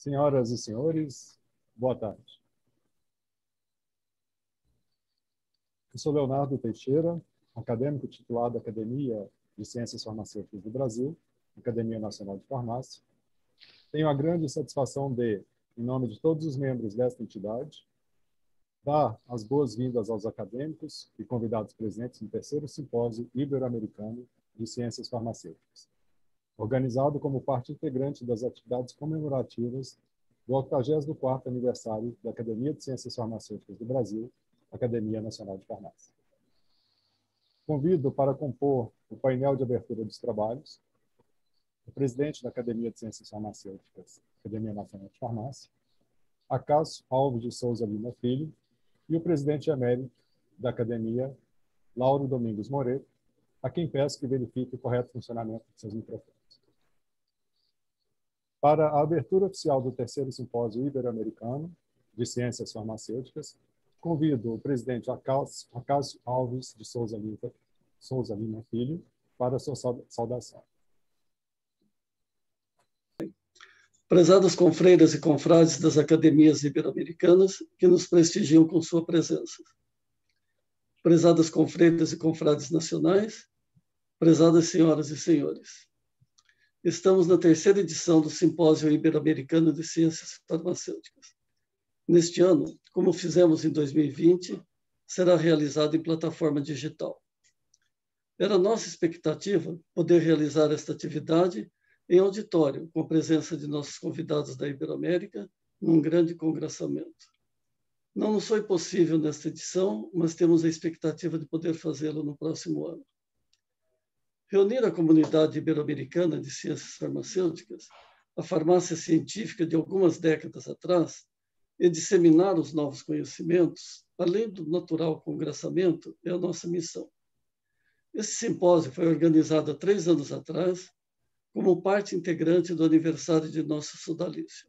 Senhoras e senhores, boa tarde. Eu sou Leonardo Teixeira, acadêmico titulado Academia de Ciências Farmacêuticas do Brasil, Academia Nacional de Farmácia. Tenho a grande satisfação de, em nome de todos os membros desta entidade, dar as boas-vindas aos acadêmicos e convidados presentes no terceiro simpósio ibero-americano de ciências farmacêuticas organizado como parte integrante das atividades comemorativas do 84º aniversário da Academia de Ciências Farmacêuticas do Brasil, Academia Nacional de Farmácia. Convido para compor o painel de abertura dos trabalhos o presidente da Academia de Ciências Farmacêuticas, Academia Nacional de Farmácia, Acaso Alves de Souza Lima Filho, e o presidente emérito da Academia, Lauro Domingos Moreto, a quem peço que verifique o correto funcionamento de seus microfones para a abertura oficial do terceiro simpósio ibero-americano de ciências farmacêuticas, convido o presidente Acácio Alves de Souza Lima, Souza Lima Filho para a sua saudação. Prezadas confreiras e confrades das academias ibero-americanas que nos prestigiam com sua presença. Prezadas confreiras e confrades nacionais, prezadas senhoras e senhores. Estamos na terceira edição do Simpósio Ibero-Americano de Ciências Farmacêuticas. Neste ano, como fizemos em 2020, será realizado em plataforma digital. Era nossa expectativa poder realizar esta atividade em auditório, com a presença de nossos convidados da Iberoamérica, num grande congressamento. Não nos foi possível nesta edição, mas temos a expectativa de poder fazê-lo no próximo ano reunir a comunidade ibero-americana de ciências farmacêuticas, a farmácia científica de algumas décadas atrás, e disseminar os novos conhecimentos, além do natural congressamento, é a nossa missão. Esse simpósio foi organizado há três anos atrás, como parte integrante do aniversário de nossa sodalícia.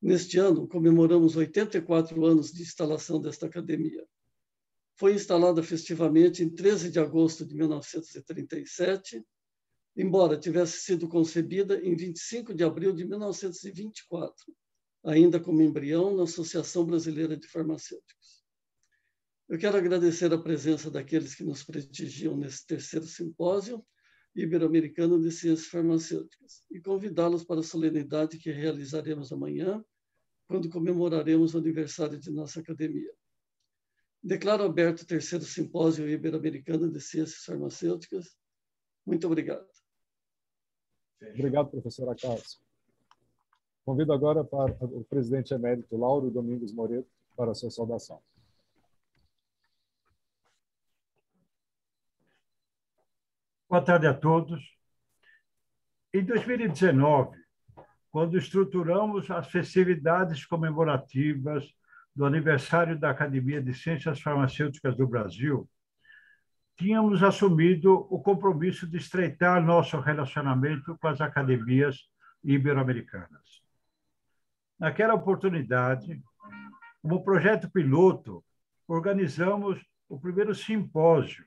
Neste ano, comemoramos 84 anos de instalação desta academia foi instalada festivamente em 13 de agosto de 1937, embora tivesse sido concebida em 25 de abril de 1924, ainda como embrião na Associação Brasileira de Farmacêuticos. Eu quero agradecer a presença daqueles que nos prestigiam nesse terceiro simpósio ibero-americano de ciências farmacêuticas e convidá-los para a solenidade que realizaremos amanhã, quando comemoraremos o aniversário de nossa academia. Declaro aberto o terceiro simpósio ibero-americano de ciências farmacêuticas. Muito obrigado. Obrigado, professora Cássio. Convido agora para o presidente emérito Lauro Domingos Moreto para a sua saudação. Boa tarde a todos. Em 2019, quando estruturamos as festividades comemorativas do aniversário da Academia de Ciências Farmacêuticas do Brasil, tínhamos assumido o compromisso de estreitar nosso relacionamento com as academias ibero-americanas. Naquela oportunidade, como projeto piloto, organizamos o primeiro simpósio,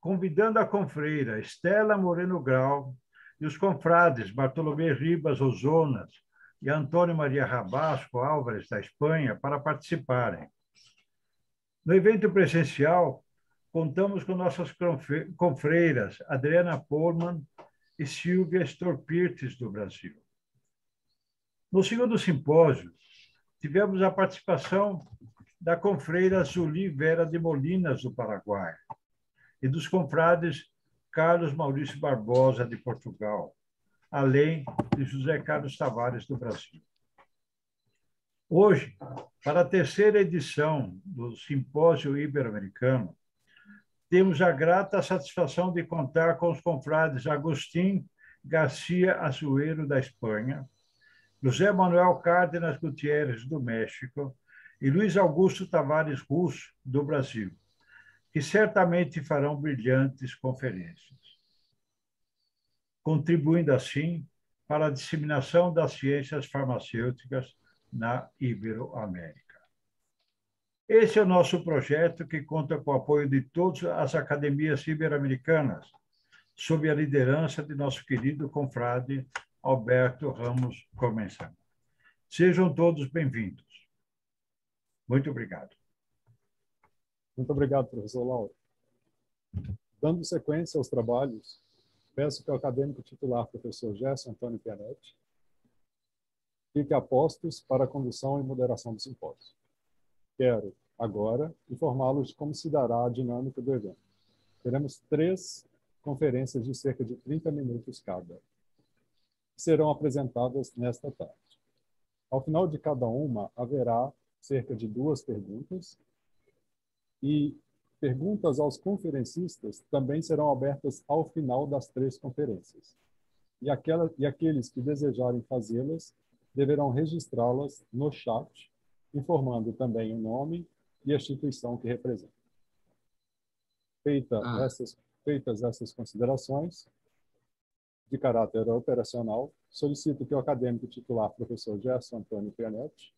convidando a confreira Estela Moreno Grau e os confrades Bartolomé Ribas Ozonas, e Antônio Maria Rabasco Álvares, da Espanha, para participarem. No evento presencial, contamos com nossas confreiras Adriana Polman e Silvia Storpirtes, do Brasil. No segundo simpósio, tivemos a participação da confreira Zuli Vera de Molinas, do Paraguai, e dos confrades Carlos Maurício Barbosa, de Portugal, a lei de José Carlos Tavares do Brasil. Hoje, para a terceira edição do Simpósio Ibero-Americano, temos a grata satisfação de contar com os confrades Agostim Garcia Azueiro, da Espanha, José Manuel Cárdenas Gutierrez, do México, e Luiz Augusto Tavares Russo, do Brasil, que certamente farão brilhantes conferências contribuindo assim para a disseminação das ciências farmacêuticas na Iberoamérica. Esse é o nosso projeto que conta com o apoio de todas as academias iberoamericanas, sob a liderança de nosso querido confrade Alberto Ramos Comensal. Sejam todos bem-vindos. Muito obrigado. Muito obrigado, professor Lauro. Dando sequência aos trabalhos, Peço que é o acadêmico titular, professor Gerson Antônio Pianetti, fique a postos para a condução e moderação do simpósio. Quero, agora, informá-los de como se dará a dinâmica do evento. Teremos três conferências de cerca de 30 minutos cada, que serão apresentadas nesta tarde. Ao final de cada uma, haverá cerca de duas perguntas e Perguntas aos conferencistas também serão abertas ao final das três conferências. E, aquelas e aqueles que desejarem fazê-las deverão registrá-las no chat, informando também o nome e a instituição que representa. Feita ah. essas, feitas essas considerações, de caráter operacional, solicito que o acadêmico titular, professor Gerson Antônio Pianetti,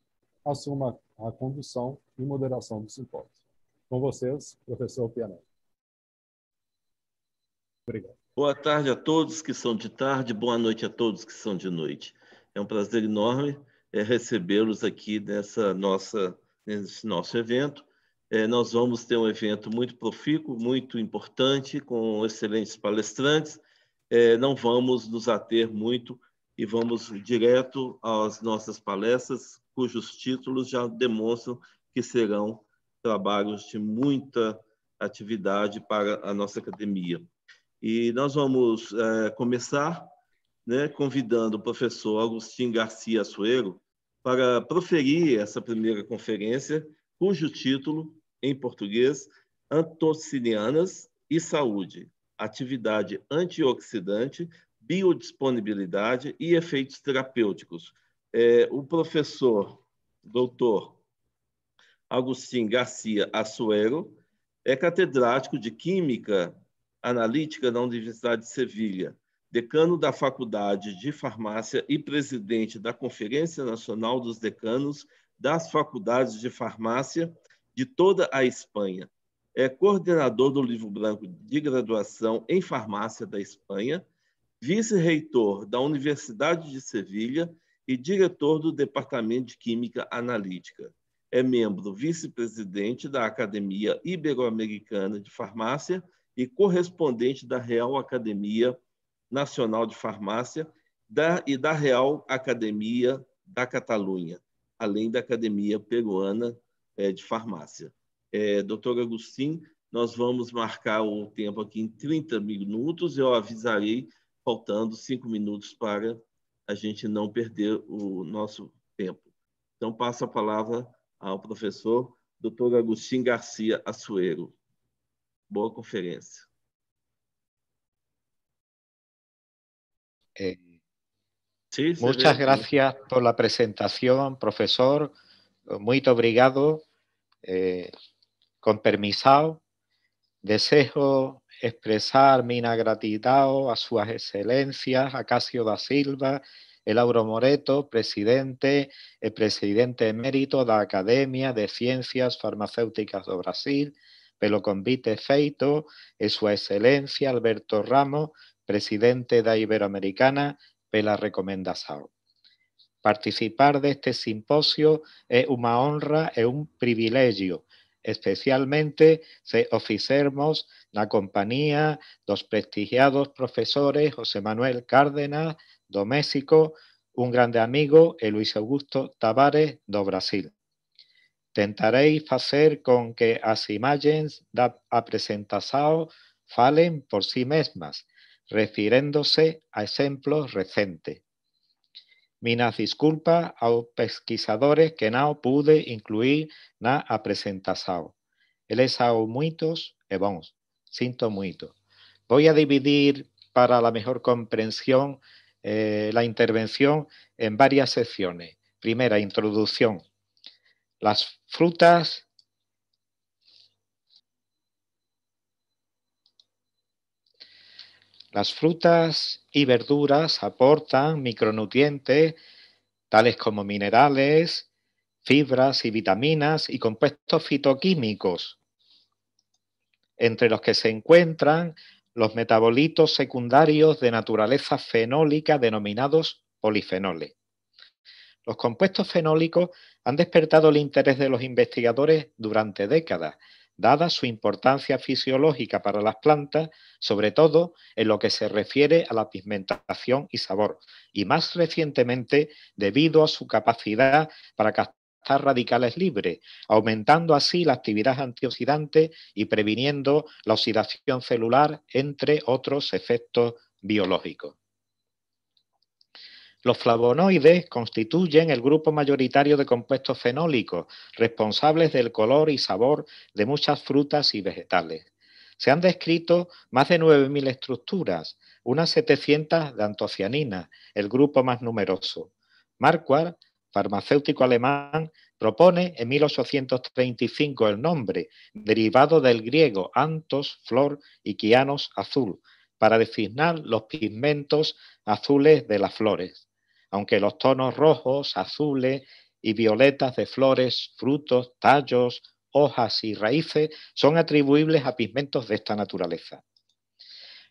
assuma a condução e moderação do simpósio. Com vocês, professor Pianelli. Obrigado. Boa tarde a todos que são de tarde, boa noite a todos que são de noite. É um prazer enorme eh, recebê-los aqui nessa nossa, nesse nosso evento. É, nós vamos ter um evento muito profícuo, muito importante, com excelentes palestrantes. É, não vamos nos ater muito e vamos direto às nossas palestras, cujos títulos já demonstram que serão trabalhos de muita atividade para a nossa academia. E nós vamos é, começar né, convidando o professor Agostinho Garcia Suero para proferir essa primeira conferência, cujo título, em português, Antocinianas e Saúde, Atividade Antioxidante, Biodisponibilidade e Efeitos Terapêuticos. É, o professor, doutor Agustin Garcia Assuero, é catedrático de Química Analítica na Universidade de Sevilha, decano da Faculdade de Farmácia e presidente da Conferência Nacional dos Decanos das Faculdades de Farmácia de toda a Espanha. É coordenador do Livro Branco de Graduação em Farmácia da Espanha, vice-reitor da Universidade de Sevilha e diretor do Departamento de Química Analítica é membro vice-presidente da Academia Ibero-Americana de Farmácia e correspondente da Real Academia Nacional de Farmácia da, e da Real Academia da Catalunha, além da Academia Peruana é, de Farmácia. É, doutor Agustin, nós vamos marcar o tempo aqui em 30 minutos, eu avisarei faltando cinco minutos para a gente não perder o nosso tempo. Então, passo a palavra ao professor Dr. Agostinho Garcia Assuero. Boa conferência. Eh, muchas gracias por la presentación, profesor. Muy obrigado. Eh, con permiso, deseo expresar mi gratitud a sus excelencias, a Casio da Silva, Auro Moreto, presidente, el presidente emérito la Academia de Ciencias Farmacéuticas de Brasil, pelo convite feito, e su excelencia Alberto Ramos, presidente da Iberoamericana, pela recomendación. Participar de este simposio es una honra e un privilegio, especialmente se oficermos la compañía los prestigiados profesores José Manuel Cárdenas Doméstico, un grande amigo el Luis Augusto Tavares do Brasil. tentaréis hacer con que as de da presentación falen por sí mismas, refiriéndose a ejemplos recentes. Minas disculpas los pesquisadores que no pude incluir na apresentação. Eles são muitos e bons. Sinto mucho. Voy a dividir para la mejor comprensión eh, la intervención en varias secciones. Primera, introducción. Las frutas Las frutas y verduras aportan micronutrientes tales como minerales, fibras y vitaminas y compuestos fitoquímicos, entre los que se encuentran los metabolitos secundarios de naturaleza fenólica denominados polifenoles. Los compuestos fenólicos han despertado el interés de los investigadores durante décadas, dada su importancia fisiológica para las plantas, sobre todo en lo que se refiere a la pigmentación y sabor, y más recientemente debido a su capacidad para capturar radicales libres, aumentando así la actividad antioxidante y previniendo la oxidación celular, entre otros efectos biológicos. Los flavonoides constituyen el grupo mayoritario de compuestos fenólicos, responsables del color y sabor de muchas frutas y vegetales. Se han descrito más de 9.000 estructuras, unas 700 de antocianina, el grupo más numeroso. Marquardt farmacéutico alemán, propone en 1835 el nombre, derivado del griego antos, flor y kianos, azul, para designar los pigmentos azules de las flores, aunque los tonos rojos, azules y violetas de flores, frutos, tallos, hojas y raíces son atribuibles a pigmentos de esta naturaleza.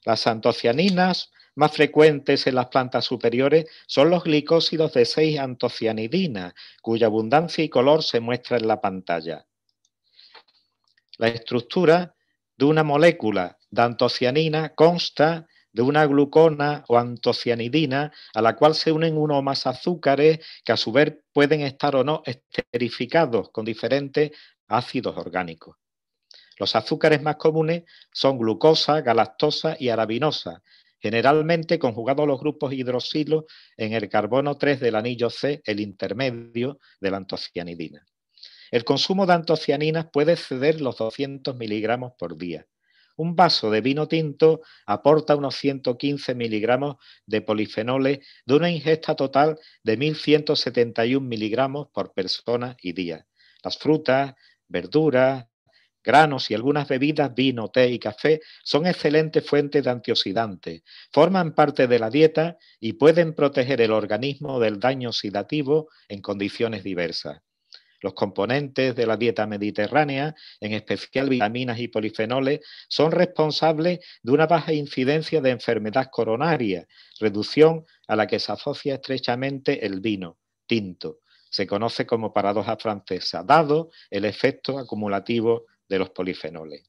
Las antocianinas más frecuentes en las plantas superiores son los glicósidos de 6-antocianidina, cuya abundancia y color se muestra en la pantalla. La estructura de una molécula de antocianina consta de una glucona o antocianidina a la cual se unen uno o más azúcares que a su vez pueden estar o no esterificados con diferentes ácidos orgánicos. Los azúcares más comunes son glucosa, galactosa y arabinosa, generalmente conjugados los grupos hidroxilo en el carbono 3 del anillo C, el intermedio de la antocianidina. El consumo de antocianinas puede exceder los 200 miligramos por día. Un vaso de vino tinto aporta unos 115 miligramos de polifenoles de una ingesta total de 1.171 miligramos por persona y día. Las frutas, verduras, Granos y algunas bebidas, vino, té y café son excelentes fuentes de antioxidantes, forman parte de la dieta y pueden proteger el organismo del daño oxidativo en condiciones diversas. Los componentes de la dieta mediterránea, en especial vitaminas y polifenoles, son responsables de una baja incidencia de enfermedad coronaria, reducción a la que se asocia estrechamente el vino tinto. Se conoce como paradoja francesa, dado el efecto acumulativo de los polifenoles.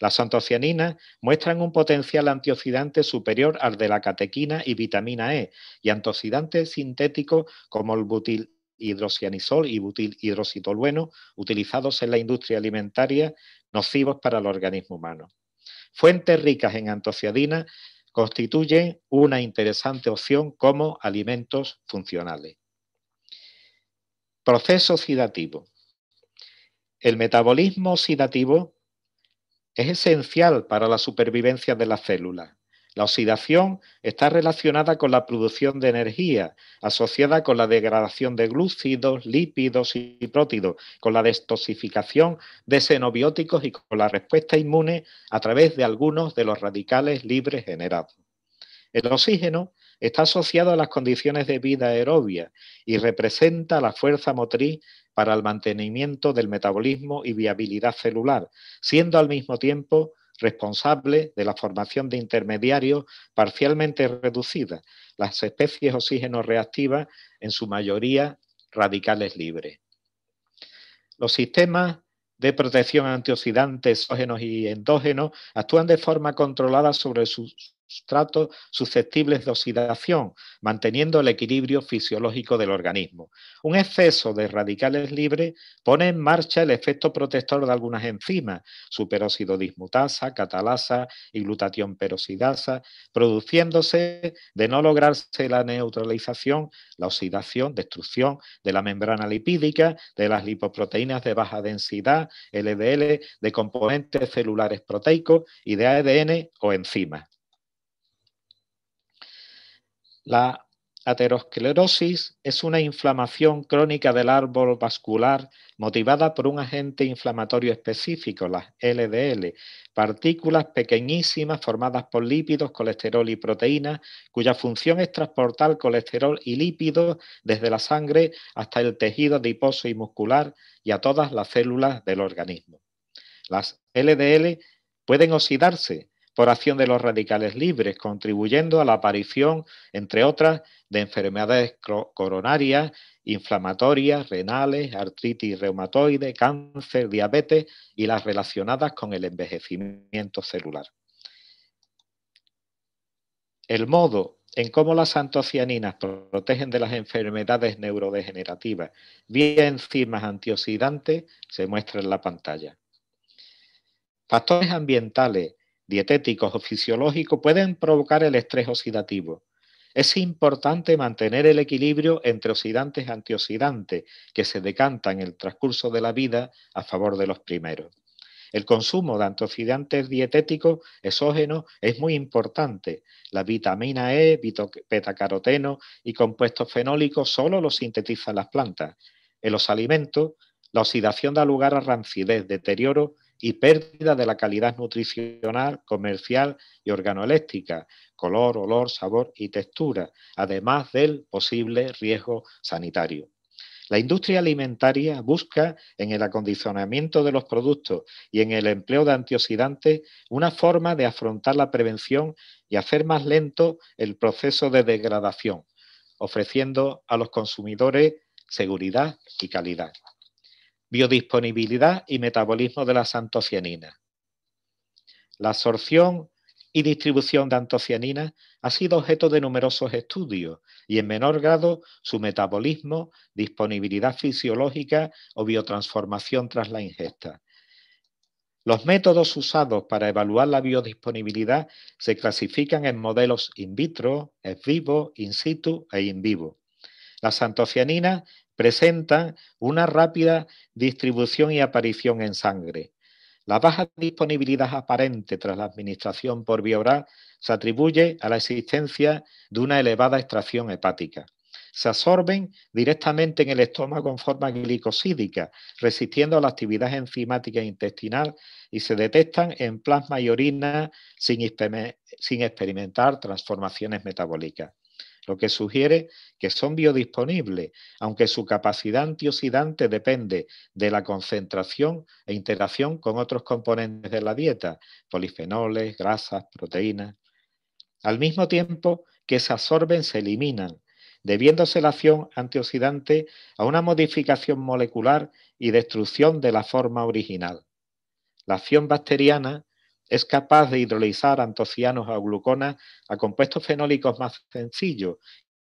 Las antocianinas muestran un potencial antioxidante superior al de la catequina y vitamina E, y antioxidantes sintéticos como el butil hidrocianisol y butil hidrocitolueno, utilizados en la industria alimentaria, nocivos para el organismo humano. Fuentes ricas en antocianinas constituyen una interesante opción como alimentos funcionales. Proceso oxidativo. El metabolismo oxidativo es esencial para la supervivencia de la célula. La oxidación está relacionada con la producción de energía, asociada con la degradación de glúcidos, lípidos y prótidos, con la destosificación de xenobióticos y con la respuesta inmune a través de algunos de los radicales libres generados. El oxígeno Está asociado a las condiciones de vida aerobia y representa la fuerza motriz para el mantenimiento del metabolismo y viabilidad celular, siendo al mismo tiempo responsable de la formación de intermediarios parcialmente reducidas, las especies oxígeno reactivas, en su mayoría radicales libres. Los sistemas de protección antioxidantes exógenos y endógenos actúan de forma controlada sobre sus sustratos susceptibles de oxidación, manteniendo el equilibrio fisiológico del organismo. Un exceso de radicales libres pone en marcha el efecto protector de algunas enzimas, superóxido dismutasa, catalasa y glutatión peroxidasa, produciéndose, de no lograrse la neutralización, la oxidación, destrucción de la membrana lipídica, de las lipoproteínas de baja densidad, LDL, de componentes celulares proteicos y de ADN o enzimas. La aterosclerosis es una inflamación crónica del árbol vascular motivada por un agente inflamatorio específico, las LDL, partículas pequeñísimas formadas por lípidos, colesterol y proteínas, cuya función es transportar colesterol y lípidos desde la sangre hasta el tejido adiposo y muscular y a todas las células del organismo. Las LDL pueden oxidarse, por acción de los radicales libres, contribuyendo a la aparición, entre otras, de enfermedades coronarias, inflamatorias, renales, artritis reumatoide, cáncer, diabetes y las relacionadas con el envejecimiento celular. El modo en cómo las antocianinas protegen de las enfermedades neurodegenerativas vía enzimas antioxidantes se muestra en la pantalla. Factores ambientales dietéticos o fisiológicos pueden provocar el estrés oxidativo. Es importante mantener el equilibrio entre oxidantes y antioxidantes que se decantan en el transcurso de la vida a favor de los primeros. El consumo de antioxidantes dietéticos exógenos es muy importante. La vitamina E, betacaroteno y compuestos fenólicos solo los sintetizan las plantas. En los alimentos, la oxidación da lugar a rancidez, deterioro y pérdida de la calidad nutricional, comercial y organoeléctrica, color, olor, sabor y textura, además del posible riesgo sanitario. La industria alimentaria busca en el acondicionamiento de los productos y en el empleo de antioxidantes una forma de afrontar la prevención y hacer más lento el proceso de degradación, ofreciendo a los consumidores seguridad y calidad biodisponibilidad y metabolismo de las antocianinas. La absorción y distribución de antocianinas ha sido objeto de numerosos estudios y en menor grado su metabolismo, disponibilidad fisiológica o biotransformación tras la ingesta. Los métodos usados para evaluar la biodisponibilidad se clasifican en modelos in vitro, ex vivo, in situ e in vivo. Las antocianinas presentan una rápida distribución y aparición en sangre. La baja disponibilidad aparente tras la administración por vía oral se atribuye a la existencia de una elevada extracción hepática. Se absorben directamente en el estómago en forma glicosídica, resistiendo a la actividad enzimática intestinal y se detectan en plasma y orina sin experimentar transformaciones metabólicas lo que sugiere que son biodisponibles, aunque su capacidad antioxidante depende de la concentración e interacción con otros componentes de la dieta, polifenoles, grasas, proteínas. Al mismo tiempo que se absorben, se eliminan, debiéndose la acción antioxidante a una modificación molecular y destrucción de la forma original. La acción bacteriana es capaz de hidrolizar antocianos a glucona a compuestos fenólicos más sencillos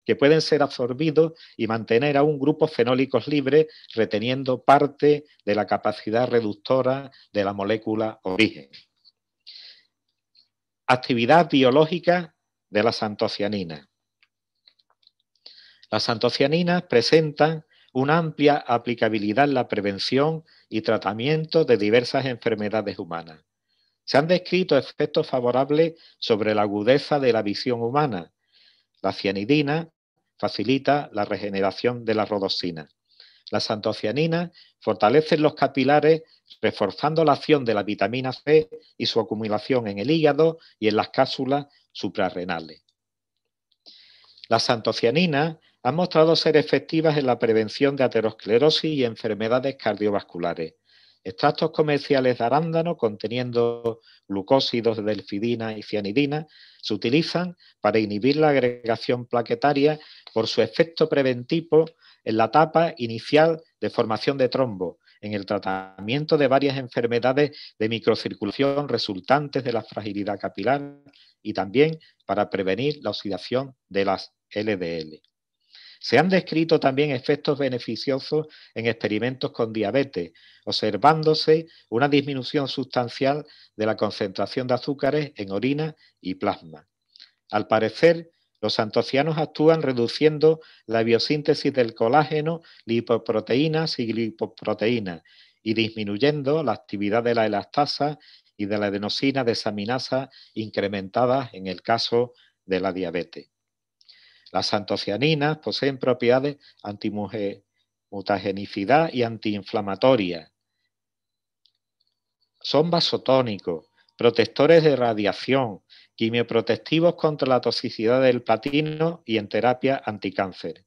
que pueden ser absorbidos y mantener a un grupo fenólicos libres reteniendo parte de la capacidad reductora de la molécula origen. Actividad biológica de las antocianinas. Las antocianinas presentan una amplia aplicabilidad en la prevención y tratamiento de diversas enfermedades humanas. Se han descrito efectos favorables sobre la agudeza de la visión humana. La cianidina facilita la regeneración de la rodosina. La santocianina fortalece los capilares reforzando la acción de la vitamina C y su acumulación en el hígado y en las cápsulas suprarrenales. Las antocianinas han mostrado ser efectivas en la prevención de aterosclerosis y enfermedades cardiovasculares. Extractos comerciales de arándano conteniendo glucósidos, de delfidina y cianidina se utilizan para inhibir la agregación plaquetaria por su efecto preventivo en la etapa inicial de formación de trombo, en el tratamiento de varias enfermedades de microcirculación resultantes de la fragilidad capilar y también para prevenir la oxidación de las LDL. Se han descrito también efectos beneficiosos en experimentos con diabetes, observándose una disminución sustancial de la concentración de azúcares en orina y plasma. Al parecer, los antocianos actúan reduciendo la biosíntesis del colágeno, lipoproteínas y lipoproteínas y disminuyendo la actividad de la elastasa y de la adenosina desaminasa incrementadas en el caso de la diabetes. Las antocianinas poseen propiedades antimutagenicidad y antiinflamatorias. Son vasotónicos, protectores de radiación, quimioprotectivos contra la toxicidad del platino y en terapia anticáncer.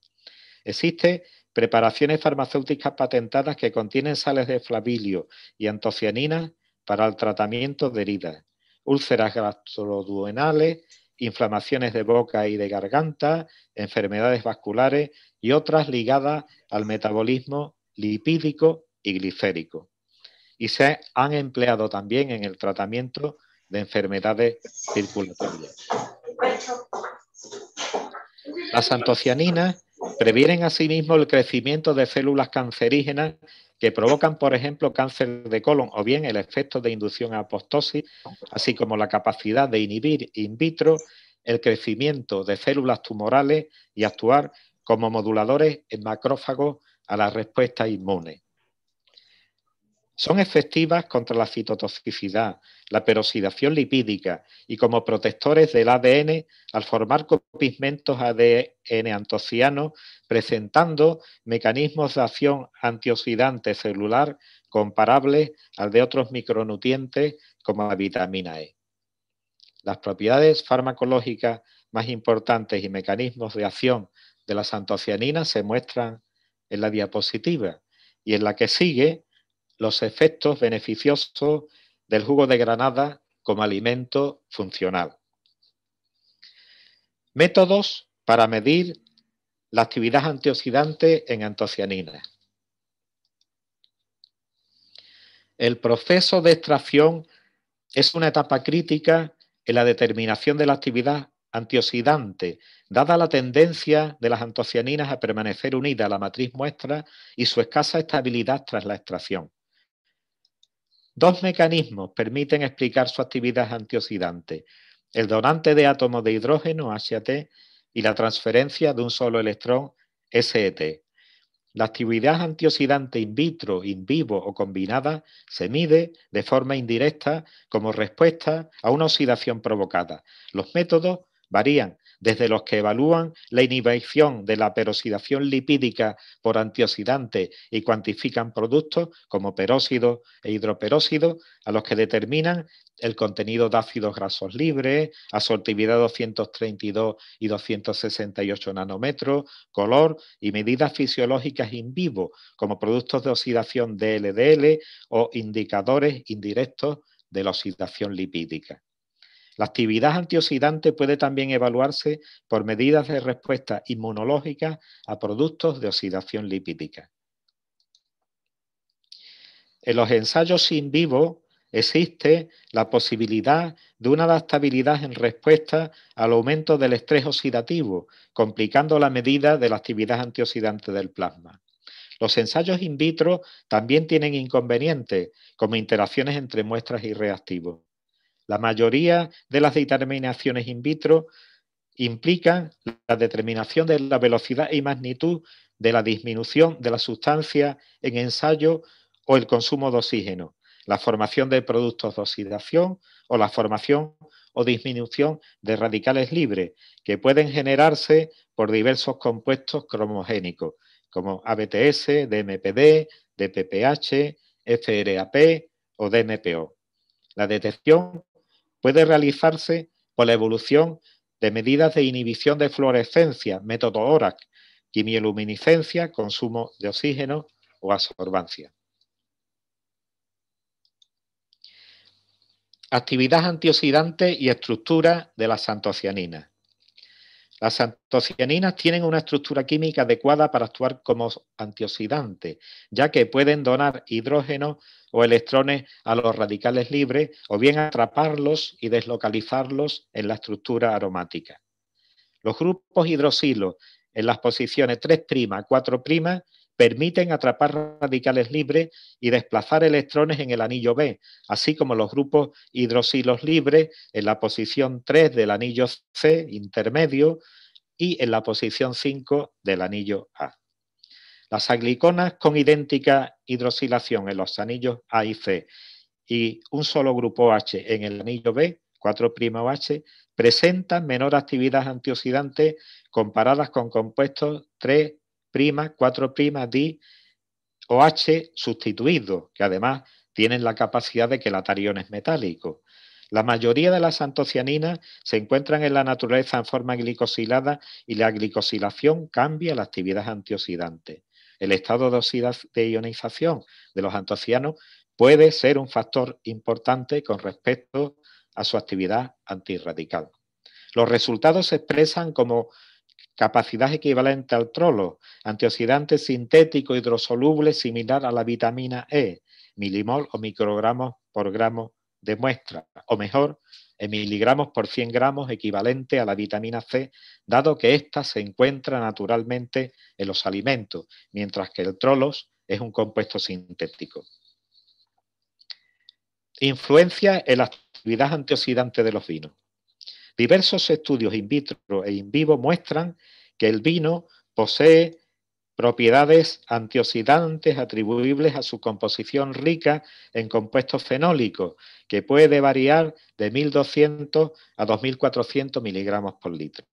Existen preparaciones farmacéuticas patentadas que contienen sales de flavilio y antocianinas para el tratamiento de heridas, úlceras gastroduenales, inflamaciones de boca y de garganta, enfermedades vasculares y otras ligadas al metabolismo lipídico y glicérico. Y se han empleado también en el tratamiento de enfermedades circulatorias. Las antocianinas previenen asimismo el crecimiento de células cancerígenas que provocan, por ejemplo, cáncer de colon o bien el efecto de inducción a apoptosis, así como la capacidad de inhibir in vitro el crecimiento de células tumorales y actuar como moduladores en macrófagos a la respuesta inmune. Son efectivas contra la citotoxicidad, la peroxidación lipídica y como protectores del ADN al formar copigmentos ADN antocianos, presentando mecanismos de acción antioxidante celular comparables al de otros micronutrientes como la vitamina E. Las propiedades farmacológicas más importantes y mecanismos de acción de las antocianinas se muestran en la diapositiva y en la que sigue los efectos beneficiosos del jugo de granada como alimento funcional. Métodos para medir la actividad antioxidante en antocianinas. El proceso de extracción es una etapa crítica en la determinación de la actividad antioxidante, dada la tendencia de las antocianinas a permanecer unidas a la matriz muestra y su escasa estabilidad tras la extracción. Dos mecanismos permiten explicar su actividad antioxidante, el donante de átomos de hidrógeno, HAT, y la transferencia de un solo electrón, SET. La actividad antioxidante in vitro, in vivo o combinada se mide de forma indirecta como respuesta a una oxidación provocada. Los métodos varían desde los que evalúan la inhibición de la peroxidación lipídica por antioxidantes y cuantifican productos como peróxidos e hidroperóxido, a los que determinan el contenido de ácidos grasos libres, asortividad 232 y 268 nanómetros, color y medidas fisiológicas in vivo, como productos de oxidación DLDL o indicadores indirectos de la oxidación lipídica. La actividad antioxidante puede también evaluarse por medidas de respuesta inmunológica a productos de oxidación lipídica. En los ensayos in vivo existe la posibilidad de una adaptabilidad en respuesta al aumento del estrés oxidativo, complicando la medida de la actividad antioxidante del plasma. Los ensayos in vitro también tienen inconvenientes, como interacciones entre muestras y reactivos. La mayoría de las determinaciones in vitro implican la determinación de la velocidad y magnitud de la disminución de la sustancia en ensayo o el consumo de oxígeno, la formación de productos de oxidación o la formación o disminución de radicales libres que pueden generarse por diversos compuestos cromogénicos, como ABTS, DMPD, DPPH, FRAP o DNPO. La detección puede realizarse por la evolución de medidas de inhibición de fluorescencia, método ORAC, quimioluminiscencia, consumo de oxígeno o absorbancia. Actividad antioxidante y estructura de las antocianinas. Las antocianinas tienen una estructura química adecuada para actuar como antioxidante, ya que pueden donar hidrógeno o electrones a los radicales libres o bien atraparlos y deslocalizarlos en la estructura aromática. Los grupos hidroxilo en las posiciones 3', 4' permiten atrapar radicales libres y desplazar electrones en el anillo B, así como los grupos hidroxilos libres en la posición 3 del anillo C intermedio y en la posición 5 del anillo A. Las agliconas con idéntica hidroxilación en los anillos A y C y un solo grupo H en el anillo B, 4'OH, presentan menor actividad antioxidante comparadas con compuestos 3 prima, 4 primas, di o H sustituidos, que además tienen la capacidad de que el atarión es metálico. La mayoría de las antocianinas se encuentran en la naturaleza en forma glicosilada y la glicosilación cambia la actividad antioxidante. El estado de, de ionización de los antocianos puede ser un factor importante con respecto a su actividad antirradical. Los resultados se expresan como capacidad equivalente al trolo, antioxidante sintético hidrosoluble similar a la vitamina E, milimol o microgramos por gramo de muestra, o mejor, en miligramos por 100 gramos equivalente a la vitamina C, dado que ésta se encuentra naturalmente en los alimentos, mientras que el trolo es un compuesto sintético. Influencia en la actividad antioxidante de los vinos. Diversos estudios in vitro e in vivo muestran que el vino posee propiedades antioxidantes atribuibles a su composición rica en compuestos fenólicos, que puede variar de 1.200 a 2.400 miligramos por litro.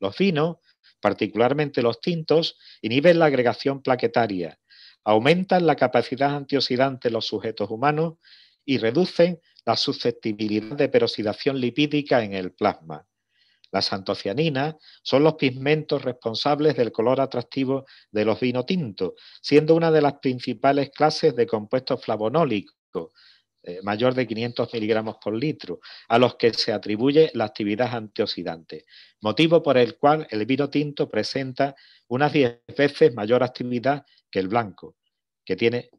Los vinos, particularmente los tintos, inhiben la agregación plaquetaria, aumentan la capacidad antioxidante en los sujetos humanos y reducen la susceptibilidad de peroxidación lipídica en el plasma. Las antocianinas son los pigmentos responsables del color atractivo de los vinotintos, siendo una de las principales clases de compuestos flavonólicos, eh, mayor de 500 miligramos por litro, a los que se atribuye la actividad antioxidante, motivo por el cual el vino tinto presenta unas 10 veces mayor actividad que el blanco, que tiene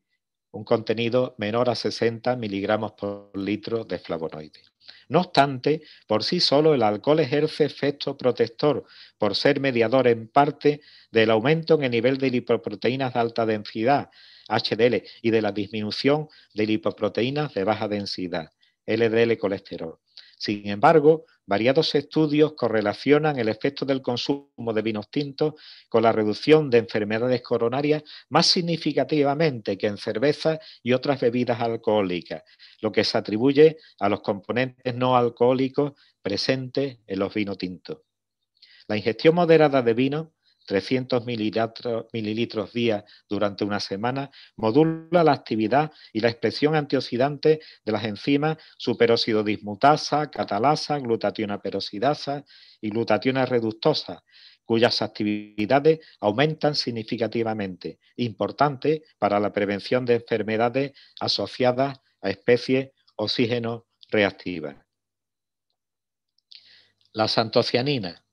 un contenido menor a 60 miligramos por litro de flavonoide. No obstante, por sí solo el alcohol ejerce efecto protector por ser mediador en parte del aumento en el nivel de lipoproteínas de alta densidad, HDL, y de la disminución de lipoproteínas de baja densidad, LDL colesterol. Sin embargo, Variados estudios correlacionan el efecto del consumo de vinos tintos con la reducción de enfermedades coronarias más significativamente que en cerveza y otras bebidas alcohólicas, lo que se atribuye a los componentes no alcohólicos presentes en los vinos tintos. La ingestión moderada de vino 300 mililitros, día durante una semana, modula la actividad y la expresión antioxidante de las enzimas superóxido dismutasa, catalasa, glutationa peroxidasa y glutationa reductosa, cuyas actividades aumentan significativamente, importante para la prevención de enfermedades asociadas a especies oxígeno reactivas. La santocianina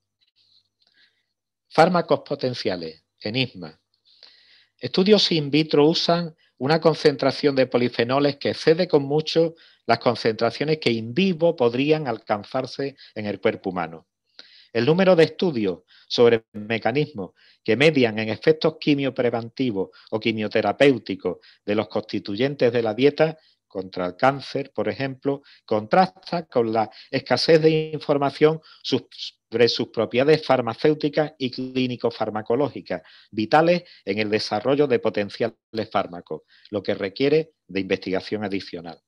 Fármacos potenciales, enigma. Estudios in vitro usan una concentración de polifenoles que excede con mucho las concentraciones que in vivo podrían alcanzarse en el cuerpo humano. El número de estudios sobre mecanismos que median en efectos quimiopreventivos o quimioterapéuticos de los constituyentes de la dieta contra el cáncer, por ejemplo, contrasta con la escasez de información sobre sus propiedades farmacéuticas y clínico-farmacológicas, vitales en el desarrollo de potenciales fármacos, lo que requiere de investigación adicional.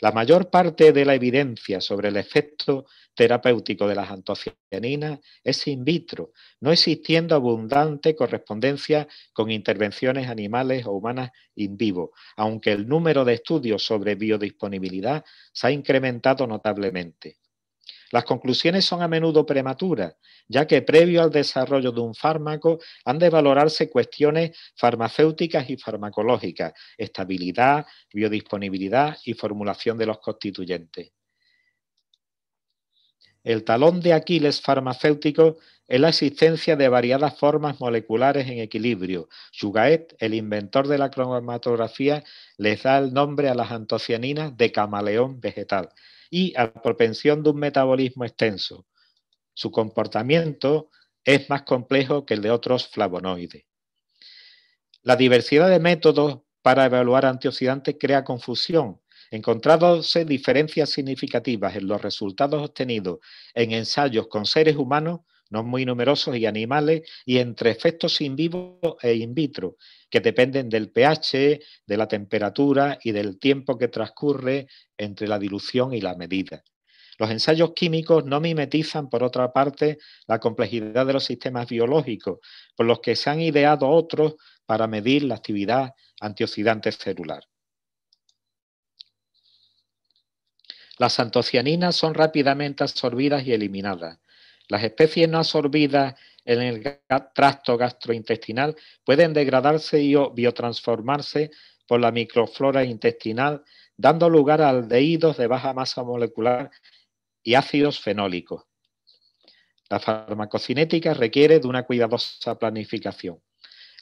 La mayor parte de la evidencia sobre el efecto terapéutico de las antocianinas es in vitro, no existiendo abundante correspondencia con intervenciones animales o humanas in vivo, aunque el número de estudios sobre biodisponibilidad se ha incrementado notablemente. Las conclusiones son a menudo prematuras, ya que previo al desarrollo de un fármaco han de valorarse cuestiones farmacéuticas y farmacológicas, estabilidad, biodisponibilidad y formulación de los constituyentes. El talón de Aquiles farmacéutico es la existencia de variadas formas moleculares en equilibrio. Sugaet, el inventor de la cromatografía, les da el nombre a las antocianinas de camaleón vegetal, y a propensión de un metabolismo extenso. Su comportamiento es más complejo que el de otros flavonoides. La diversidad de métodos para evaluar antioxidantes crea confusión, encontrándose diferencias significativas en los resultados obtenidos en ensayos con seres humanos no muy numerosos y animales, y entre efectos in vivo e in vitro, que dependen del pH, de la temperatura y del tiempo que transcurre entre la dilución y la medida. Los ensayos químicos no mimetizan, por otra parte, la complejidad de los sistemas biológicos, por los que se han ideado otros para medir la actividad antioxidante celular. Las antocianinas son rápidamente absorbidas y eliminadas. Las especies no absorbidas en el tracto gastrointestinal pueden degradarse y o biotransformarse por la microflora intestinal, dando lugar a aldehídos de baja masa molecular y ácidos fenólicos. La farmacocinética requiere de una cuidadosa planificación.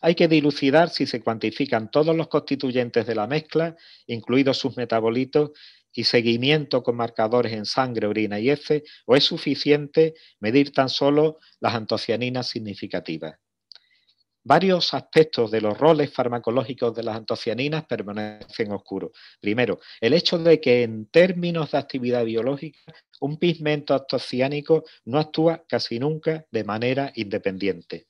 Hay que dilucidar si se cuantifican todos los constituyentes de la mezcla, incluidos sus metabolitos, y seguimiento con marcadores en sangre, orina y F, o es suficiente medir tan solo las antocianinas significativas. Varios aspectos de los roles farmacológicos de las antocianinas permanecen oscuros. Primero, el hecho de que en términos de actividad biológica, un pigmento antociánico no actúa casi nunca de manera independiente.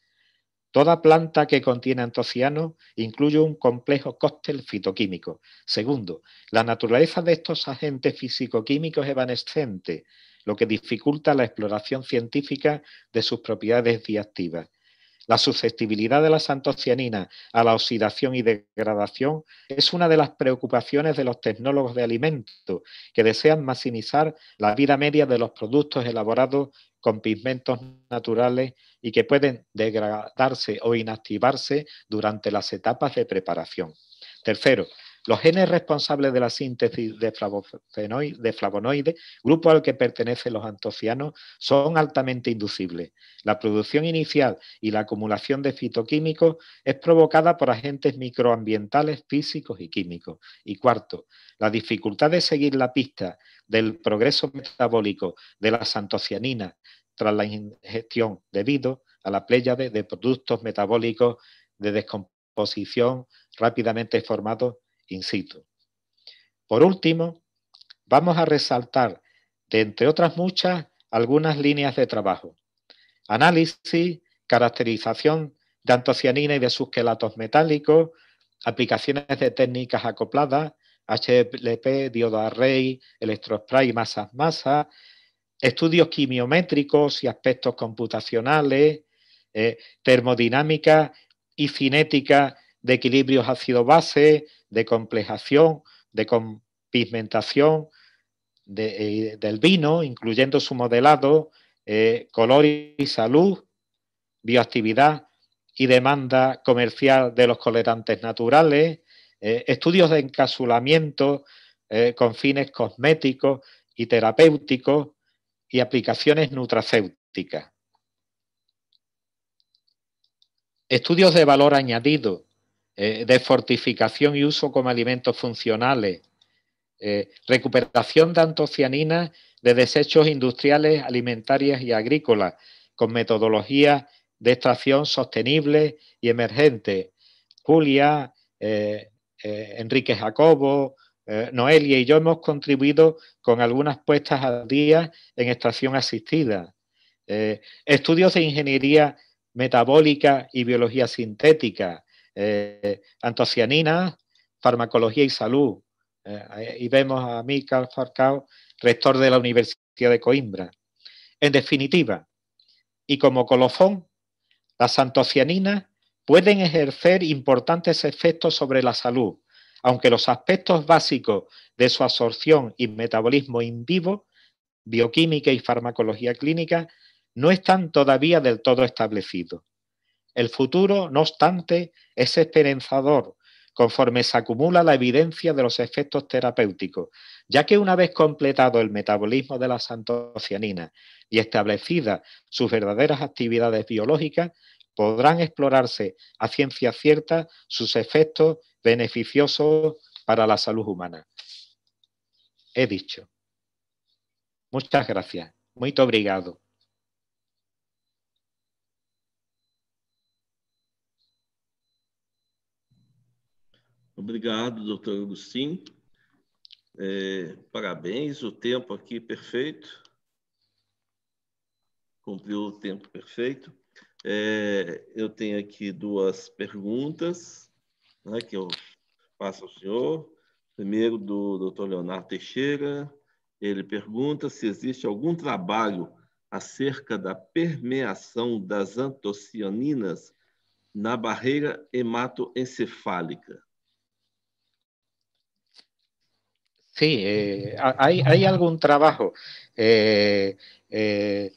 Toda planta que contiene antociano incluye un complejo cóctel fitoquímico. Segundo, la naturaleza de estos agentes físico-químicos es evanescente, lo que dificulta la exploración científica de sus propiedades diactivas. La susceptibilidad de la santocianina a la oxidación y degradación es una de las preocupaciones de los tecnólogos de alimentos que desean maximizar la vida media de los productos elaborados con pigmentos naturales y que pueden degradarse o inactivarse durante las etapas de preparación. Tercero, los genes responsables de la síntesis de, flavonoides, grupo al que pertenecen los antocianos, son altamente inducibles. La producción inicial y la acumulación de fitoquímicos es provocada por agentes microambientales, físicos y químicos. Y cuarto, la dificultad de seguir la pista del progreso metabólico de las antocianinas tras la ingestión debido a la pléyade de productos metabólicos de descomposición rápidamente formados in Por último, vamos a resaltar, de entre otras muchas, algunas líneas de trabajo. Análisis, caracterización de antocianina y de sus quelatos metálicos, aplicaciones de técnicas acopladas, HLP, diodo array, electrospray, masas, masas, estudios quimiométricos y aspectos computacionales, eh, termodinámica y cinética de equilibrios ácido-base, de complejación, de pigmentación eh, del vino, incluyendo su modelado, eh, color y salud, bioactividad y demanda comercial de los colorantes naturales, eh, estudios de encasulamiento con fines cosméticos y terapéuticos y aplicaciones nutracéuticas. Estudios de valor añadido, eh, de fortificación y uso como alimentos funcionales, eh, recuperación de antocianinas de desechos industriales, alimentarias y agrícolas, con metodologías de extracción sostenible y emergente. Julia, eh, Enrique Jacobo, Noelia y yo hemos contribuido con algunas puestas al día en extracción asistida. estudios de ingeniería metabólica y biología sintética, eh, antocianinas, farmacología y salud. y eh, vemos a Micael Farcao, rector de la Universidad de Coimbra. En definitiva, y como colofón, las antocianinas pueden ejercer importantes efectos sobre la salud, aunque los aspectos básicos de su absorción y metabolismo in vivo, bioquímica y farmacología clínica, no están todavía del todo establecidos. El futuro, no obstante, es esperanzador conforme se acumula la evidencia de los efectos terapéuticos, ya que una vez completado el metabolismo de las antocianinas y establecidas sus verdaderas actividades biológicas, podrán explorarse a ciencia cierta sus efectos beneficiosos para la salud humana. He dicho. Muchas gracias. Muy obrigado. Obrigado, doutor Agostinho. É, parabéns, o tempo aqui perfeito. Cumpriu o tempo perfeito. É, eu tenho aqui duas perguntas né, que eu faço ao senhor. Primeiro, do doutor Leonardo Teixeira. Ele pergunta se existe algum trabalho acerca da permeação das antocianinas na barreira hematoencefálica. Sí, eh, hay, hay, algún trabajo. Eh, eh,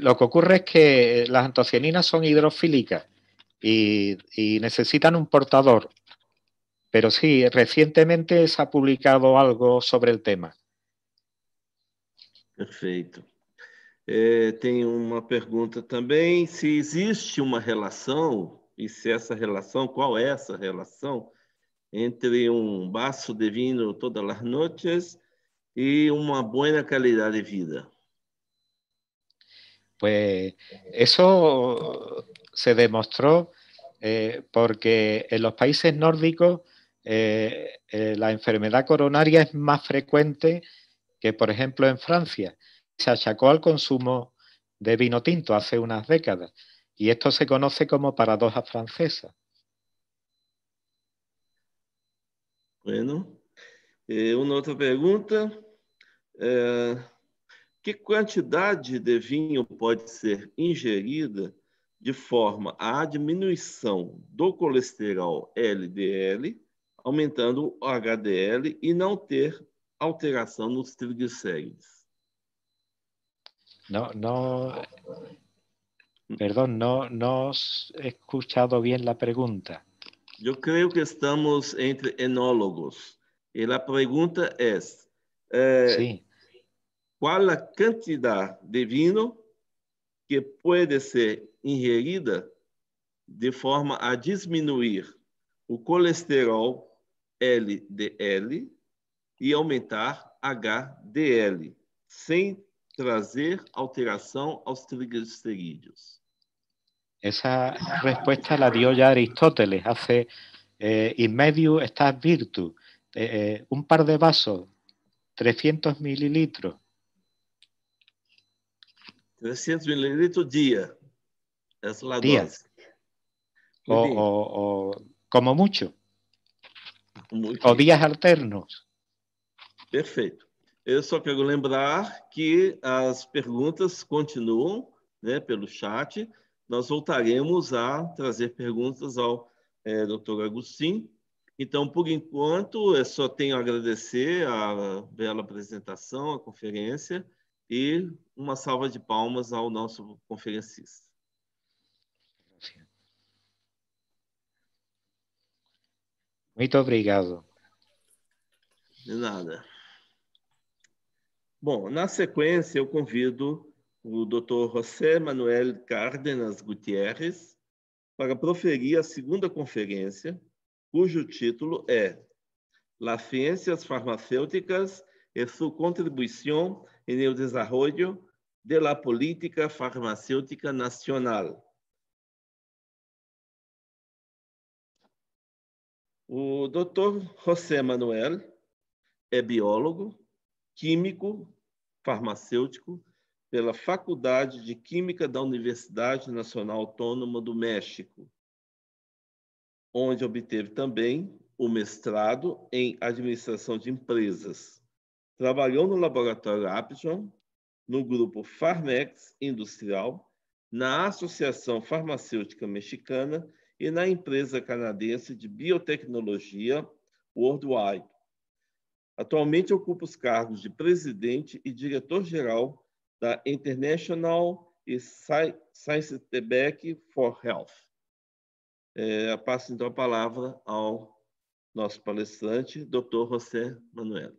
lo que ocurre es que las antocianinas son hidrofílicas y, necesitan un portador. Pero sí, recientemente se ha publicado algo sobre el tema. Perfecto. Tengo una pregunta también. Si existe una relación y si esa relación, ¿cuál es esa relación? entre un vaso de vino todas las noches y una buena calidad de vida. Pues eso se demostró eh, porque en los países nórdicos eh, eh, la enfermedad coronaria es más frecuente que, por ejemplo, en Francia. Se achacó al consumo de vino tinto hace unas décadas y esto se conoce como paradoja francesa. Bueno. uma outra pergunta. É, que quantidade de vinho pode ser ingerida de forma a diminuição do colesterol LDL, aumentando o HDL e não ter alteração nos triglicéridos? No, no, perdón, no, no he escuchado bien la pregunta. Eu creio que estamos entre enólogos. E a pergunta é, é qual a quantidade de vinho que pode ser ingerida de forma a diminuir o colesterol LDL e aumentar HDL, sem trazer alteração aos triglicerídeos. Esa respuesta la dio ya Aristóteles hace y eh, medio está virtu, eh, eh, un par de vasos, 300 mililitros. 300 mililitros día. Es la día. O, como mucho. o días alternos. Perfeito. Eu só quero lembrar que as perguntas continuam né, pelo chat. nós voltaremos a trazer perguntas ao é, Dr. Agostinho. Então, por enquanto, é só tenho a agradecer a bela apresentação, a conferência e uma salva de palmas ao nosso conferencista. Muito obrigado. De nada. Bom, na sequência, eu convido o Dr. José Manuel Cárdenas Gutierrez para proferir a segunda conferência, cujo título é Las Ciências Farmacêuticas e sua contribuição no desenvolvimento da política farmacêutica nacional. O Dr. José Manuel é biólogo, químico, farmacêutico pela Faculdade de Química da Universidade Nacional Autônoma do México, onde obteve também o mestrado em Administração de Empresas. Trabalhou no laboratório Aption, no grupo Farmex Industrial, na Associação Farmacêutica Mexicana e na empresa canadense de biotecnologia Worldwide. Atualmente ocupa os cargos de presidente e diretor-geral da International Science Tebek for Health. É, passo então a palavra ao nosso palestrante, Dr. José Manuel.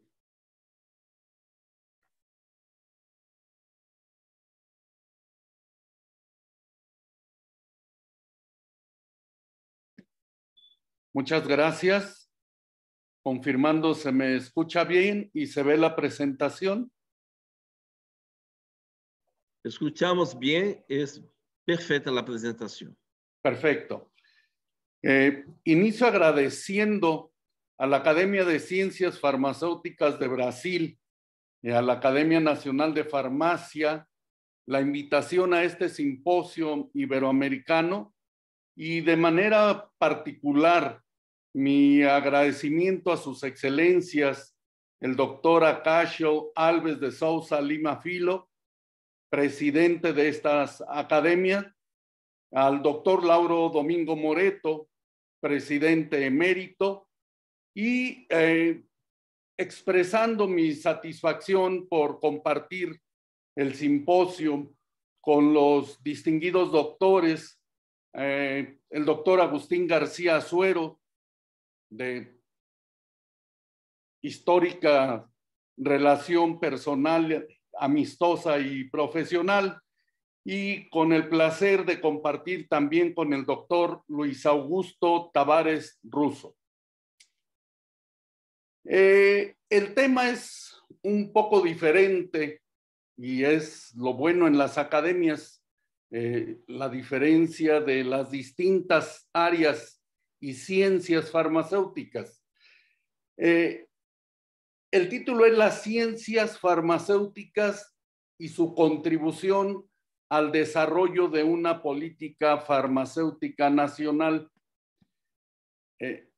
Muchas gracias. Confirmando, se me escucha bien y se ve la presentación. Escuchamos bien, es perfecta la presentación. Perfecto. Eh, inicio agradeciendo a la Academia de Ciencias Farmacéuticas de Brasil a la Academia Nacional de Farmacia la invitación a este simposio iberoamericano y de manera particular mi agradecimiento a sus excelencias, el doctor Acacio Alves de Sousa Lima Filo, presidente de esta academia, al doctor Lauro Domingo Moreto, presidente emérito, y eh, expresando mi satisfacción por compartir el simposio con los distinguidos doctores, eh, el doctor Agustín García Azuero, de histórica relación personal amistosa y profesional y con el placer de compartir también con el doctor Luis Augusto Tavares Russo. Eh, el tema es un poco diferente y es lo bueno en las academias, eh, la diferencia de las distintas áreas y ciencias farmacéuticas. Eh, el título es Las ciencias farmacéuticas y su contribución al desarrollo de una política farmacéutica nacional. Eh,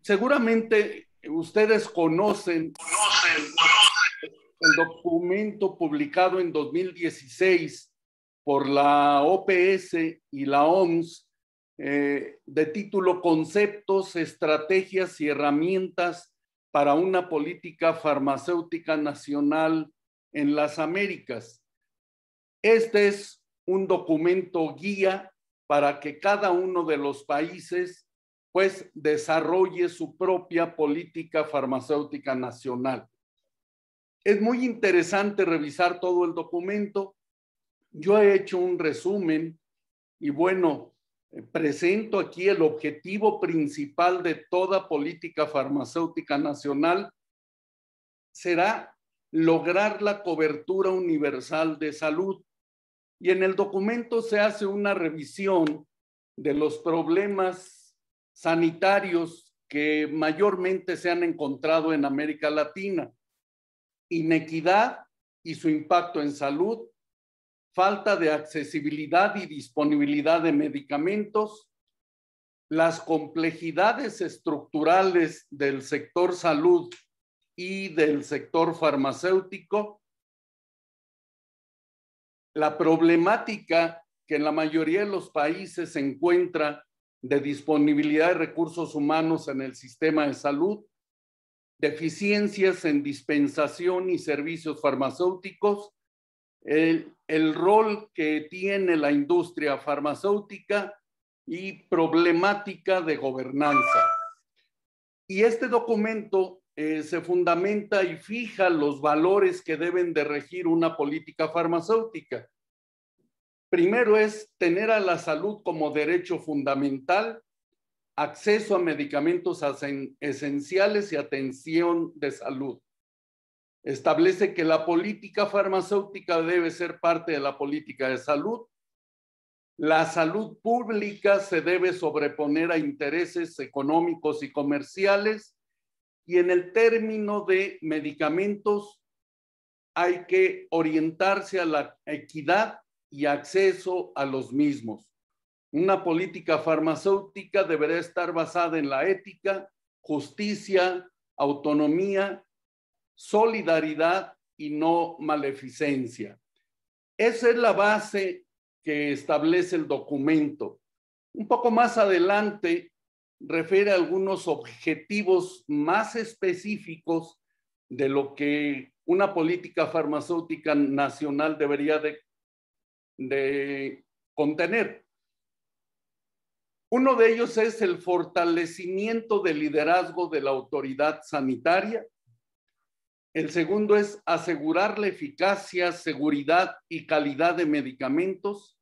seguramente ustedes conocen, conocen el documento publicado en 2016 por la OPS y la OMS eh, de título Conceptos, Estrategias y Herramientas para una Política Farmacéutica Nacional en las Américas. Este es un documento guía para que cada uno de los países pues desarrolle su propia política farmacéutica nacional. Es muy interesante revisar todo el documento. Yo he hecho un resumen y bueno, presento aquí el objetivo principal de toda política farmacéutica nacional, será lograr la cobertura universal de salud. Y en el documento se hace una revisión de los problemas sanitarios que mayormente se han encontrado en América Latina. Inequidad y su impacto en salud, falta de accesibilidad y disponibilidad de medicamentos, las complejidades estructurales del sector salud y del sector farmacéutico, la problemática que en la mayoría de los países se encuentra de disponibilidad de recursos humanos en el sistema de salud, deficiencias en dispensación y servicios farmacéuticos, el, rol que tiene la industria farmacéutica y problemática de gobernanza. Y este documento eh, se fundamenta y fija los valores que deben de regir una política farmacéutica. Primero es tener a la salud como derecho fundamental, acceso a medicamentos esenciales y atención de salud establece que la política farmacéutica debe ser parte de la política de salud. La salud pública se debe sobreponer a intereses económicos y comerciales. Y en el término de medicamentos, hay que orientarse a la equidad y acceso a los mismos. Una política farmacéutica deberá estar basada en la ética, justicia, autonomía solidaridad y no maleficencia. Esa es la base que establece el documento. Un poco más adelante refiere a algunos objetivos más específicos de lo que una política farmacéutica nacional debería de, de contener. Uno de ellos es el fortalecimiento del liderazgo de la autoridad sanitaria, el segundo es asegurar la eficacia, seguridad y calidad de medicamentos.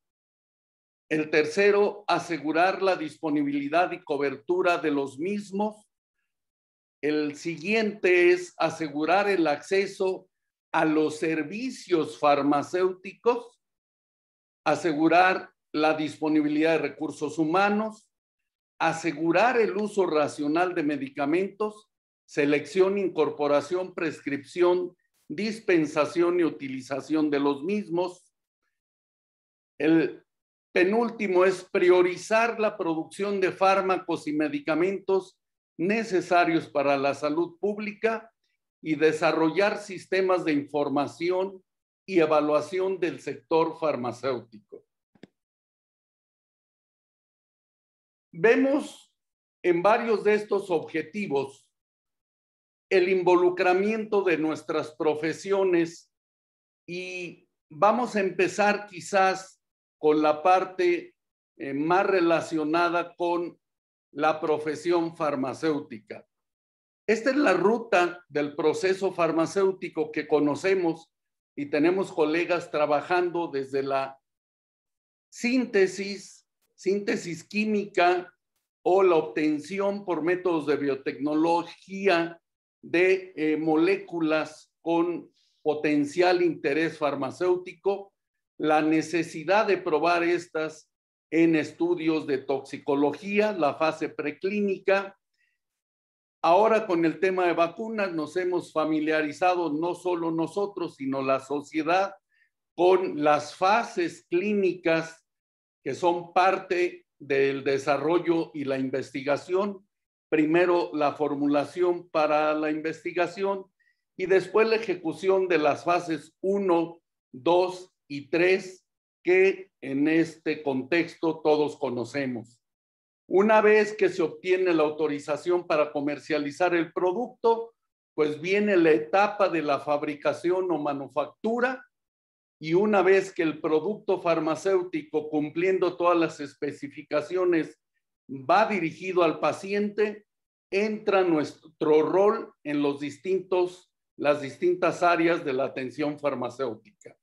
El tercero, asegurar la disponibilidad y cobertura de los mismos. El siguiente es asegurar el acceso a los servicios farmacéuticos, asegurar la disponibilidad de recursos humanos, asegurar el uso racional de medicamentos selección, incorporación, prescripción, dispensación y utilización de los mismos. El penúltimo es priorizar la producción de fármacos y medicamentos necesarios para la salud pública y desarrollar sistemas de información y evaluación del sector farmacéutico. Vemos en varios de estos objetivos el involucramiento de nuestras profesiones y vamos a empezar quizás con la parte eh, más relacionada con la profesión farmacéutica. Esta es la ruta del proceso farmacéutico que conocemos y tenemos colegas trabajando desde la síntesis, síntesis química o la obtención por métodos de biotecnología de eh, moléculas con potencial interés farmacéutico, la necesidad de probar estas en estudios de toxicología, la fase preclínica. Ahora con el tema de vacunas nos hemos familiarizado no solo nosotros, sino la sociedad con las fases clínicas que son parte del desarrollo y la investigación primero la formulación para la investigación y después la ejecución de las fases 1, 2 y 3 que en este contexto todos conocemos. Una vez que se obtiene la autorización para comercializar el producto, pues viene la etapa de la fabricación o manufactura y una vez que el producto farmacéutico cumpliendo todas las especificaciones va dirigido al paciente, entra nuestro rol en los distintos, las distintas áreas de la atención farmacéutica.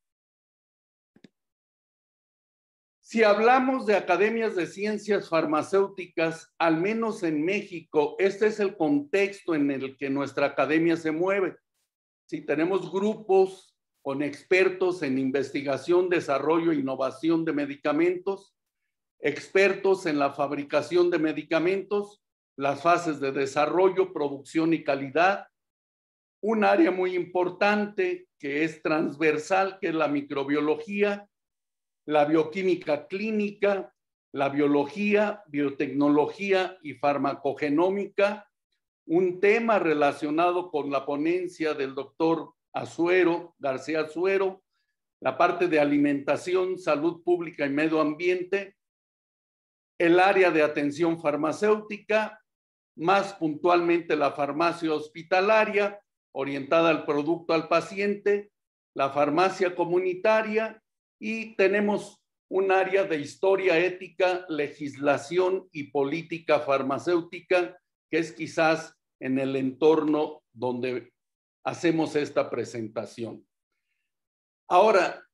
Si hablamos de academias de ciencias farmacéuticas, al menos en México, este es el contexto en el que nuestra academia se mueve. Si tenemos grupos con expertos en investigación, desarrollo e innovación de medicamentos, expertos en la fabricación de medicamentos, las fases de desarrollo, producción y calidad. Un área muy importante que es transversal, que es la microbiología, la bioquímica clínica, la biología, biotecnología y farmacogenómica, un tema relacionado con la ponencia del doctor Azuero, García Azuero, la parte de alimentación, salud pública y medio ambiente, el área de atención farmacéutica, más puntualmente la farmacia hospitalaria, orientada al producto al paciente, la farmacia comunitaria y tenemos un área de historia ética, legislación y política farmacéutica, que es quizás en el entorno donde hacemos esta presentación. Ahora,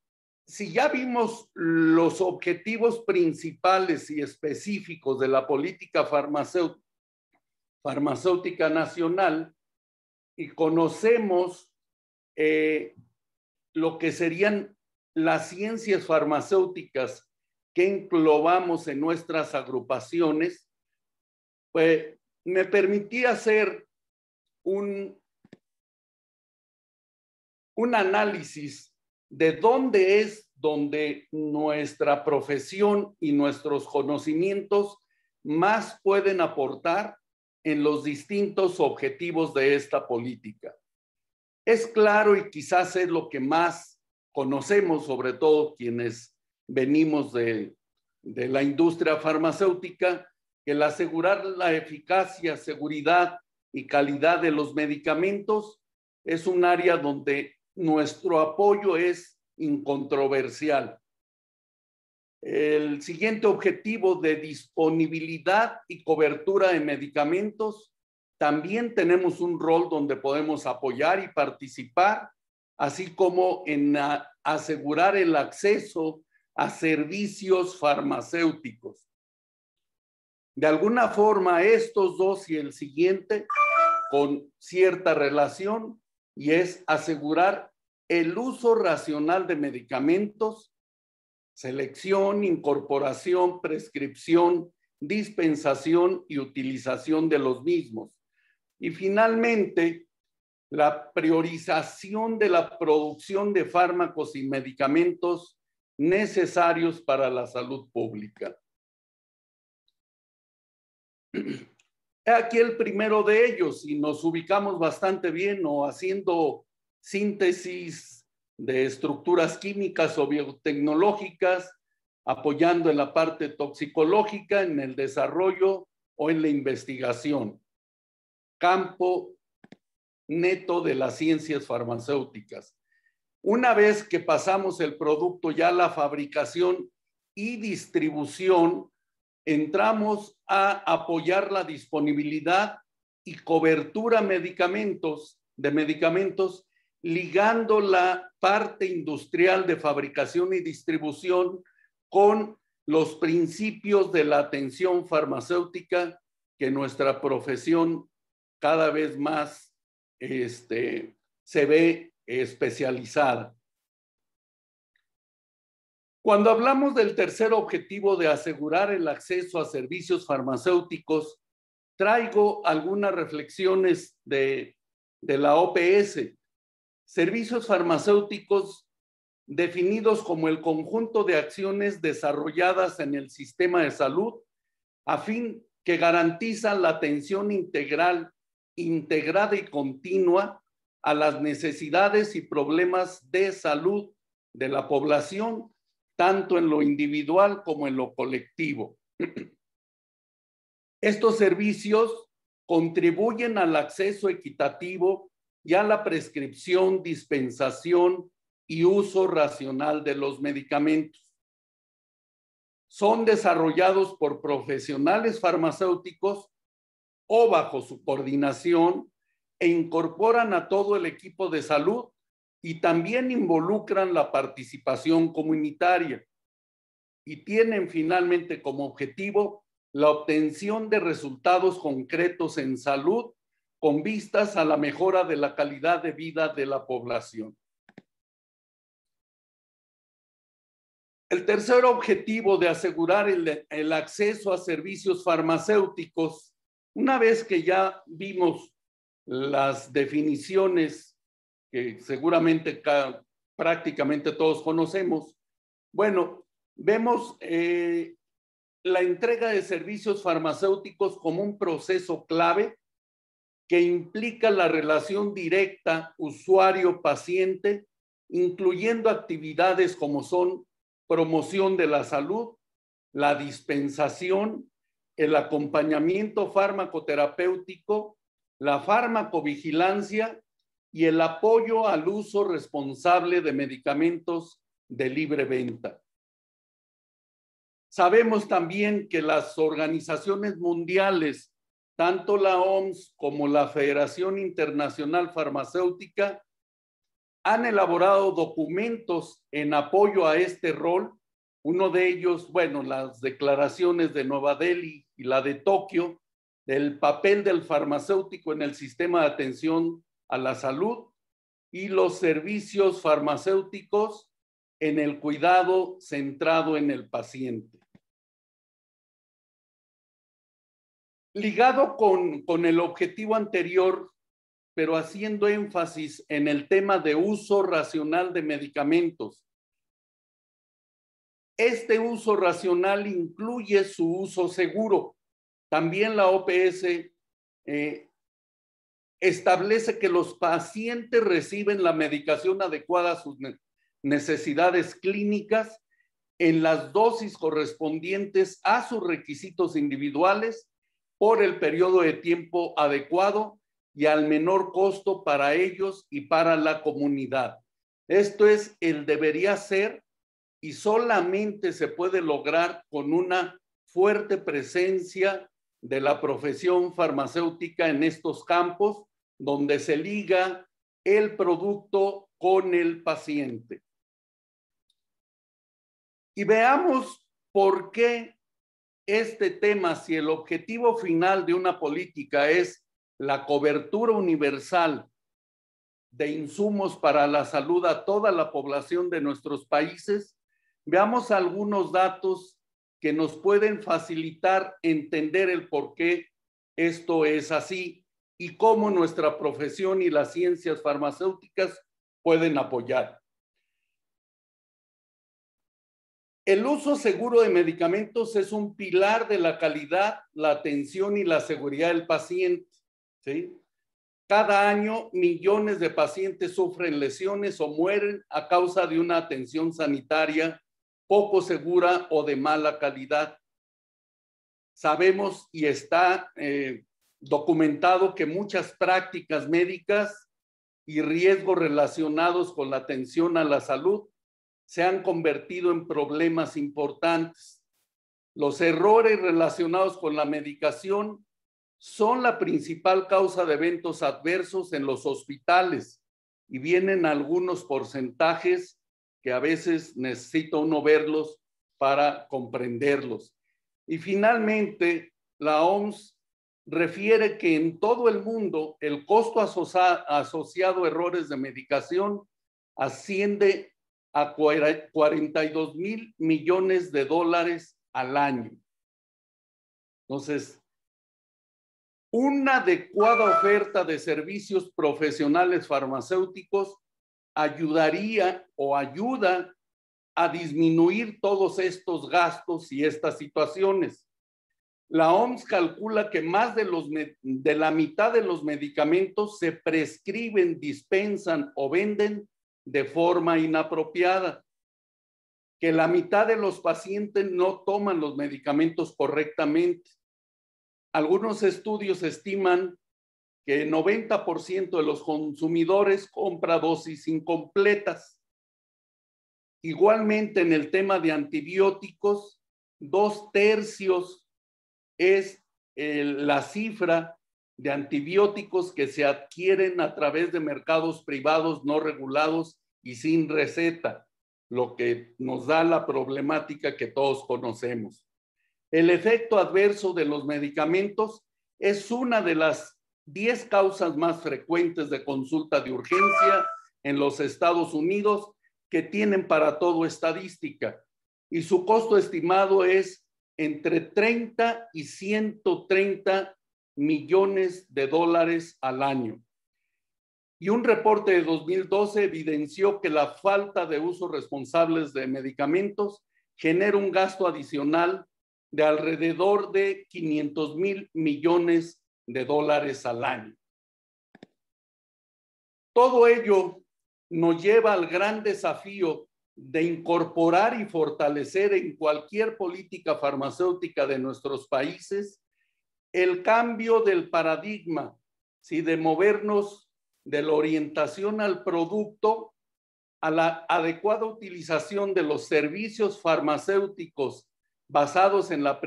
si ya vimos los objetivos principales y específicos de la política farmacéutica nacional y conocemos eh, lo que serían las ciencias farmacéuticas que englobamos en nuestras agrupaciones, pues me permití hacer un análisis de dónde es donde nuestra profesión y nuestros conocimientos más pueden aportar en los distintos objetivos de esta política. Es claro y quizás es lo que más conocemos, sobre todo quienes venimos de, de la industria farmacéutica, que el asegurar la eficacia, seguridad y calidad de los medicamentos es un área donde nuestro apoyo es incontroversial. El siguiente objetivo de disponibilidad y cobertura de medicamentos, también tenemos un rol donde podemos apoyar y participar, así como en asegurar el acceso a servicios farmacéuticos. De alguna forma, estos dos y el siguiente, con cierta relación, y es asegurar el uso racional de medicamentos, selección, incorporación, prescripción, dispensación y utilización de los mismos. Y finalmente, la priorización de la producción de fármacos y medicamentos necesarios para la salud pública. aquí el primero de ellos, y nos ubicamos bastante bien o haciendo síntesis de estructuras químicas o biotecnológicas, apoyando en la parte toxicológica, en el desarrollo o en la investigación. Campo neto de las ciencias farmacéuticas. Una vez que pasamos el producto ya a la fabricación y distribución, entramos a apoyar la disponibilidad y cobertura de medicamentos, ligando la parte industrial de fabricación y distribución con los principios de la atención farmacéutica que nuestra profesión cada vez más este, se ve especializada. Cuando hablamos del tercer objetivo de asegurar el acceso a servicios farmacéuticos, traigo algunas reflexiones de, la OPS. Servicios farmacéuticos definidos como el conjunto de acciones desarrolladas en el sistema de salud a fin que garantizan la atención integral, integrada y continua a las necesidades y problemas de salud de la población tanto en lo individual como en lo colectivo. Estos servicios contribuyen al acceso equitativo y a la prescripción, dispensación y uso racional de los medicamentos. Son desarrollados por profesionales farmacéuticos o bajo su coordinación e incorporan a todo el equipo de salud y también involucran la participación comunitaria y tienen finalmente como objetivo la obtención de resultados concretos en salud con vistas a la mejora de la calidad de vida de la población. El tercer objetivo de asegurar el, acceso a servicios farmacéuticos, una vez que ya vimos las definiciones que seguramente prácticamente todos conocemos. Bueno, vemos eh, la entrega de servicios farmacéuticos como un proceso clave que implica la relación directa usuario-paciente, incluyendo actividades como son promoción de la salud, la dispensación, el acompañamiento farmacoterapéutico, la farmacovigilancia y el apoyo al uso responsable de medicamentos de libre venta. Sabemos también que las organizaciones mundiales, tanto la OMS como la Federación Internacional Farmacéutica, han elaborado documentos en apoyo a este rol. Uno de ellos, bueno, las declaraciones de Nueva Delhi y la de Tokio, del papel del farmacéutico en el sistema de atención a la salud y los servicios farmacéuticos en el cuidado centrado en el paciente. Ligado con, con el objetivo anterior, pero haciendo énfasis en el tema de uso racional de medicamentos. Este uso racional incluye su uso seguro. También la OPS eh, establece que los pacientes reciben la medicación adecuada a sus necesidades clínicas en las dosis correspondientes a sus requisitos individuales por el periodo de tiempo adecuado y al menor costo para ellos y para la comunidad. Esto es el debería ser y solamente se puede lograr con una fuerte presencia de la profesión farmacéutica en estos campos, donde se liga el producto con el paciente. Y veamos por qué este tema, si el objetivo final de una política es la cobertura universal de insumos para la salud a toda la población de nuestros países, veamos algunos datos que nos pueden facilitar entender el por qué esto es así y cómo nuestra profesión y las ciencias farmacéuticas pueden apoyar. El uso seguro de medicamentos es un pilar de la calidad, la atención y la seguridad del paciente. ¿sí? Cada año millones de pacientes sufren lesiones o mueren a causa de una atención sanitaria poco segura o de mala calidad. Sabemos y está eh, documentado que muchas prácticas médicas y riesgos relacionados con la atención a la salud se han convertido en problemas importantes. Los errores relacionados con la medicación son la principal causa de eventos adversos en los hospitales y vienen algunos porcentajes que a veces necesita uno verlos para comprenderlos. Y finalmente, la OMS refiere que en todo el mundo el costo asociado a errores de medicación asciende a 42 mil millones de dólares al año. Entonces, una adecuada oferta de servicios profesionales farmacéuticos ayudaría o ayuda a disminuir todos estos gastos y estas situaciones. La OMS calcula que más de, de la mitad de los medicamentos se prescriben, dispensan o venden de forma inapropiada, que la mitad de los pacientes no toman los medicamentos correctamente. Algunos estudios estiman que el 90% de los consumidores compra dosis incompletas. Igualmente en el tema de antibióticos, dos tercios es la cifra de antibióticos que se adquieren a través de mercados privados no regulados y sin receta, lo que nos da la problemática que todos conocemos. El efecto adverso de los medicamentos es una de las 10 causas más frecuentes de consulta de urgencia en los Estados Unidos que tienen para todo estadística y su costo estimado es entre 30 y 130 millones de dólares al año. Y un reporte de 2012 evidenció que la falta de usos responsables de medicamentos genera un gasto adicional de alrededor de 500 mil millones de dólares al año. Todo ello nos lleva al gran desafío de incorporar y fortalecer en cualquier política farmacéutica de nuestros países el cambio del paradigma, si de movernos de la orientación al producto a la adecuada utilización de los servicios farmacéuticos basados en la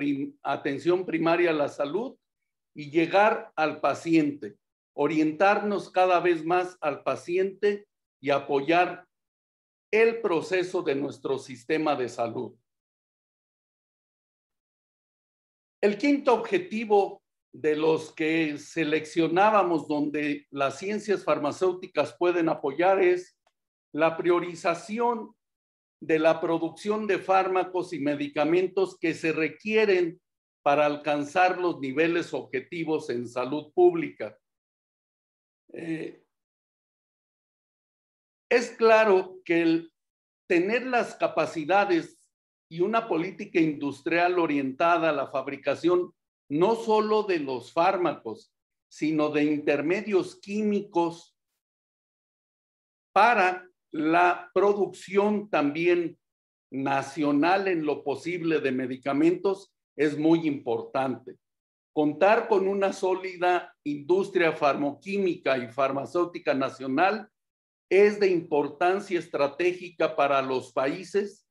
atención primaria a la salud y llegar al paciente, orientarnos cada vez más al paciente y apoyar el proceso de nuestro sistema de salud. El quinto objetivo de los que seleccionábamos donde las ciencias farmacéuticas pueden apoyar es la priorización de la producción de fármacos y medicamentos que se requieren para alcanzar los niveles objetivos en salud pública. Eh, es claro que el tener las capacidades y una política industrial orientada a la fabricación no solo de los fármacos, sino de intermedios químicos para la producción también nacional en lo posible de medicamentos, es muy importante. Contar con una sólida industria farmoquímica y farmacéutica nacional es de importancia estratégica para los países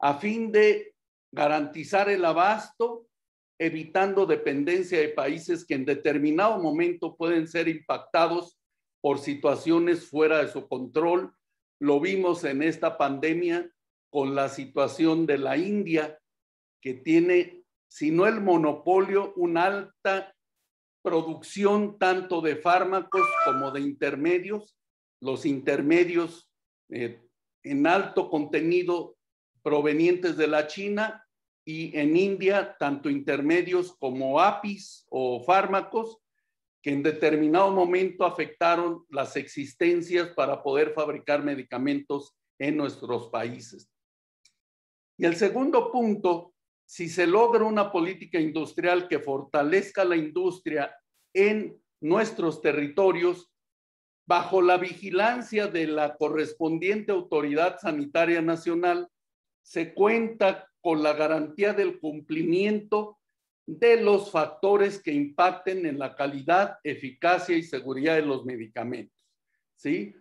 a fin de garantizar el abasto, evitando dependencia de países que en determinado momento pueden ser impactados por situaciones fuera de su control. Lo vimos en esta pandemia con la situación de la India, que tiene sino el monopolio, una alta producción tanto de fármacos como de intermedios. Los intermedios eh, en alto contenido provenientes de la China y en India, tanto intermedios como APIs o fármacos que en determinado momento afectaron las existencias para poder fabricar medicamentos en nuestros países. Y el segundo punto si se logra una política industrial que fortalezca la industria en nuestros territorios, bajo la vigilancia de la correspondiente autoridad sanitaria nacional, se cuenta con la garantía del cumplimiento de los factores que impacten en la calidad, eficacia y seguridad de los medicamentos. ¿Sí?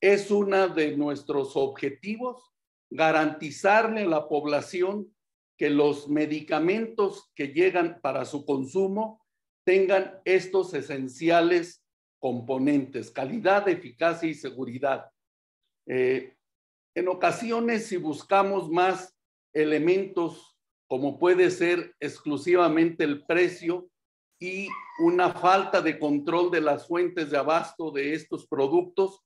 Es uno de nuestros objetivos garantizarle a la población que los medicamentos que llegan para su consumo tengan estos esenciales componentes, calidad, eficacia y seguridad. Eh, en ocasiones, si buscamos más elementos, como puede ser exclusivamente el precio y una falta de control de las fuentes de abasto de estos productos,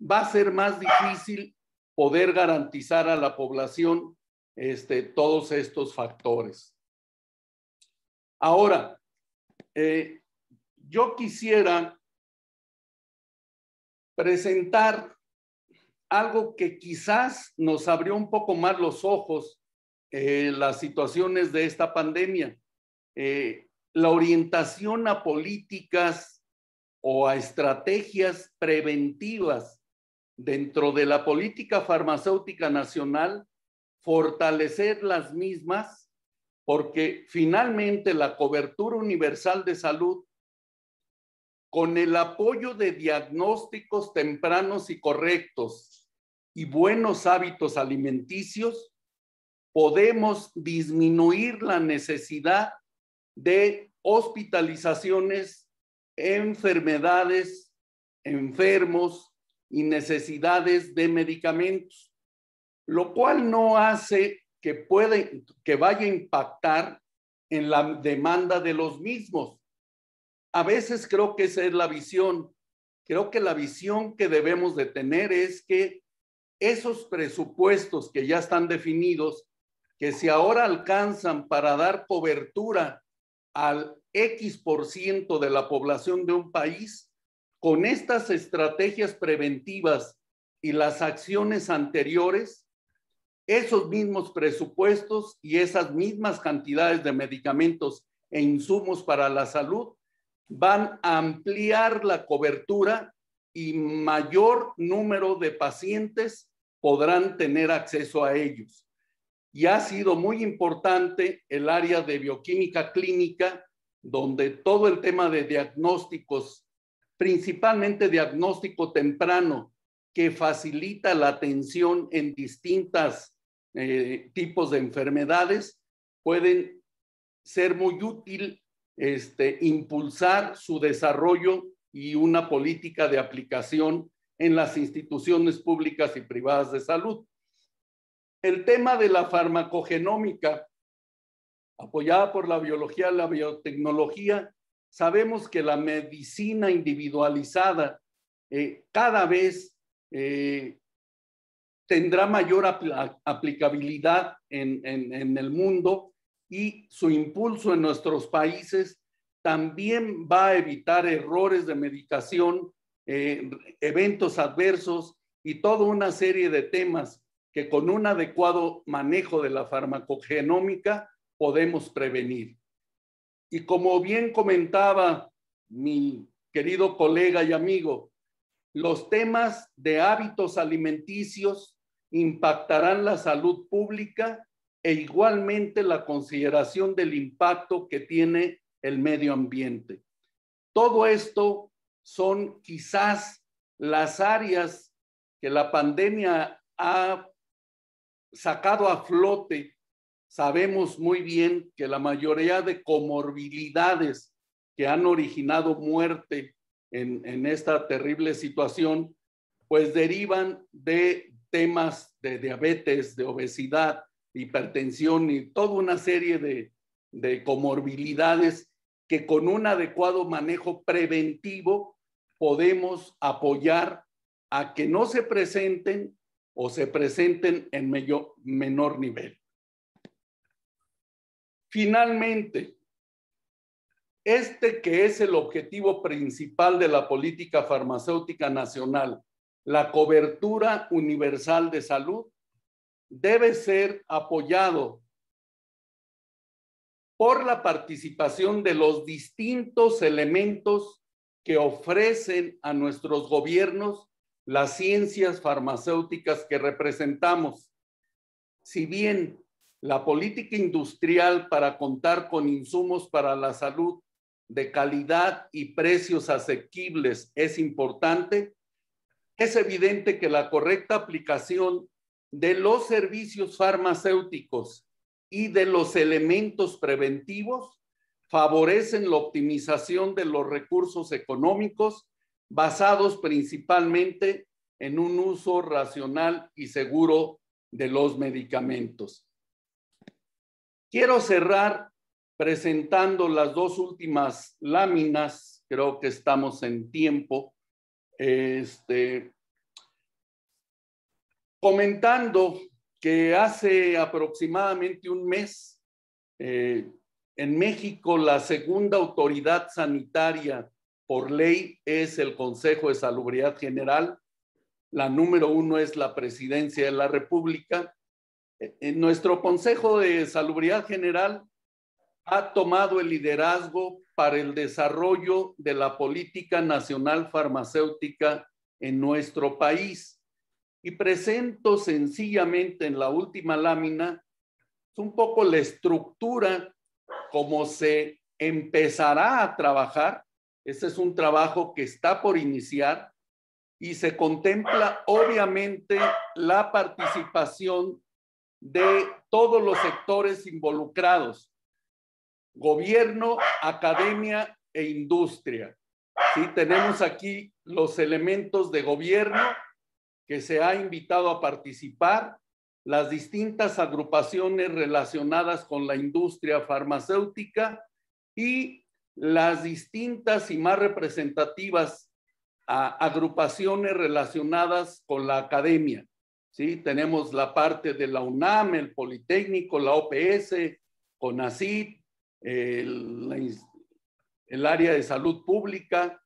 va a ser más difícil poder garantizar a la población este, todos estos factores. Ahora, eh, yo quisiera presentar algo que quizás nos abrió un poco más los ojos en eh, las situaciones de esta pandemia, eh, la orientación a políticas o a estrategias preventivas dentro de la política farmacéutica nacional fortalecer las mismas, porque finalmente la cobertura universal de salud, con el apoyo de diagnósticos tempranos y correctos y buenos hábitos alimenticios, podemos disminuir la necesidad de hospitalizaciones, enfermedades, enfermos y necesidades de medicamentos lo cual no hace que, puede, que vaya a impactar en la demanda de los mismos. A veces creo que esa es la visión. Creo que la visión que debemos de tener es que esos presupuestos que ya están definidos, que si ahora alcanzan para dar cobertura al X por ciento de la población de un país, con estas estrategias preventivas y las acciones anteriores, esos mismos presupuestos y esas mismas cantidades de medicamentos e insumos para la salud van a ampliar la cobertura y mayor número de pacientes podrán tener acceso a ellos. Y ha sido muy importante el área de bioquímica clínica, donde todo el tema de diagnósticos, principalmente diagnóstico temprano, que facilita la atención en distintas eh, tipos de enfermedades, pueden ser muy útil este, impulsar su desarrollo y una política de aplicación en las instituciones públicas y privadas de salud. El tema de la farmacogenómica, apoyada por la biología, y la biotecnología, sabemos que la medicina individualizada eh, cada vez eh, tendrá mayor aplicabilidad en, el mundo y su impulso en nuestros países también va a evitar errores de medicación, eh, eventos adversos y toda una serie de temas que con un adecuado manejo de la farmacogenómica podemos prevenir. Y como bien comentaba mi querido colega y amigo, los temas de hábitos alimenticios impactarán la salud pública e igualmente la consideración del impacto que tiene el medio ambiente. Todo esto son quizás las áreas que la pandemia ha sacado a flote. Sabemos muy bien que la mayoría de comorbilidades que han originado muerte en, en esta terrible situación, pues derivan de temas de diabetes, de obesidad, hipertensión y toda una serie de, comorbilidades que con un adecuado manejo preventivo podemos apoyar a que no se presenten o se presenten en menor nivel. Finalmente, este que es el objetivo principal de la política farmacéutica nacional, la cobertura universal de salud debe ser apoyado por la participación de los distintos elementos que ofrecen a nuestros gobiernos las ciencias farmacéuticas que representamos. Si bien la política industrial para contar con insumos para la salud de calidad y precios asequibles es importante, es evidente que la correcta aplicación de los servicios farmacéuticos y de los elementos preventivos favorecen la optimización de los recursos económicos basados principalmente en un uso racional y seguro de los medicamentos. Quiero cerrar presentando las dos últimas láminas, creo que estamos en tiempo, este, comentando que hace aproximadamente un mes eh, en México la segunda autoridad sanitaria por ley es el Consejo de Salubridad General, la número uno es la Presidencia de la República. En nuestro Consejo de Salubridad General ha tomado el liderazgo para el desarrollo de la política nacional farmacéutica en nuestro país. Y presento sencillamente en la última lámina un poco la estructura, cómo se empezará a trabajar. Ese es un trabajo que está por iniciar y se contempla obviamente la participación de todos los sectores involucrados, gobierno, academia e industria. ¿sí? Tenemos aquí los elementos de gobierno que se ha invitado a participar, las distintas agrupaciones relacionadas con la industria farmacéutica y las distintas y más representativas agrupaciones relacionadas con la academia. ¿sí? Tenemos la parte de la UNAM, el Politécnico, la OPS, CONACIT, el, área de salud pública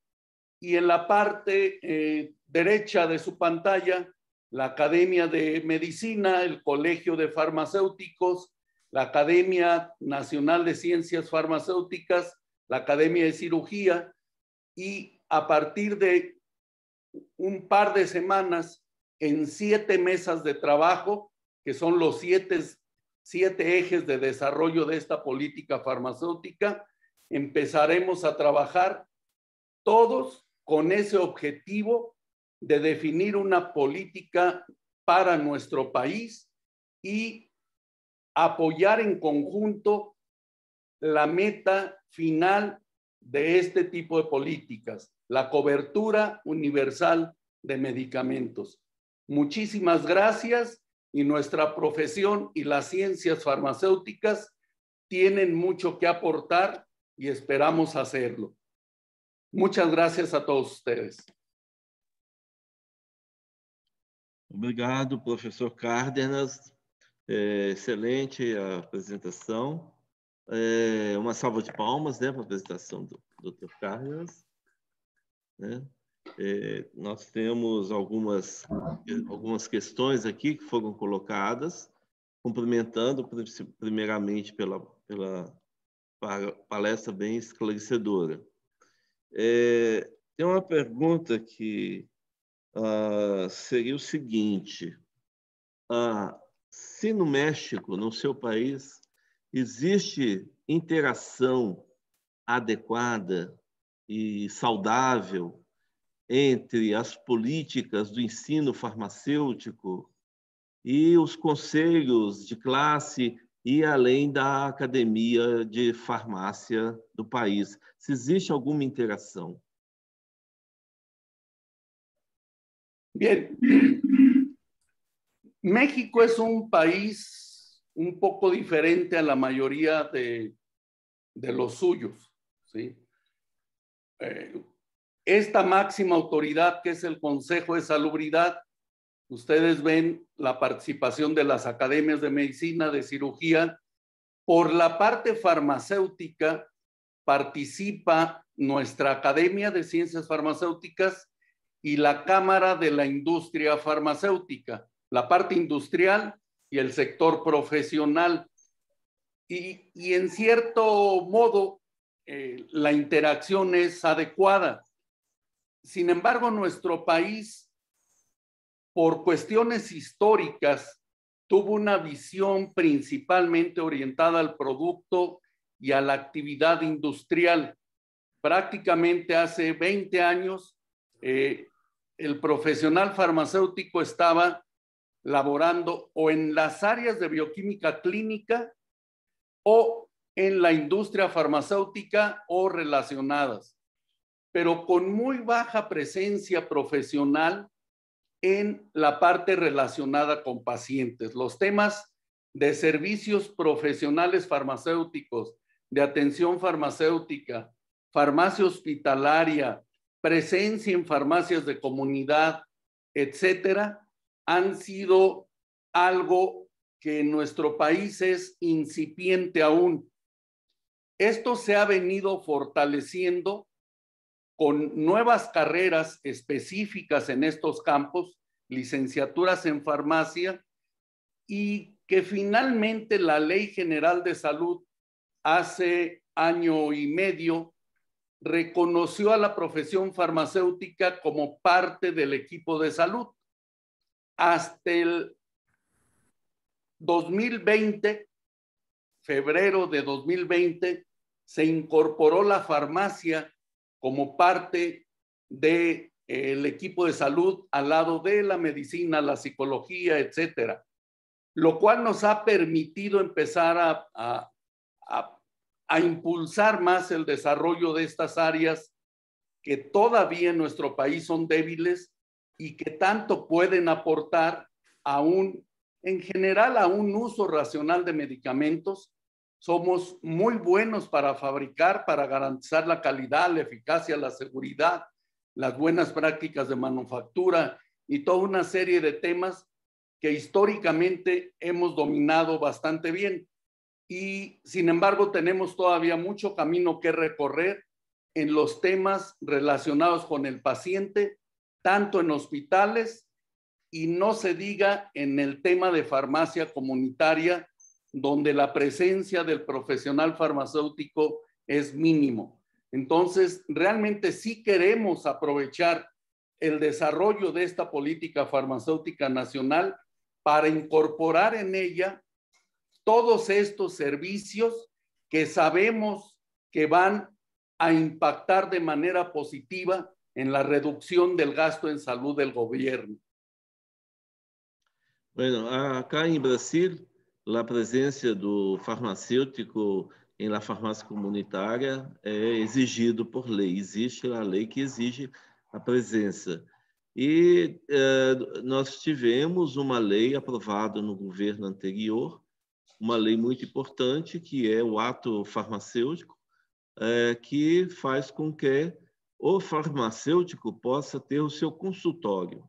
y en la parte eh, derecha de su pantalla la Academia de Medicina, el Colegio de Farmacéuticos, la Academia Nacional de Ciencias Farmacéuticas, la Academia de Cirugía y a partir de un par de semanas en siete mesas de trabajo, que son los siete siete ejes de desarrollo de esta política farmacéutica, empezaremos a trabajar todos con ese objetivo de definir una política para nuestro país y apoyar en conjunto la meta final de este tipo de políticas, la cobertura universal de medicamentos. Muchísimas gracias y nuestra profesión y las ciencias farmacéuticas tienen mucho que aportar y esperamos hacerlo. Muchas gracias a todos ustedes. Obrigado, professor Cárdenas. É, excelente a apresentação. É, uma salva de palmas né, para a apresentação do Dr. Cárdenas. Né? É, nós temos algumas, algumas questões aqui que foram colocadas, cumprimentando primeiramente pela, pela palestra bem esclarecedora. É, tem uma pergunta que uh, seria o seguinte: uh, se no México, no seu país, existe interação adequada e saudável entre as políticas do ensino farmacêutico e os conselhos de classe e além da academia de farmácia do país. Se existe alguma interação? Bem, México é um país um pouco diferente da maioria de, de los suyos. ¿sí? Eh, esta máxima autoridad que es el Consejo de Salubridad, ustedes ven la participación de las academias de medicina, de cirugía, por la parte farmacéutica participa nuestra Academia de Ciencias Farmacéuticas y la Cámara de la Industria Farmacéutica, la parte industrial y el sector profesional. Y, en cierto modo, eh, la interacción es adecuada. Sin embargo, nuestro país, por cuestiones históricas, tuvo una visión principalmente orientada al producto y a la actividad industrial. Prácticamente hace 20 años, eh, el profesional farmacéutico estaba laborando o en las áreas de bioquímica clínica o en la industria farmacéutica o relacionadas pero con muy baja presencia profesional en la parte relacionada con pacientes. Los temas de servicios profesionales farmacéuticos, de atención farmacéutica, farmacia hospitalaria, presencia en farmacias de comunidad, etcétera, han sido algo que en nuestro país es incipiente aún. Esto se ha venido fortaleciendo con nuevas carreras específicas en estos campos, licenciaturas en farmacia, y que finalmente la Ley General de Salud hace año y medio reconoció a la profesión farmacéutica como parte del equipo de salud. Hasta el 2020, febrero de 2020, se incorporó la farmacia como parte del eh, equipo de salud al lado de la medicina, la psicología, etcétera, lo cual nos ha permitido empezar a, a impulsar más el desarrollo de estas áreas que todavía en nuestro país son débiles y que tanto pueden aportar a un, en general, a un uso racional de medicamentos somos muy buenos para fabricar, para garantizar la calidad, la eficacia, la seguridad, las buenas prácticas de manufactura y toda una serie de temas que históricamente hemos dominado bastante bien. Y sin embargo, tenemos todavía mucho camino que recorrer en los temas relacionados con el paciente, tanto en hospitales y no se diga en el tema de farmacia comunitaria, donde la presencia del profesional farmacéutico es mínimo. Entonces, realmente sí queremos aprovechar el desarrollo de esta política farmacéutica nacional para incorporar en ella todos estos servicios que sabemos que van a impactar de manera positiva en la reducción del gasto en salud del gobierno. Bueno, acá en Brasil a presença do farmacêutico em la farmácia comunitária é exigido por lei. Existe a lei que exige a presença. E eh, nós tivemos uma lei aprovada no governo anterior, uma lei muito importante, que é o ato farmacêutico, eh, que faz com que o farmacêutico possa ter o seu consultório.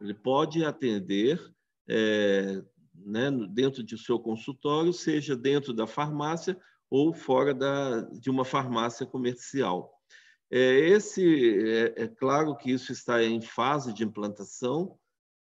Ele pode atender eh, né, dentro de seu consultório, seja dentro da farmácia ou fora da, de uma farmácia comercial. É, esse, é, é claro que isso está em fase de implantação,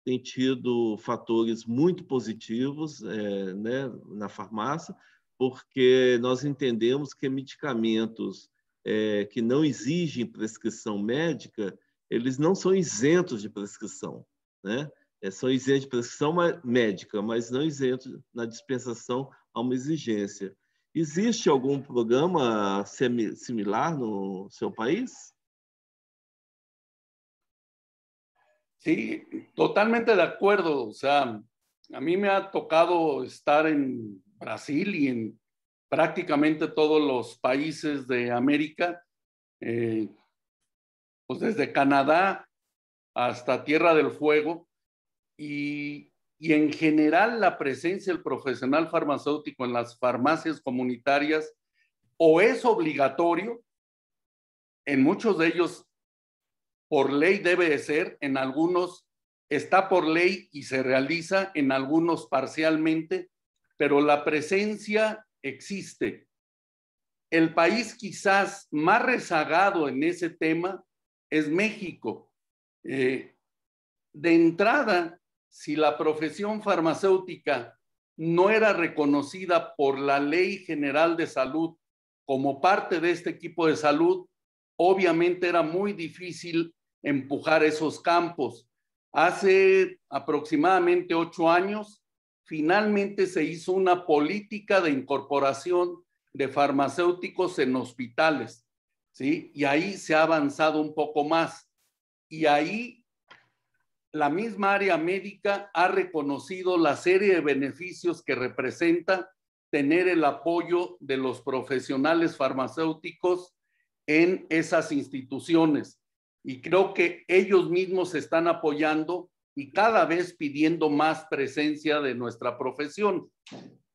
tem tido fatores muito positivos é, né, na farmácia, porque nós entendemos que medicamentos é, que não exigem prescrição médica, eles não são isentos de prescrição. Né? é, são isentos de prescrição médica, mas não isentos na dispensação a uma exigência. Existe algum programa similar no seu país? Sí, totalmente de acuerdo. O sea, a mí me ha tocado estar en Brasil y en prácticamente todos los países de América, eh, pues desde Canadá hasta Tierra del Fuego, y, en general la presencia del profesional farmacéutico en las farmacias comunitarias o es obligatorio, en muchos de ellos por ley debe de ser, en algunos está por ley y se realiza, en algunos parcialmente, pero la presencia existe. El país quizás más rezagado en ese tema es México. Eh, de entrada, si la profesión farmacéutica no era reconocida por la Ley General de Salud como parte de este equipo de salud, obviamente era muy difícil empujar esos campos. Hace aproximadamente ocho años, finalmente se hizo una política de incorporación de farmacéuticos en hospitales, ¿sí? Y ahí se ha avanzado un poco más. Y ahí la misma área médica ha reconocido la serie de beneficios que representa tener el apoyo de los profesionales farmacéuticos en esas instituciones. Y creo que ellos mismos se están apoyando y cada vez pidiendo más presencia de nuestra profesión.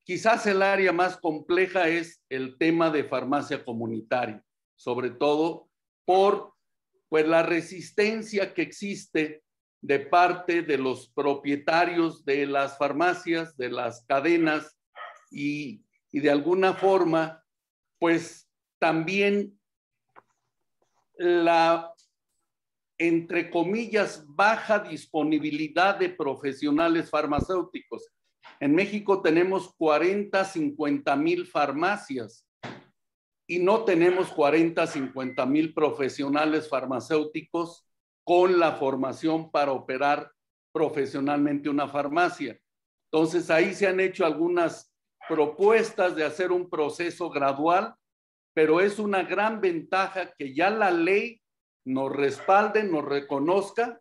Quizás el área más compleja es el tema de farmacia comunitaria, sobre todo por pues, la resistencia que existe de parte de los propietarios de las farmacias, de las cadenas y, de alguna forma, pues también la, entre comillas, baja disponibilidad de profesionales farmacéuticos. En México tenemos 40, 50 mil farmacias y no tenemos 40, 50 mil profesionales farmacéuticos con la formación para operar profesionalmente una farmacia. Entonces, ahí se han hecho algunas propuestas de hacer un proceso gradual, pero es una gran ventaja que ya la ley nos respalde, nos reconozca,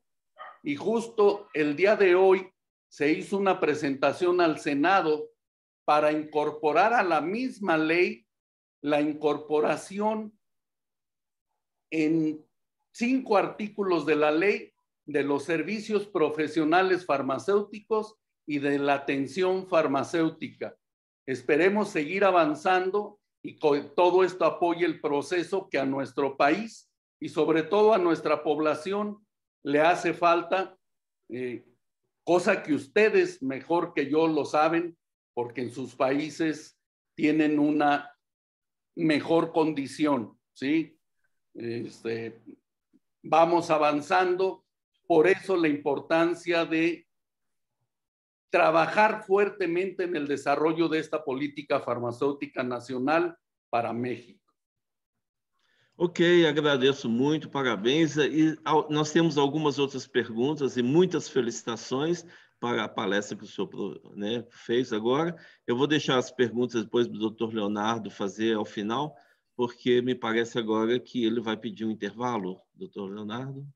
y justo el día de hoy se hizo una presentación al Senado para incorporar a la misma ley la incorporación en cinco artículos de la ley de los servicios profesionales farmacéuticos y de la atención farmacéutica. Esperemos seguir avanzando y todo esto apoye el proceso que a nuestro país y sobre todo a nuestra población le hace falta, eh, cosa que ustedes mejor que yo lo saben, porque en sus países tienen una mejor condición, ¿sí? Este, vamos avanzando. Por eso la importancia de trabajar fuertemente en el desarrollo de esta política farmacéutica nacional para México. Ok, agradeço muito, parabéns. E nós temos algumas outras perguntas e muitas felicitações para a palestra que o senhor né, fez agora. Eu vou deixar as perguntas depois do doutor Leonardo fazer ao final, porque me parece agora que ele vai pedir um intervalo, doutor Leonardo.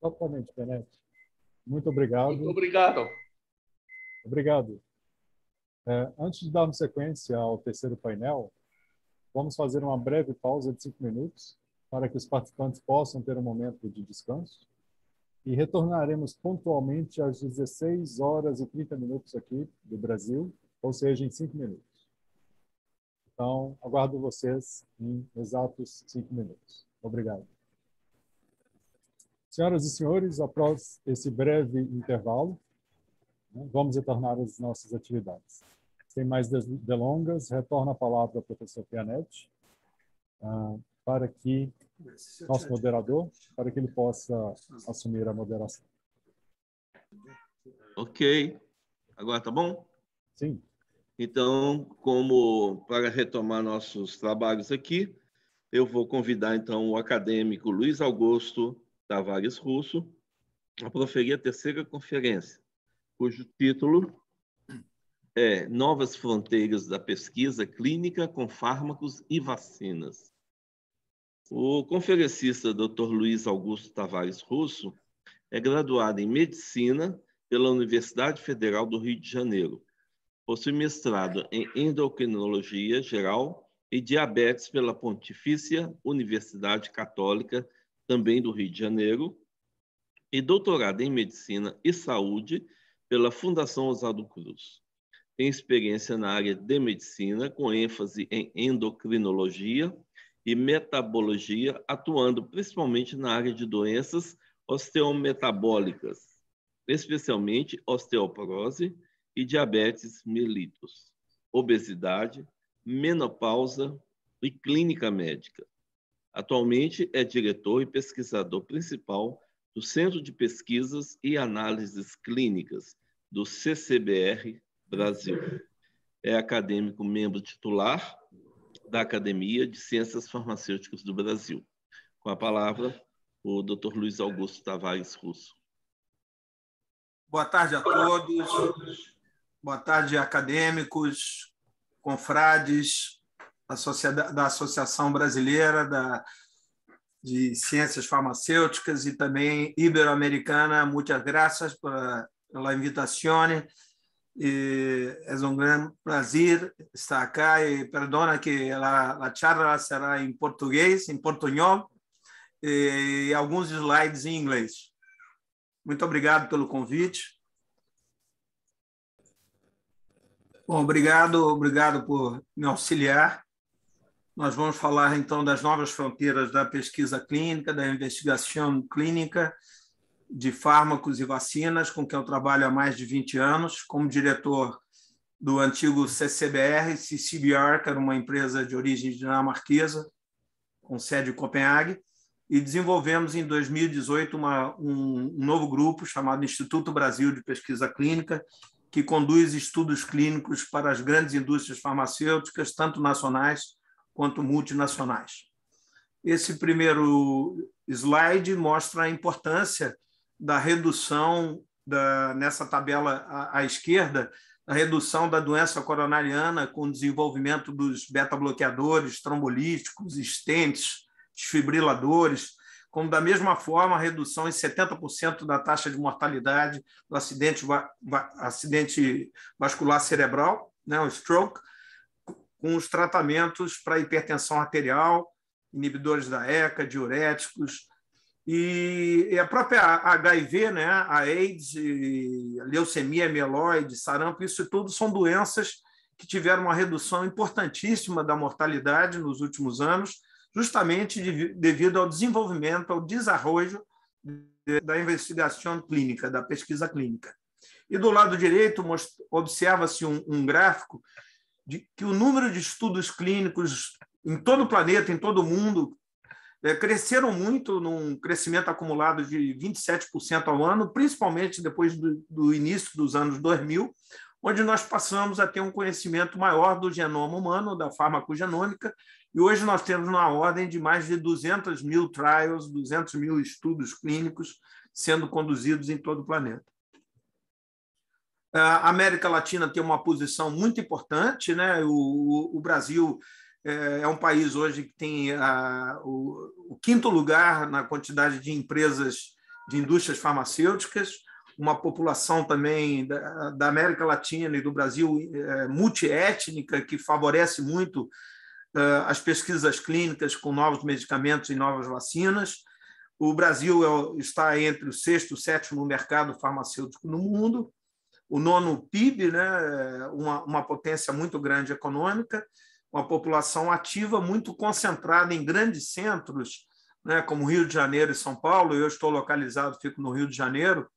Totalmente, Benete. Muito obrigado. Muito obrigado. Obrigado. É, antes de darmos sequência ao terceiro painel, vamos fazer uma breve pausa de cinco minutos para que os participantes possam ter um momento de descanso e retornaremos pontualmente às 16 horas e 30 minutos aqui do Brasil, ou seja, em cinco minutos. Então, aguardo vocês em exatos cinco minutos. Obrigado. Senhoras e senhores, após esse breve intervalo, né, vamos retornar às nossas atividades. Sem mais delongas, retorno a palavra ao professor Pianetti, ah, para que nosso moderador, para que ele possa assumir a moderação. Ok. Agora tá bom? Sim. Então, como para retomar nossos trabalhos aqui, eu vou convidar então o acadêmico Luiz Augusto Tavares Russo a proferir a terceira conferência, cujo título é Novas Fronteiras da Pesquisa Clínica com Fármacos e Vacinas. O conferencista Dr. Luiz Augusto Tavares Russo é graduado em Medicina pela Universidade Federal do Rio de Janeiro possui mestrado em endocrinologia geral e diabetes pela Pontifícia Universidade Católica, também do Rio de Janeiro, e doutorado em medicina e saúde pela Fundação Oswaldo Cruz. Tem experiência na área de medicina com ênfase em endocrinologia e metabologia, atuando principalmente na área de doenças osteometabólicas, especialmente osteoporose, e diabetes mellitus, obesidade, menopausa e clínica médica. Atualmente é diretor e pesquisador principal do Centro de Pesquisas e Análises Clínicas do CCBR Brasil. É acadêmico membro titular da Academia de Ciências Farmacêuticas do Brasil. Com a palavra, o Dr. Luiz Augusto Tavares Russo. Boa tarde a todos. Boa tarde, acadêmicos, confrades da, sociedade, da Associação Brasileira da, de Ciências Farmacêuticas e também Ibero-Americana. Muitas graças pela, pela invitação. é um grande prazer estar aqui. Perdona que a, a charla será em português, em portunhol, e alguns slides em inglês. Muito obrigado pelo convite. Bom, obrigado, obrigado por me auxiliar. Nós vamos falar então das novas fronteiras da pesquisa clínica, da investigação clínica de fármacos e vacinas, com quem eu trabalho há mais de 20 anos, como diretor do antigo CCBR, CCBR, que era uma empresa de origem dinamarquesa, com sede em Copenhague, e desenvolvemos em 2018 uma, um novo grupo chamado Instituto Brasil de Pesquisa Clínica, que conduz estudos clínicos para as grandes indústrias farmacêuticas, tanto nacionais quanto multinacionais. Esse primeiro slide mostra a importância da redução, da, nessa tabela à, à esquerda, a redução da doença coronariana com o desenvolvimento dos beta-bloqueadores, trombolíticos, estentes, desfibriladores, como da mesma forma a redução em 70% da taxa de mortalidade do acidente, va acidente vascular cerebral, né, o stroke, com os tratamentos para hipertensão arterial, inibidores da ECA, diuréticos, e, a própria HIV, né, a AIDS, a leucemia mieloide, sarampo, isso tudo são doenças que tiveram uma redução importantíssima da mortalidade nos últimos anos, justamente de, devido ao desenvolvimento, ao desarrollo de, da investigação clínica, da pesquisa clínica. E do lado direito, observa-se um, um, gráfico de que o número de estudos clínicos em todo o planeta, em todo o mundo, é, cresceram muito, num crescimento acumulado de 27% ao ano, principalmente depois do, do início dos anos 2000, onde nós passamos a ter um conhecimento maior do genoma humano, da farmacogenômica, e hoje nós temos na ordem de mais de 200 mil trials, 200 mil estudos clínicos sendo conduzidos em todo o planeta. A América Latina tem uma posição muito importante, né? O, o Brasil é, é um país hoje que tem a, o, o quinto lugar na quantidade de empresas de indústrias farmacêuticas, uma população também da, da América Latina e do Brasil é, multiétnica, que favorece muito eh, as pesquisas clínicas com novos medicamentos e novas vacinas. O Brasil é está entre o sexto e sétimo mercado farmacêutico no mundo, o nono PIB, né, uma, uma potência muito grande econômica, uma população ativa muito concentrada em grandes centros, né, como Rio de Janeiro e São Paulo. Eu estou localizado, fico no Rio de Janeiro,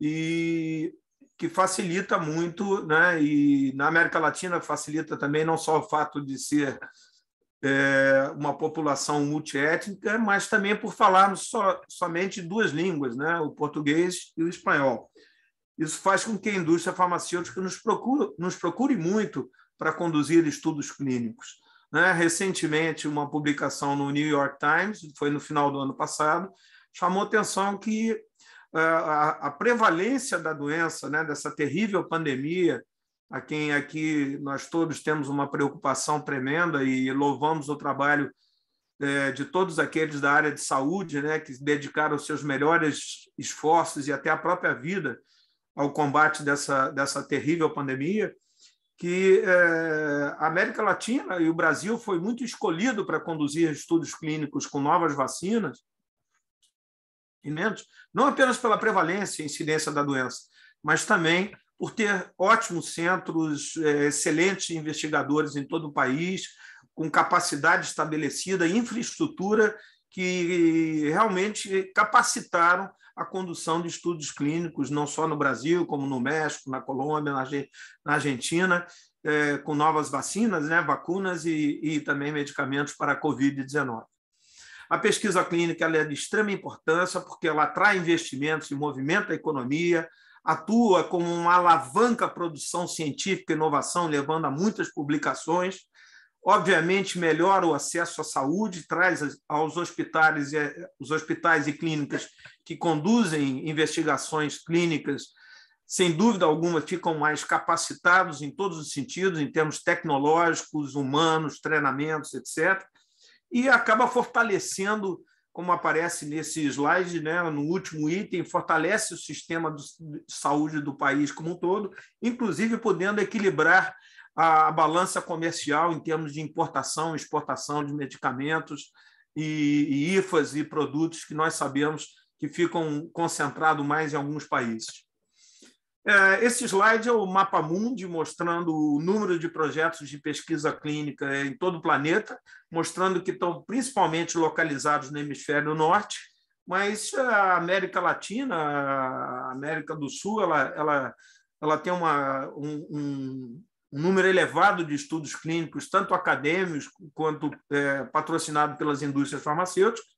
e que facilita muito, né? e na América Latina facilita também não só o fato de ser é, uma população multiétnica, mas também por falarmos so, somente duas línguas, né? o português e o espanhol. Isso faz com que a indústria farmacêutica nos procure, nos procure muito para conduzir estudos clínicos. Né? Recentemente, uma publicação no New York Times, foi no final do ano passado, chamou atenção que é, a, prevalência da doença, né, dessa terrível pandemia, a quem aqui nós todos temos uma preocupação tremenda e louvamos o trabalho é, de todos aqueles da área de saúde, né, que dedicaram seus melhores esforços e até a própria vida ao combate dessa, dessa terrível pandemia, que é, a América Latina e o Brasil foi muito escolhido para conduzir estudos clínicos com novas vacinas, não apenas pela prevalência e incidência da doença, mas também por ter ótimos centros, é, excelentes investigadores em todo o país, com capacidade estabelecida, infraestrutura que realmente capacitaram a condução de estudos clínicos, não só no Brasil, como no México, na Colômbia, na Argentina, é, com novas vacinas, né, vacunas e, e também medicamentos para a Covid-19. A pesquisa clínica é de extrema importância porque ela atrai investimentos e movimenta a economia, atua como uma alavanca à produção científica e inovação, levando a muitas publicações. Obviamente, melhora o acesso à saúde, traz aos hospitais, os hospitais e clínicas que conduzem investigações clínicas, sem dúvida alguma, ficam mais capacitados em todos os sentidos, em termos tecnológicos, humanos, treinamentos, etc e acaba fortalecendo, como aparece nesse slide, né, no último item, fortalece o sistema de saúde do país como um todo, inclusive podendo equilibrar a balança comercial em termos de importação e exportação de medicamentos e, e IFAs e produtos que nós sabemos que ficam concentrados mais em alguns países. É, esse slide é o mapa mundi mostrando o número de projetos de pesquisa clínica em todo o planeta, mostrando que estão principalmente localizados no hemisfério norte, mas é, a América Latina, a América do Sul, ela, ela, ela tem uma, um, um número elevado de estudos clínicos, tanto acadêmicos quanto é, patrocinados pelas indústrias farmacêuticas,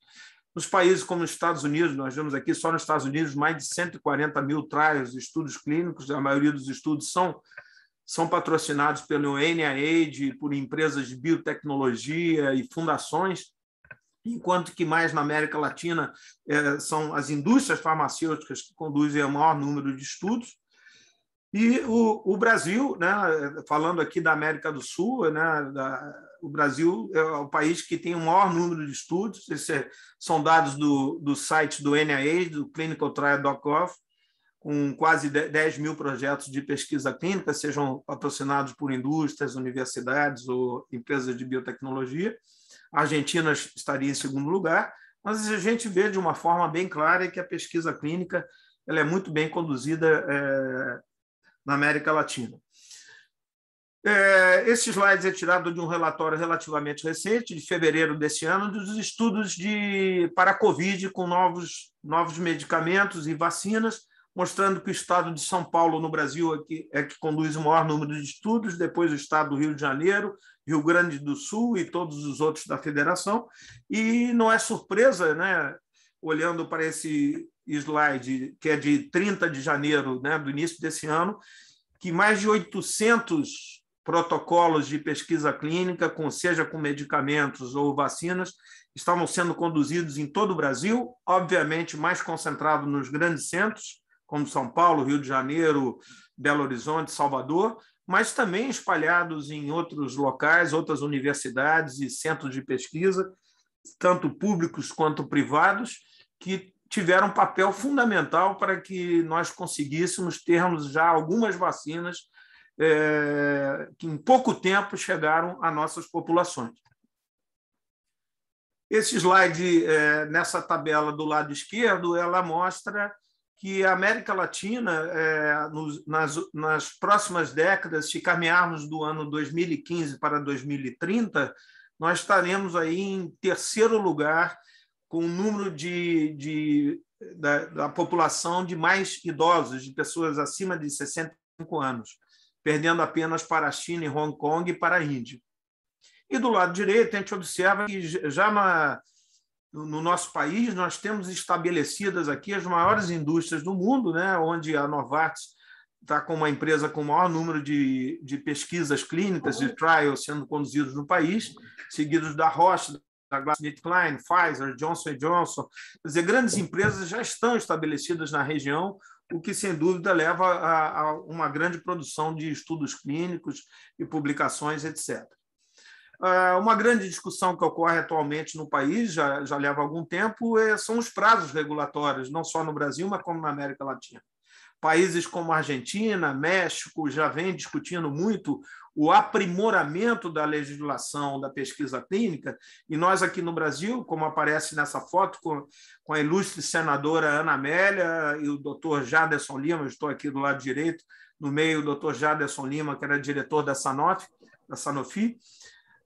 nos países como os Estados Unidos, nós vemos aqui só nos Estados Unidos mais de 140 mil trials, estudos clínicos, a maioria dos estudos são, são patrocinados pelo NIH, por empresas de biotecnologia e fundações, enquanto que mais na América Latina é, são as indústrias farmacêuticas que conduzem o maior número de estudos. E o, o Brasil, né, falando aqui da América do Sul, né, da, o Brasil é o país que tem o maior número de estudos, esses é, são dados do, do site do NIH, do Clinical com quase 10 mil projetos de pesquisa clínica, sejam patrocinados por indústrias, universidades ou empresas de biotecnologia. A Argentina estaria em segundo lugar, mas a gente vê de uma forma bem clara que a pesquisa clínica ela é muito bem conduzida é, na América Latina. É, esse slide é tirado de um relatório relativamente recente, de fevereiro desse ano, dos estudos de, para a Covid com novos, novos medicamentos e vacinas, mostrando que o estado de São Paulo, no Brasil, é que, é que conduz o maior número de estudos, depois o estado do Rio de Janeiro, Rio Grande do Sul e todos os outros da federação. E não é surpresa, né, olhando para esse slide, que é de 30 de janeiro, né, do início desse ano, que mais de 800 protocolos de pesquisa clínica, com, seja com medicamentos ou vacinas, estavam sendo conduzidos em todo o Brasil, obviamente mais concentrado nos grandes centros, como São Paulo, Rio de Janeiro, Belo Horizonte, Salvador, mas também espalhados em outros locais, outras universidades e centros de pesquisa, tanto públicos quanto privados, que tiveram um papel fundamental para que nós conseguíssemos termos já algumas vacinas é, que em pouco tempo chegaram às nossas populações. Esse slide, é, nessa tabela do lado esquerdo, ela mostra que a América Latina, é, nos, nas, nas próximas décadas, se caminharmos do ano 2015 para 2030, nós estaremos aí em terceiro lugar com o número de, de da, da população de mais idosos, de pessoas acima de 65 anos perdendo apenas para a China e Hong Kong e para a Índia. E do lado direito, a gente observa que já na, no nosso país nós temos estabelecidas aqui as maiores indústrias do mundo, né, onde a Novartis está com uma empresa com o maior número de, de pesquisas clínicas, de trials sendo conduzidos no país, seguidos da Roche, da GlaxoSmithKline, Pfizer, Johnson Johnson. Quer dizer, grandes empresas já estão estabelecidas na região, o que sem dúvida leva a, a uma grande produção de estudos clínicos e publicações, etc. Ah, uma grande discussão que ocorre atualmente no país, já, já leva algum tempo, é, são os prazos regulatórios, não só no Brasil, mas como na América Latina. Países como Argentina, México já vêm discutindo muito o aprimoramento da legislação da pesquisa clínica, e nós aqui no Brasil, como aparece nessa foto com, com a ilustre senadora Ana Amélia e o doutor Jaderson Lima, estou aqui do lado direito, no meio o doutor Jaderson Lima, que era diretor da Sanofi, da Sanofi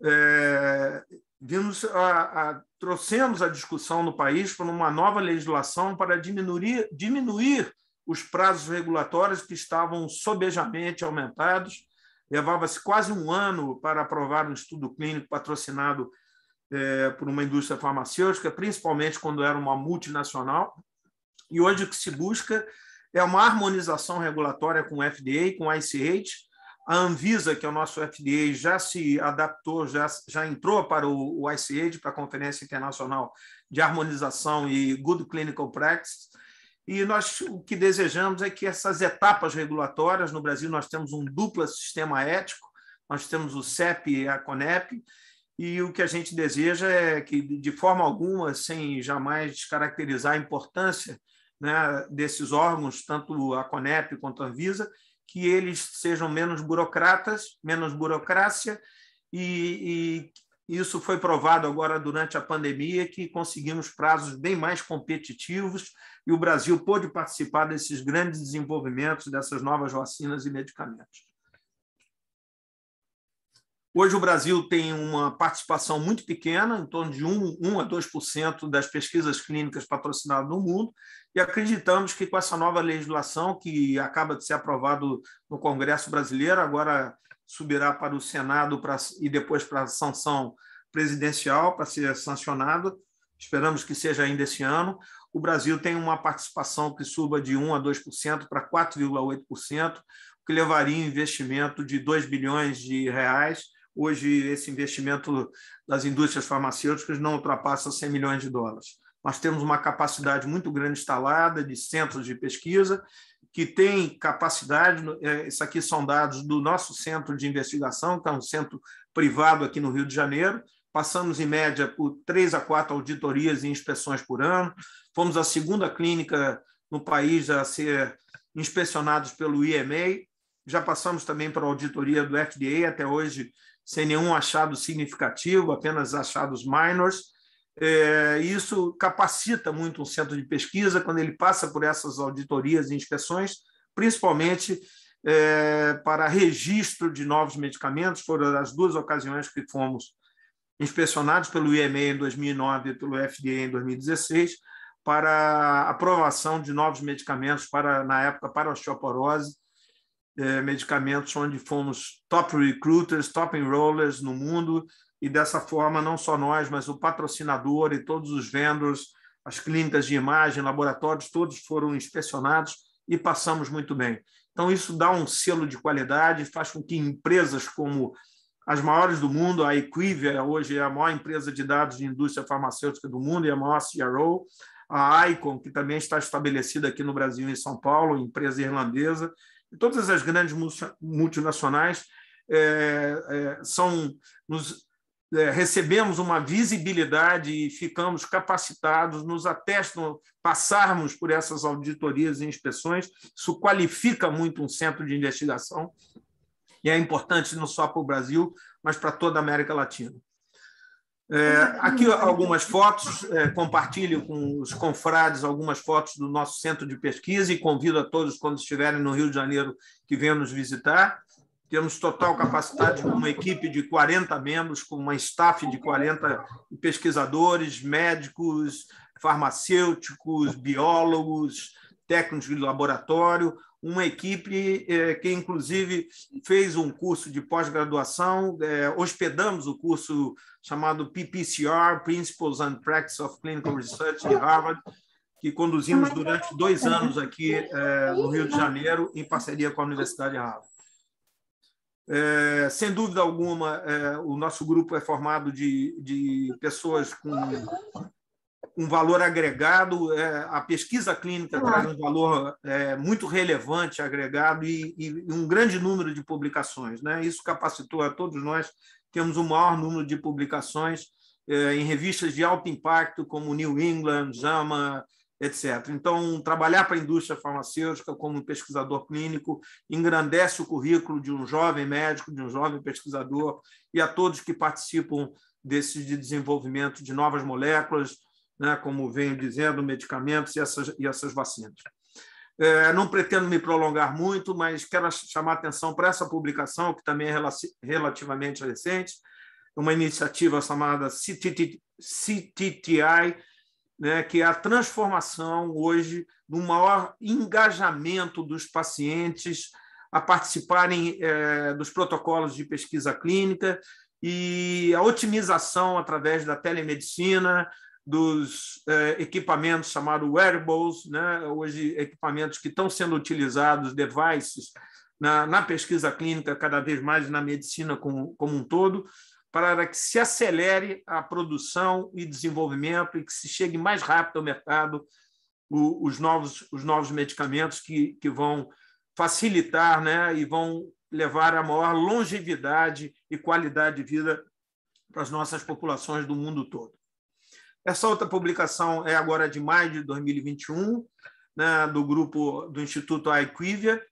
é, vimos a, a, trouxemos a discussão no país para uma nova legislação para diminuir, diminuir os prazos regulatórios que estavam sobejamente aumentados levava-se quase um ano para aprovar um estudo clínico patrocinado é, por uma indústria farmacêutica, principalmente quando era uma multinacional. E hoje o que se busca é uma harmonização regulatória com o FDA, com o ICH. A Anvisa, que é o nosso FDA, já se adaptou, já, já entrou para o, o ICH, para a Conferência Internacional de Harmonização e Good Clinical Practice e nós o que desejamos é que essas etapas regulatórias, no Brasil nós temos um duplo sistema ético, nós temos o CEP e a CONEP, e o que a gente deseja é que, de forma alguma, sem jamais descaracterizar a importância né, desses órgãos, tanto a CONEP quanto a Anvisa, que eles sejam menos burocratas, menos burocracia e, isso foi provado agora durante a pandemia, que conseguimos prazos bem mais competitivos e o Brasil pôde participar desses grandes desenvolvimentos dessas novas vacinas e medicamentos. Hoje o Brasil tem uma participação muito pequena, em torno de 1, a 2% das pesquisas clínicas patrocinadas no mundo, e acreditamos que com essa nova legislação que acaba de ser aprovado no Congresso Brasileiro, agora subirá para o Senado para, e depois para a sanção presidencial, para ser sancionado. Esperamos que seja ainda esse ano. O Brasil tem uma participação que suba de 1 a 2% para 4,8%, o que levaria investimento de 2 bilhões de reais. Hoje, esse investimento das indústrias farmacêuticas não ultrapassa 100 milhões de dólares. Nós temos uma capacidade muito grande instalada de centros de pesquisa que tem capacidade, é, isso aqui são dados do nosso centro de investigação, que é um centro privado aqui no Rio de Janeiro. Passamos, em média, por três a quatro auditorias e inspeções por ano. Fomos a segunda clínica no país a ser inspecionados pelo IMA. Já passamos também para a auditoria do FDA, até hoje sem nenhum achado significativo, apenas achados minors. É, isso capacita muito um centro de pesquisa quando ele passa por essas auditorias e inspeções, principalmente é, para registro de novos medicamentos. Foram as duas ocasiões que fomos inspecionados pelo IME em 2009 e pelo FDA em 2016 para aprovação de novos medicamentos para na época para osteoporose, eh, medicamentos onde fomos top recruiters, top enrollers no mundo e dessa forma não só nós, mas o patrocinador e todos os vendors, as clínicas de imagem, laboratórios, todos foram inspecionados e passamos muito bem. Então isso dá um selo de qualidade, faz com que empresas como as maiores do mundo, a Equivia hoje é a maior empresa de dados de indústria farmacêutica do mundo e é a maior CRO, a Icon, que também está estabelecida aqui no Brasil, em São Paulo, empresa irlandesa, e todas as grandes multinacionais é, é, são, nos é, recebemos uma visibilidade e ficamos capacitados, nos atestam, passarmos por essas auditorias e inspeções, isso qualifica muito um centro de investigação e é importante não só para o Brasil, mas para toda a América Latina. É, aqui algumas fotos, é, compartilho com os confrades algumas fotos do nosso centro de pesquisa e convido a todos, quando estiverem no Rio de Janeiro, que venham nos visitar. Temos total capacidade com uma equipe de 40 membros, com uma staff de 40 pesquisadores, médicos, farmacêuticos, biólogos, técnicos de laboratório, uma equipe é, que, inclusive, fez um curso de pós-graduação, é, hospedamos o curso chamado PPCR, Principles and Practice of Clinical Research de Harvard, que conduzimos durante dois anos aqui é, no Rio de Janeiro, em parceria com a Universidade de Harvard. É, sem dúvida alguma, é, o nosso grupo é formado de, de pessoas com um valor agregado. É, a pesquisa clínica traz um valor é, muito relevante, agregado, e, e, um grande número de publicações. Né? Isso capacitou a todos nós. Temos o maior número de publicações é, em revistas de alto impacto, como New England, JAMA, etc. Então, trabalhar para a indústria farmacêutica como pesquisador clínico engrandece o currículo de um jovem médico, de um jovem pesquisador e a todos que participam desse desenvolvimento de novas moléculas, né, como venho dizendo, medicamentos e essas, e essas vacinas. É, não pretendo me prolongar muito, mas quero chamar atenção para essa publicação, que também é relativamente recente, uma iniciativa chamada CTTI, né, que é a transformação hoje no maior engajamento dos pacientes a participarem é, dos protocolos de pesquisa clínica e a otimização através da telemedicina, dos é, equipamentos chamados wearables, né, hoje equipamentos que estão sendo utilizados, devices, na, na pesquisa clínica, cada vez mais na medicina como, como um todo, para que se acelere a produção e desenvolvimento e que se chegue mais rápido ao mercado os novos, os novos medicamentos que, que vão facilitar né, e vão levar a maior longevidade e qualidade de vida para as nossas populações do mundo todo. Essa outra publicação é agora de maio de 2021, né, do grupo do Instituto Aiquivia,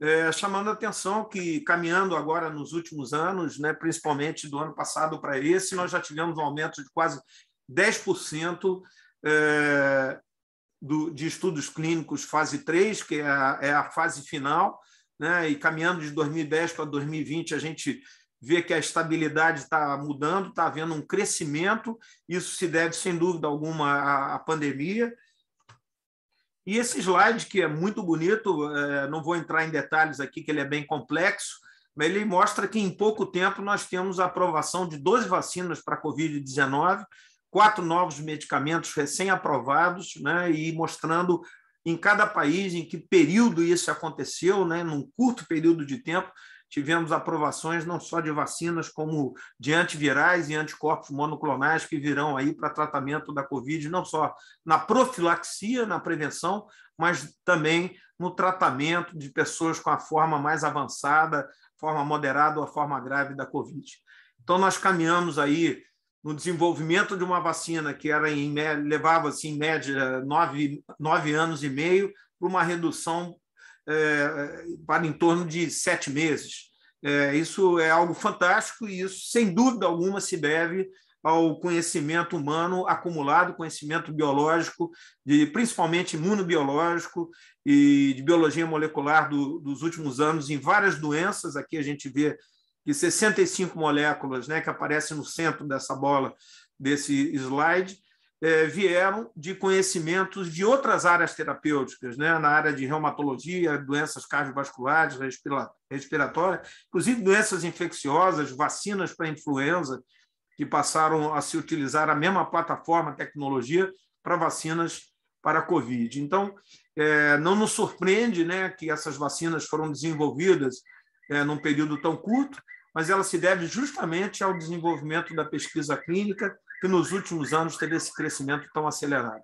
é, chamando a atenção que, caminhando agora nos últimos anos, né, principalmente do ano passado para esse, nós já tivemos um aumento de quase 10% é, do, de estudos clínicos fase 3, que é a, é a fase final, né, e caminhando de 2010 para 2020, a gente vê que a estabilidade está mudando, está havendo um crescimento, isso se deve, sem dúvida alguma, à, à pandemia, e esse slide, que é muito bonito, é, não vou entrar em detalhes aqui, que ele é bem complexo, mas ele mostra que em pouco tempo nós temos a aprovação de 12 vacinas para a Covid-19, quatro novos medicamentos recém-aprovados, né, e mostrando em cada país em que período isso aconteceu, né, num curto período de tempo, tivemos aprovações não só de vacinas, como de antivirais e anticorpos monoclonais que virão aí para tratamento da Covid, não só na profilaxia, na prevenção, mas também no tratamento de pessoas com a forma mais avançada, forma moderada ou a forma grave da Covid. Então, nós caminhamos aí no desenvolvimento de uma vacina que era em, levava-se, em média, nove, nove anos e meio, para uma redução para em torno de sete meses. É, isso é algo fantástico e isso, sem dúvida alguma, se deve ao conhecimento humano acumulado, conhecimento biológico, de, principalmente imunobiológico e de biologia molecular do, dos últimos anos em várias doenças. Aqui a gente vê que 65 moléculas né, que aparecem no centro dessa bola, desse slide, é, vieram de conhecimentos de outras áreas terapêuticas, né? na área de reumatologia, doenças cardiovasculares, respiratórias, inclusive doenças infecciosas, vacinas para influenza, que passaram a se utilizar a mesma plataforma, tecnologia, para vacinas para a Covid. Então, é, não nos surpreende né, que essas vacinas foram desenvolvidas é, num período tão curto, mas ela se deve justamente ao desenvolvimento da pesquisa clínica que nos últimos anos teve esse crescimento tão acelerado.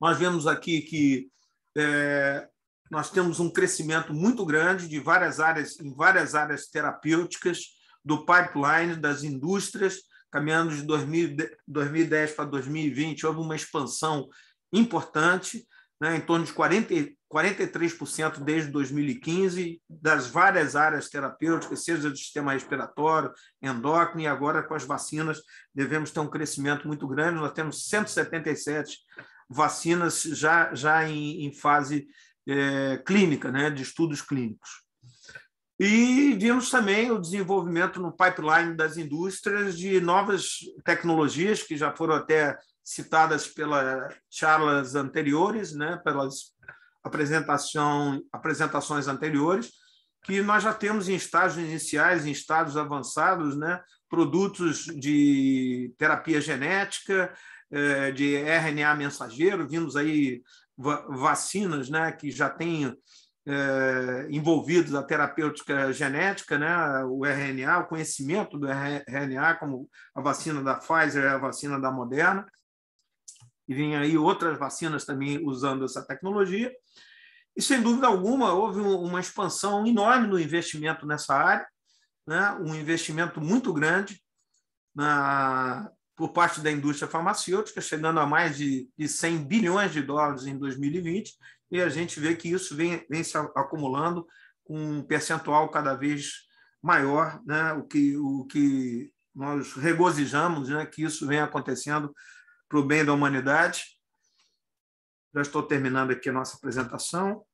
Nós vemos aqui que é, nós temos um crescimento muito grande de várias áreas, em várias áreas terapêuticas, do pipeline, das indústrias, caminhando de 2010 para 2020, houve uma expansão importante né, em torno de 40, 43% desde 2015, das várias áreas terapêuticas, seja do sistema respiratório, endócrino, e agora com as vacinas devemos ter um crescimento muito grande. Nós temos 177 vacinas já, já em, em fase é, clínica, né, de estudos clínicos. E vimos também o desenvolvimento no pipeline das indústrias de novas tecnologias que já foram até citadas pelas charlas anteriores, né, pelas apresentação, apresentações anteriores, que nós já temos em estágios iniciais, em estágios avançados, né, produtos de terapia genética, é, de RNA mensageiro, vimos aí vacinas né, que já têm é, envolvidos a terapêutica genética, né, o RNA, o conhecimento do RNA, como a vacina da Pfizer e a vacina da Moderna e vem aí outras vacinas também usando essa tecnologia. E, sem dúvida alguma, houve uma expansão enorme no investimento nessa área, né? um investimento muito grande na, por parte da indústria farmacêutica, chegando a mais de, de 100 bilhões de dólares em 2020, e a gente vê que isso vem, vem se acumulando com um percentual cada vez maior, né? o, que, o que nós regozijamos né? que isso vem acontecendo para o bem da humanidade. Já estou terminando aqui a nossa apresentação.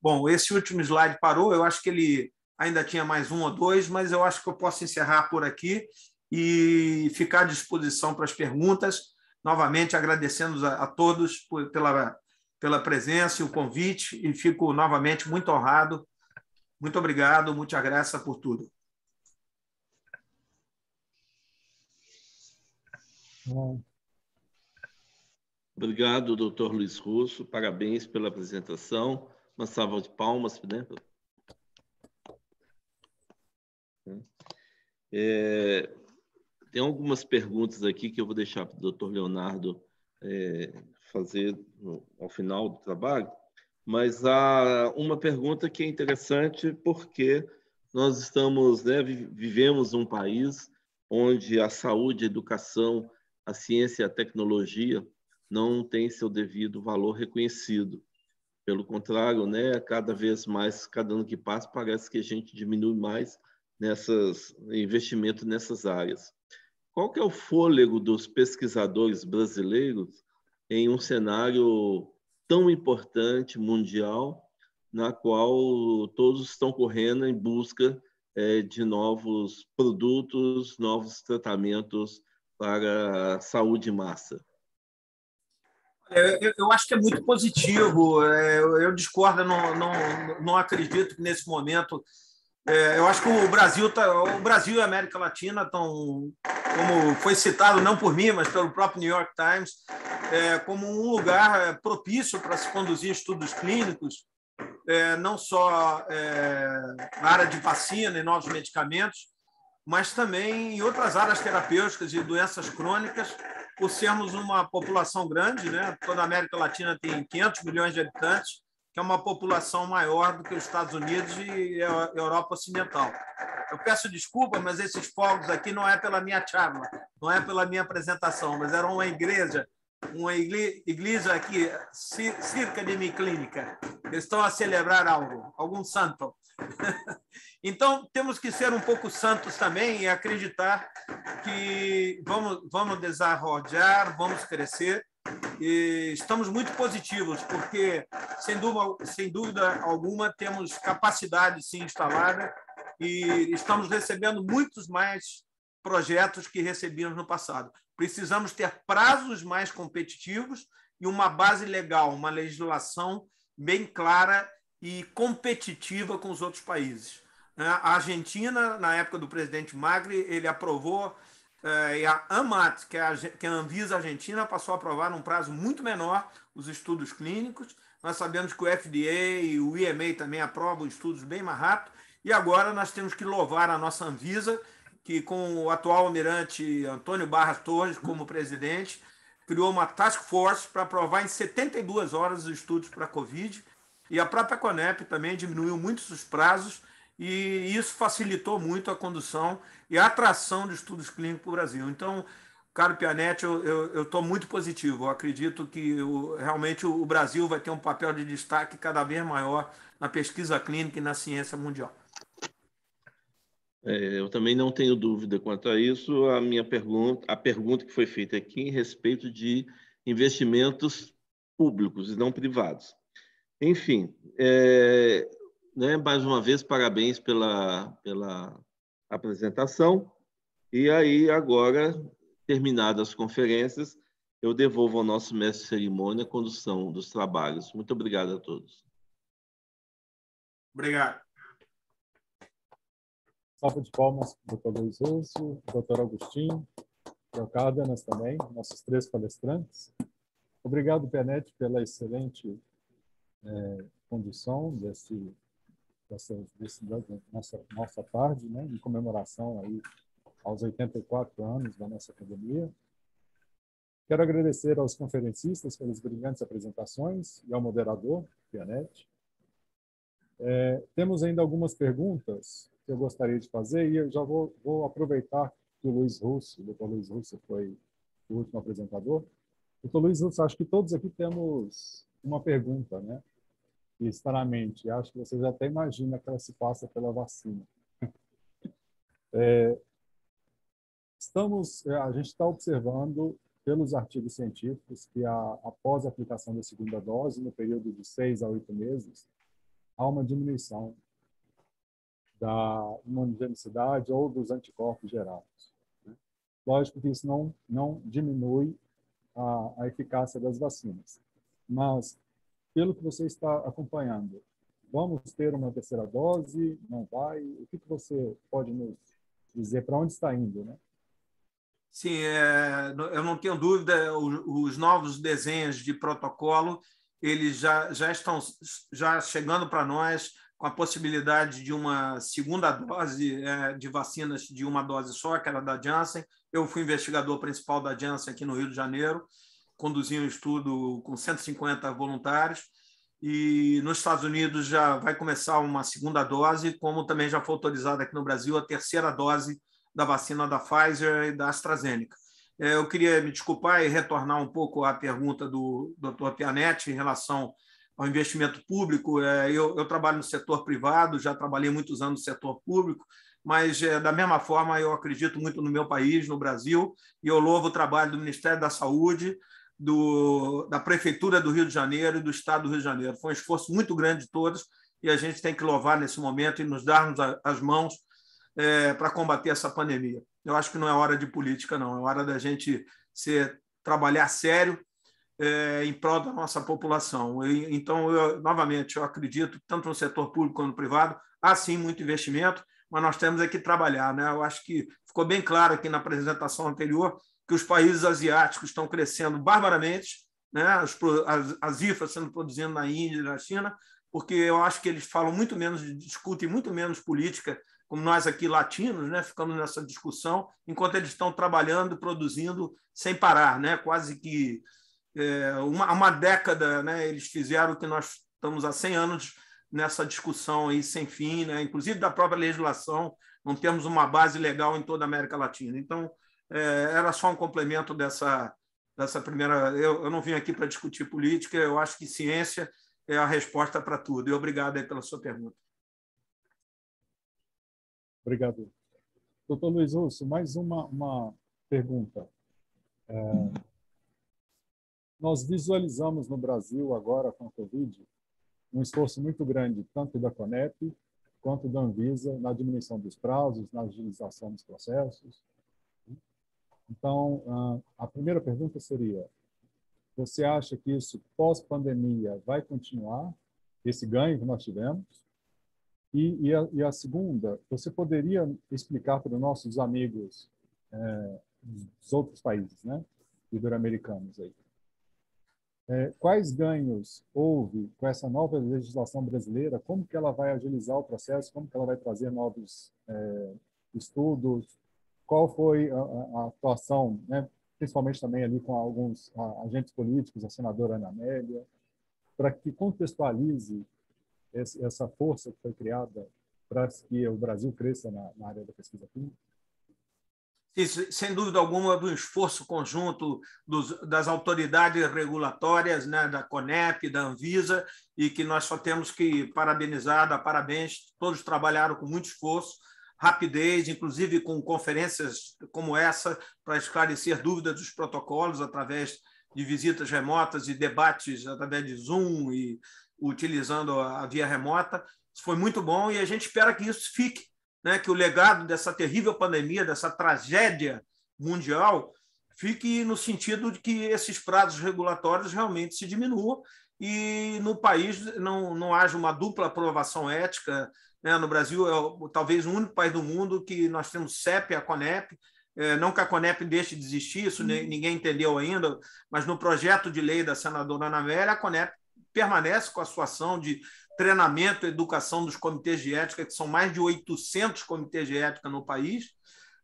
Bom, esse último slide parou. Eu acho que ele ainda tinha mais um ou dois, mas eu acho que eu posso encerrar por aqui e ficar à disposição para as perguntas. Novamente, agradecendo a, a todos por, pela, pela presença e o convite, e fico novamente muito honrado. Muito obrigado, muita graça por tudo. Obrigado, doutor Luiz Russo. Parabéns pela apresentação. Uma salva de palmas. Né? É, tem algumas perguntas aqui que eu vou deixar para o doutor Leonardo é, fazer no, ao final do trabalho, mas há uma pergunta que é interessante porque nós estamos, né, vivemos um país onde a saúde, a educação, a ciência e a tecnologia não têm seu devido valor reconhecido. Pelo contrário, né, cada vez mais, cada ano que passa, parece que a gente diminui mais nessas investimento nessas áreas. Qual que é o fôlego dos pesquisadores brasileiros em um cenário tão importante mundial, na qual todos estão correndo em busca é, de novos produtos, novos tratamentos para a saúde massa? É, eu, acho que é muito positivo. É, eu, discordo, não, não, não acredito que nesse momento. É, eu acho que o Brasil, tá, o Brasil e a América Latina estão, como foi citado não por mim, mas pelo próprio New York Times, como um lugar propício para se conduzir estudos clínicos, não só na área de vacina e novos medicamentos, mas também em outras áreas terapêuticas de doenças crônicas, por sermos uma população grande, né? toda a América Latina tem 500 milhões de habitantes, que é uma população maior do que os Estados Unidos e a Europa Ocidental. Eu peço desculpa, mas esses fogos aqui não é pela minha charla, não é pela minha apresentação, mas era uma igreja, uma igreja aqui, cerca de minha clínica, Estão a celebrar algo, algum santo. então, temos que ser um pouco santos também e acreditar que vamos, vamos desarrojar, vamos crescer. E estamos muito positivos, porque, sem dúvida, sem dúvida alguma, temos capacidade sim instalada e estamos recebendo muitos mais projetos que recebíamos no passado. Precisamos ter prazos mais competitivos e uma base legal, uma legislação bem clara e competitiva com os outros países. A Argentina, na época do presidente Magri, ele aprovou eh, e a AMAT, é que é a Anvisa Argentina, passou a aprovar num prazo muito menor os estudos clínicos. Nós sabemos que o FDA e o IMA também aprovam estudos bem mais rápido. E agora nós temos que louvar a nossa Anvisa, que com o atual almirante Antônio Barras Torres como presidente, criou uma task force para aprovar em 72 horas os estudos para a Covid. E a própria Conep também diminuiu muito os prazos e isso facilitou muito a condução e a atração de estudos clínicos para o Brasil. Então, caro Pianetti, eu estou muito positivo. Eu acredito que eu, realmente o Brasil vai ter um papel de destaque cada vez maior na pesquisa clínica e na ciência mundial. É, eu também não tenho dúvida quanto a isso. A minha pergunta, a pergunta que foi feita aqui em respeito de investimentos públicos e não privados. Enfim, é, né, mais uma vez, parabéns pela, pela apresentação. E aí, agora, terminadas as conferências, eu devolvo ao nosso mestre de cerimônia a condução dos trabalhos. Muito obrigado a todos. Obrigado. Salva de palmas doutor Luiz Russo, doutor Agostinho, e Cárdenas também, nossos três palestrantes. Obrigado, Pianete, pela excelente é, condução desse, dessa, desse, da nossa, nossa tarde, né, em comemoração aí aos 84 anos da nossa academia. Quero agradecer aos conferencistas pelas brilhantes apresentações e ao moderador, Pianete. É, temos ainda algumas perguntas que eu gostaria de fazer, e eu já vou, vou aproveitar que o Luiz Russo, o doutor Luiz Russo foi o último apresentador. Doutor Luiz Russo, acho que todos aqui temos uma pergunta, né? E está na mente. Acho que você já até imagina que ela se passa pela vacina. É, estamos, é, a gente está observando pelos artigos científicos que a, após a aplicação da segunda dose, no período de seis a oito meses, há uma diminuição da imunogenicidade ou dos anticorpos gerados. Né? Lógico que isso não, não diminui a, a eficácia das vacinas, mas pelo que você está acompanhando, vamos ter uma terceira dose? Não vai? O que, que você pode nos dizer para onde está indo, né? Sim, é, eu não tenho dúvida. Os, os, novos desenhos de protocolo eles já, já estão já chegando para nós com a possibilidade de uma segunda dose é, de vacinas de uma dose só, que era da Janssen. Eu fui investigador principal da Janssen aqui no Rio de Janeiro, conduzi um estudo com 150 voluntários. E nos Estados Unidos já vai começar uma segunda dose, como também já foi autorizada aqui no Brasil a terceira dose da vacina da Pfizer e da AstraZeneca. É, eu queria me desculpar e retornar um pouco à pergunta do Dr. Pianetti em relação ao é investimento público. É, eu, eu, trabalho no setor privado, já trabalhei muitos anos no setor público, mas é, da mesma forma eu acredito muito no meu país, no Brasil, e eu louvo o trabalho do Ministério da Saúde, do, da Prefeitura do Rio de Janeiro e do Estado do Rio de Janeiro. Foi um esforço muito grande de todos e a gente tem que louvar nesse momento e nos darmos a, as mãos é, para combater essa pandemia. Eu acho que não é hora de política, não. É hora da gente ser, trabalhar sério é, em prol da nossa população. então, eu, novamente, eu acredito, tanto no setor público quanto no privado, há sim muito investimento, mas nós temos é que trabalhar. Né? Eu acho que ficou bem claro aqui na apresentação anterior que os países asiáticos estão crescendo barbaramente, né? as, as, as IFAs sendo produzidas na Índia e na China, porque eu acho que eles falam muito menos, discutem muito menos política, como nós aqui latinos, né? ficamos nessa discussão, enquanto eles estão trabalhando, produzindo sem parar, né? quase que é, uma, uma década, né, eles fizeram o que nós estamos há 100 anos nessa discussão aí sem fim, né, inclusive da própria legislação, não temos uma base legal em toda a América Latina. Então, é, era só um complemento dessa, dessa primeira. Eu, eu não vim aqui para discutir política, eu acho que ciência é a resposta para tudo. E obrigado aí pela sua pergunta. Obrigado. Doutor Luiz Russo, mais uma, uma pergunta. É nós visualizamos no Brasil, agora com a Covid, um esforço muito grande, tanto da CONEP quanto da Anvisa, na diminuição dos prazos, na agilização dos processos. Então, ah, a primeira pergunta seria: você acha que isso pós-pandemia vai continuar, esse ganho que nós tivemos? E, e, a, e a, segunda, você poderia explicar para os nossos amigos é, dos outros países, né, ibero-americanos aí, é, quais ganhos houve com essa nova legislação brasileira, como que ela vai agilizar o processo, como que ela vai trazer novos é, estudos, qual foi a, a atuação, né? principalmente também ali com alguns agentes políticos, a senadora Ana Amélia, para que contextualize essa força que foi criada para que o Brasil cresça na, na área da pesquisa pública? sem dúvida alguma, do esforço conjunto dos, das autoridades regulatórias, né, da CONEP, da Anvisa, e que nós só temos que parabenizar, dar parabéns. Todos trabalharam com muito esforço, rapidez, inclusive com conferências como essa, para esclarecer dúvidas dos protocolos através de visitas remotas e debates através de Zoom e utilizando a via remota. Isso foi muito bom e a gente espera que isso fique né, que o legado dessa terrível pandemia, dessa tragédia mundial, fique no sentido de que esses prazos regulatórios realmente se diminuam e no país não, não haja uma dupla aprovação ética. Né? No Brasil é talvez o único país do mundo que nós temos CEP e a CONEP, é, não que a CONEP deixe de existir, isso uhum. ninguém entendeu ainda, mas no projeto de lei da senadora Ana Vera, a CONEP permanece com a sua ação de treinamento e educação dos comitês de ética, que são mais de 800 comitês de ética no país,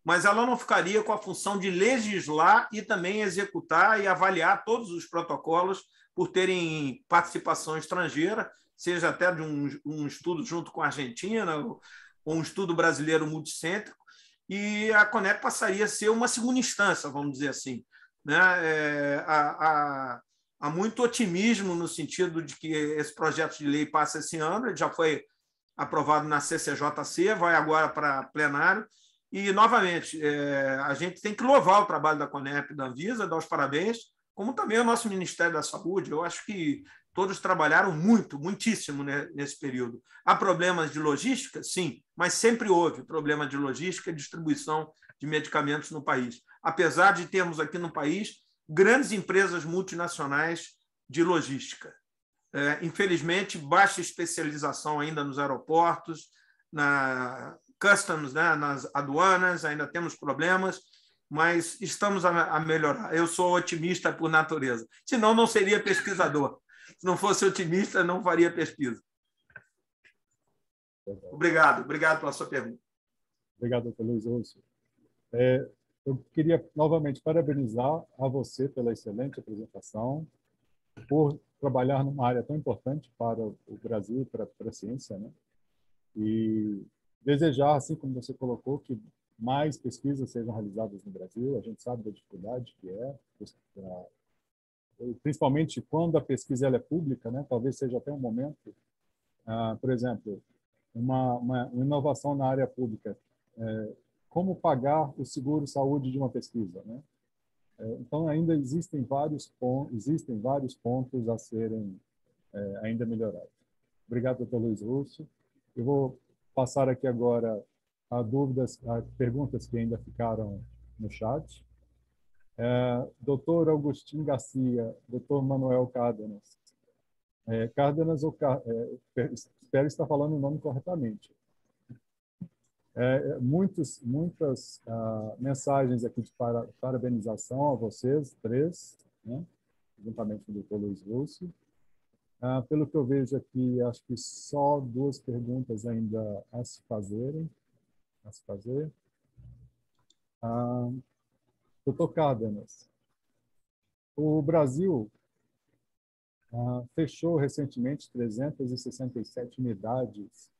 mas ela não ficaria com a função de legislar e também executar e avaliar todos os protocolos por terem participação estrangeira, seja até de um, um estudo junto com a Argentina, ou um estudo brasileiro multicêntrico, e a Conep passaria a ser uma segunda instância, vamos dizer assim. Né? É, a, a, há muito otimismo no sentido de que esse projeto de lei passe esse ano, ele já foi aprovado na CCJC, vai agora para plenário. E, novamente, é, a gente tem que louvar o trabalho da Conep da Anvisa, dar os parabéns, como também o nosso Ministério da Saúde. Eu acho que todos trabalharam muito, muitíssimo né, nesse período. Há problemas de logística? Sim, mas sempre houve problema de logística e distribuição de medicamentos no país. Apesar de termos aqui no país grandes empresas multinacionais de logística. É, infelizmente, baixa especialização ainda nos aeroportos, na customs, né, nas aduanas, ainda temos problemas, mas estamos a, a melhorar. Eu sou otimista por natureza, senão não seria pesquisador. Se não fosse otimista, não faria pesquisa. Obrigado, obrigado pela sua pergunta. Obrigado, pelo Luiz É, eu queria novamente parabenizar a você pela excelente apresentação, por trabalhar numa área tão importante para o Brasil, para, para a ciência, né? E desejar, assim como você colocou, que mais pesquisas sejam realizadas no Brasil. A gente sabe da dificuldade que é, principalmente quando a pesquisa ela é pública, né? Talvez seja até um momento, ah, por exemplo, uma, uma, inovação na área pública é, como pagar o seguro saúde de uma pesquisa, né? É, então ainda existem vários pontos, existem vários pontos a serem é, ainda melhorados. Obrigado, doutor Luiz Russo. Eu vou passar aqui agora a dúvidas, a perguntas que ainda ficaram no chat. É, doutor Agostinho Garcia, doutor Manuel Cárdenas. É, Cárdenas, ou, é, espero estar falando o nome corretamente. É, é, muitos, muitas ah, mensagens aqui de para, parabenização a vocês, três, né? juntamente com o doutor Luiz Lúcio. Ah, pelo que eu vejo aqui, acho que só duas perguntas ainda a se fazerem. A se fazer. Ah, doutor Cárdenas, o Brasil ah, fechou recentemente 367 unidades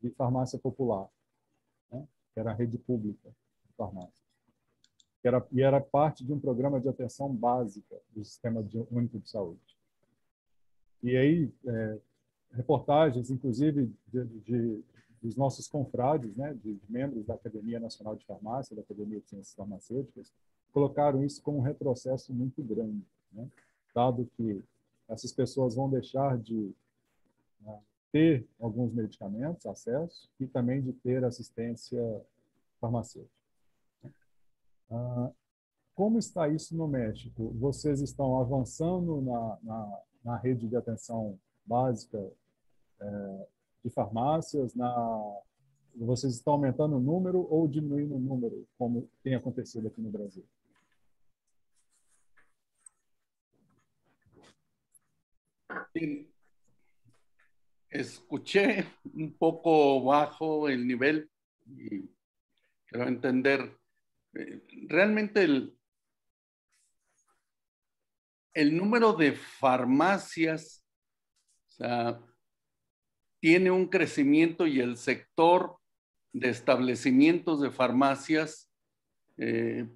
de farmácia popular que era a rede pública de farmácia. Que era, e era parte de um programa de atenção básica do Sistema Único de Saúde. E aí, é, reportagens, inclusive, de, de, dos nossos confrades, né, de, de membros da Academia Nacional de Farmácia, da Academia de Ciências Farmacêuticas, colocaram isso como um retrocesso muito grande, né? dado que essas pessoas vão deixar de né, ter alguns medicamentos, acesso, e também de ter assistência farmacêutica. Ah, como está isso no México? Vocês estão avançando na, na, na rede de atenção básica é, de farmácias? Na, vocês estão aumentando o número ou diminuindo o número, como tem acontecido aqui no Brasil? Sim. escuché un poco bajo el nivel y quiero entender. Eh, realmente el, el número de farmacias tiene un crecimiento y el sector de establecimientos de farmacias eh,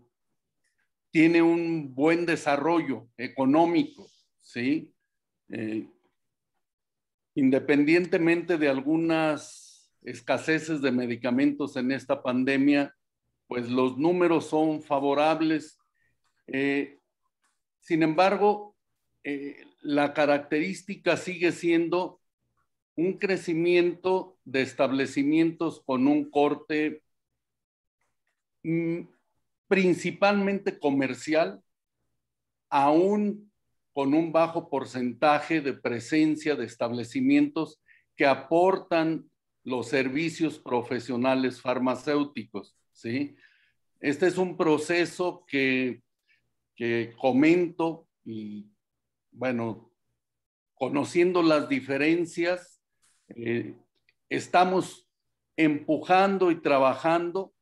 tiene un buen desarrollo económico, ¿sí? Eh, independientemente de algunas escaseces de medicamentos en esta pandemia, pues los números son favorables. Eh, sin embargo, eh, la característica sigue siendo un crecimiento de establecimientos con un corte mm, principalmente comercial, aún con un bajo porcentaje de presencia de establecimientos que aportan los servicios profesionales farmacéuticos, ¿sí? Este es un proceso que, comento y, bueno, conociendo las diferencias, eh, estamos empujando y trabajando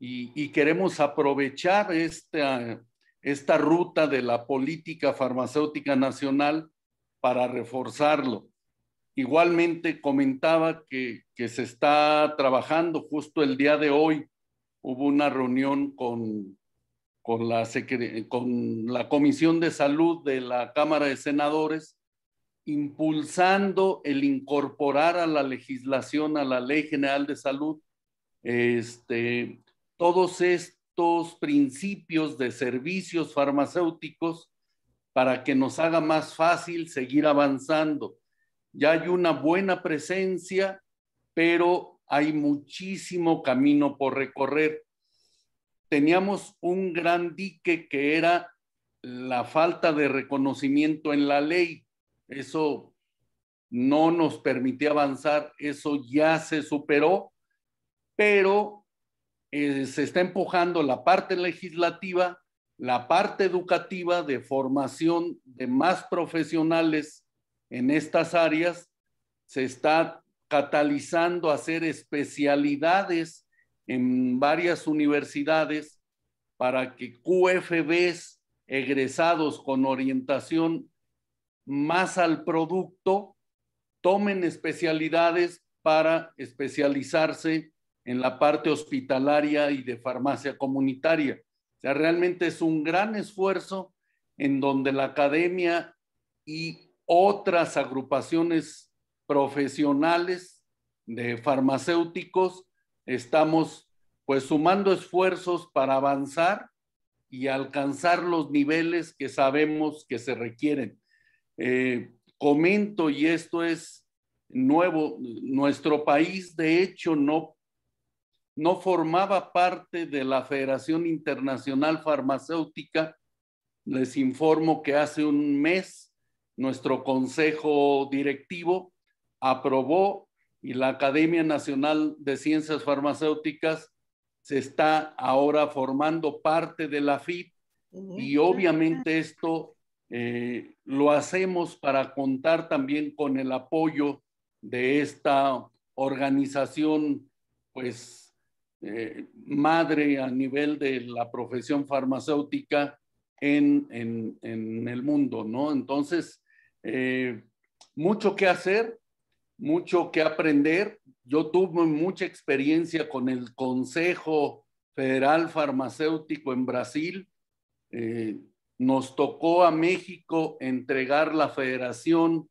y, y queremos aprovechar esta esta ruta de la política farmacéutica nacional para reforzarlo. Igualmente comentaba que, se está trabajando justo el día de hoy. Hubo una reunión con, con, la, con la Comisión de Salud de la Cámara de Senadores, impulsando el incorporar a la legislación, a la Ley General de Salud, este, todos estos principios de servicios farmacéuticos para que nos haga más fácil seguir avanzando. Ya hay una buena presencia, pero hay muchísimo camino por recorrer. Teníamos un gran dique que era la falta de reconocimiento en la ley. Eso no nos permitía avanzar, eso ya se superó, pero eh, se está empujando la parte legislativa, la parte educativa de formación de más profesionales en estas áreas, se está catalizando hacer especialidades en varias universidades para que QFBs egresados con orientación más al producto tomen especialidades para especializarse en la parte hospitalaria y de farmacia comunitaria. O sea, realmente es un gran esfuerzo en donde la academia y otras agrupaciones profesionales de farmacéuticos estamos pues sumando esfuerzos para avanzar y alcanzar los niveles que sabemos que se requieren. Eh, comento, y esto es nuevo, nuestro país de hecho no no formaba parte de la Federación Internacional Farmacéutica. Les informo que hace un mes nuestro consejo directivo aprobó y la Academia Nacional de Ciencias Farmacéuticas se está ahora formando parte de la FIP y obviamente esto eh, lo hacemos para contar también con el apoyo de esta organización, pues eh, madre a nivel de la profesión farmacéutica en, en, el mundo, ¿no? Entonces, eh, mucho que hacer, mucho que aprender. Yo tuve mucha experiencia con el Consejo Federal Farmacéutico en Brasil. Eh, nos tocó a México entregar la Federación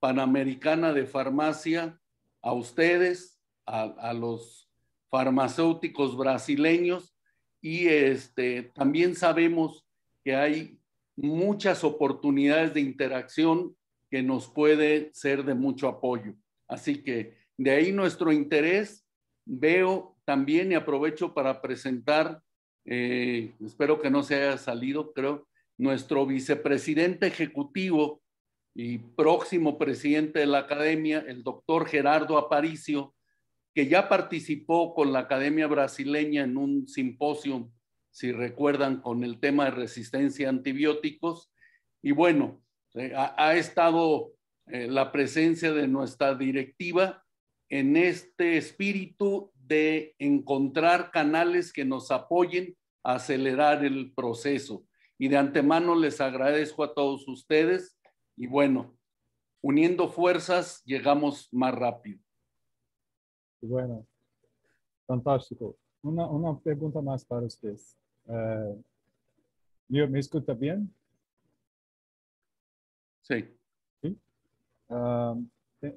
Panamericana de Farmacia a ustedes, a, a los farmacéuticos brasileños y este, también sabemos que hay muchas oportunidades de interacción que nos puede ser de mucho apoyo. Así que de ahí nuestro interés. Veo también y aprovecho para presentar, eh, espero que no se haya salido, creo, nuestro vicepresidente ejecutivo y próximo presidente de la academia, el doctor Gerardo Aparicio, que ya participó con la Academia Brasileña en un simposio, si recuerdan, con el tema de resistencia a antibióticos. Y bueno, eh, ha, estado eh, la presencia de nuestra directiva en este espíritu de encontrar canales que nos apoyen a acelerar el proceso. Y de antemano les agradezco a todos ustedes y bueno, uniendo fuerzas llegamos más rápido. Bueno, fantástico. Uma, uma pergunta mais para vocês. Uh, eh, me, me escuta bem? Sim. Sim? Uh, ah,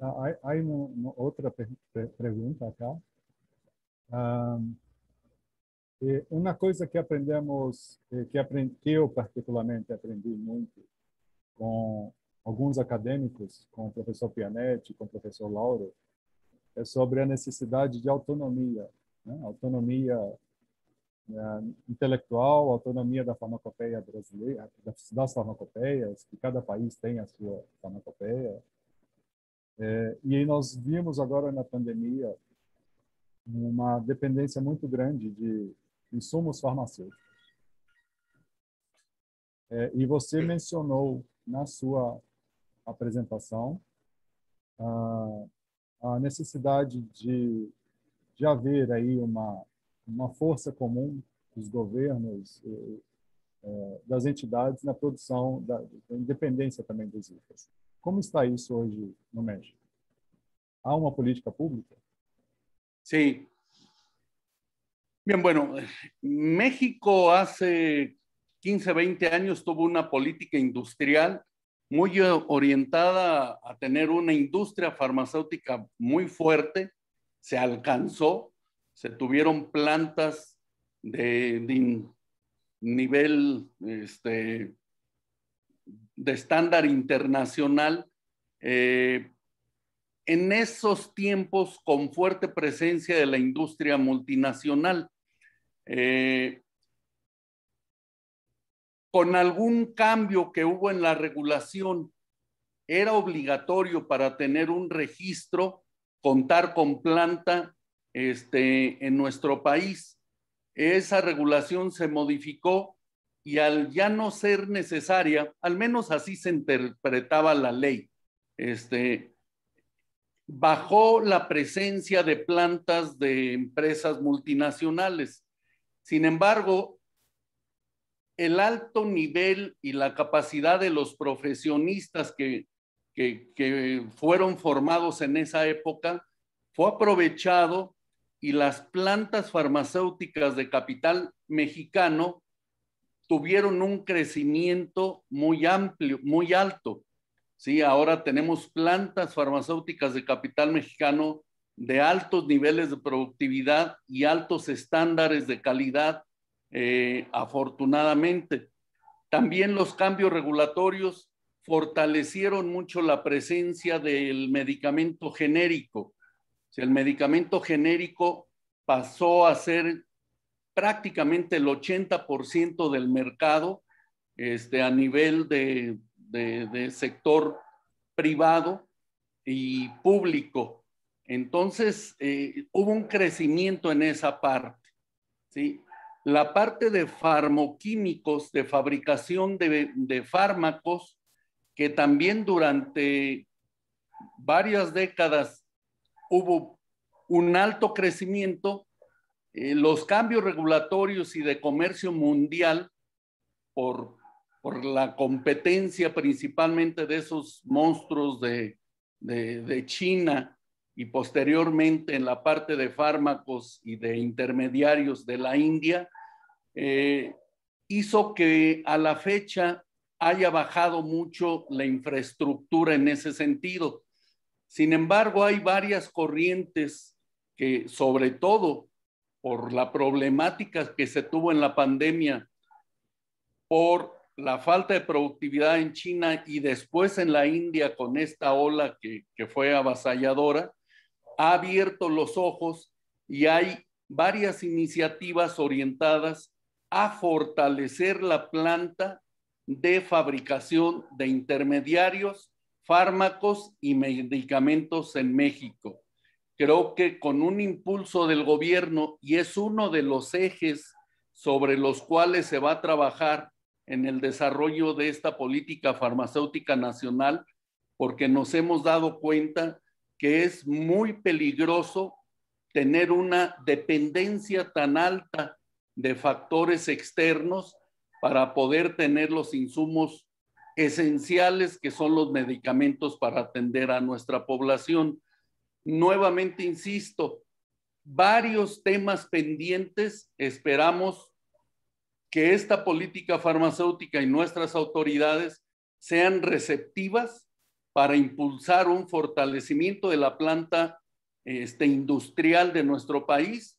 ah, há, há uma, outra pergunta aqui. Ah, eh, uma coisa que aprendemos, eh, que, aprendi, que eu particularmente aprendi muito com alguns acadêmicos, com o professor Pianetti, com o professor Lauro, é sobre a necessidade de autonomia, né? autonomia né, intelectual, autonomia da farmacopeia brasileira, das farmacopeias, que cada país tem a sua farmacopeia. É, e nós vimos agora na pandemia uma dependência muito grande de insumos farmacêuticos. É, e você mencionou na sua apresentação ah, a necessidade de, de haver aí uma, uma força comum dos governos, eh, eh, das entidades na produção da, da independência também dos IFAs. Como está isso hoje no México? Há uma política pública? Sim. Bien, bueno, México hace 15, 20 años tuvo una política industrial muy eh, orientada a tener una industria farmacéutica muy fuerte, se alcanzó, se tuvieron plantas de, nivel este, de estándar internacional. Eh, en esos tiempos con fuerte presencia de la industria multinacional. Eh, con algún cambio que hubo en la regulación, era obligatorio para tener un registro contar con planta este, en nuestro país. Esa regulación se modificó y al ya no ser necesaria, al menos así se interpretaba la ley, este, bajó la presencia de plantas de empresas multinacionales. Sin embargo, el alto nivel y la capacidad de los profesionistas que, fueron formados en esa época fue aprovechado y las plantas farmacéuticas de capital mexicano tuvieron un crecimiento muy amplio, muy alto. Sí, ahora tenemos plantas farmacéuticas de capital mexicano de altos niveles de productividad y altos estándares de calidad eh, afortunadamente. También los cambios regulatorios fortalecieron mucho la presencia del medicamento genérico. El medicamento genérico pasó a ser prácticamente el 80% del mercado este, a nivel de, sector privado y público. Entonces, eh, hubo un crecimiento en esa parte. ¿sí? la parte de farmoquímicos, de fabricación de, fármacos, que también durante varias décadas hubo un alto crecimiento, eh, los cambios regulatorios y de comercio mundial por, la competencia principalmente de esos monstruos de China y posteriormente en la parte de fármacos y de intermediarios de la India, eh, hizo que a la fecha haya bajado mucho la infraestructura en ese sentido. Sin embargo, hay varias corrientes que, sobre todo por la problemática que se tuvo en la pandemia, por la falta de productividad en China y después en la India con esta ola que, que fue avasalladora, ha abierto los ojos y hay varias iniciativas orientadas a fortalecer la planta de fabricación de intermediarios, fármacos y medicamentos en México. Creo que con un impulso del gobierno, y es uno de los ejes sobre los cuales se va a trabajar en el desarrollo de esta política farmacéutica nacional, porque nos hemos dado cuenta que es muy peligroso tener una dependencia tan alta de factores externos para poder tener los insumos esenciales que son los medicamentos para atender a nuestra población. Nuevamente, insisto, varios temas pendientes. Esperamos que esta política farmacéutica y nuestras autoridades sean receptivas para impulsar un fortalecimiento de la planta este, industrial de nuestro país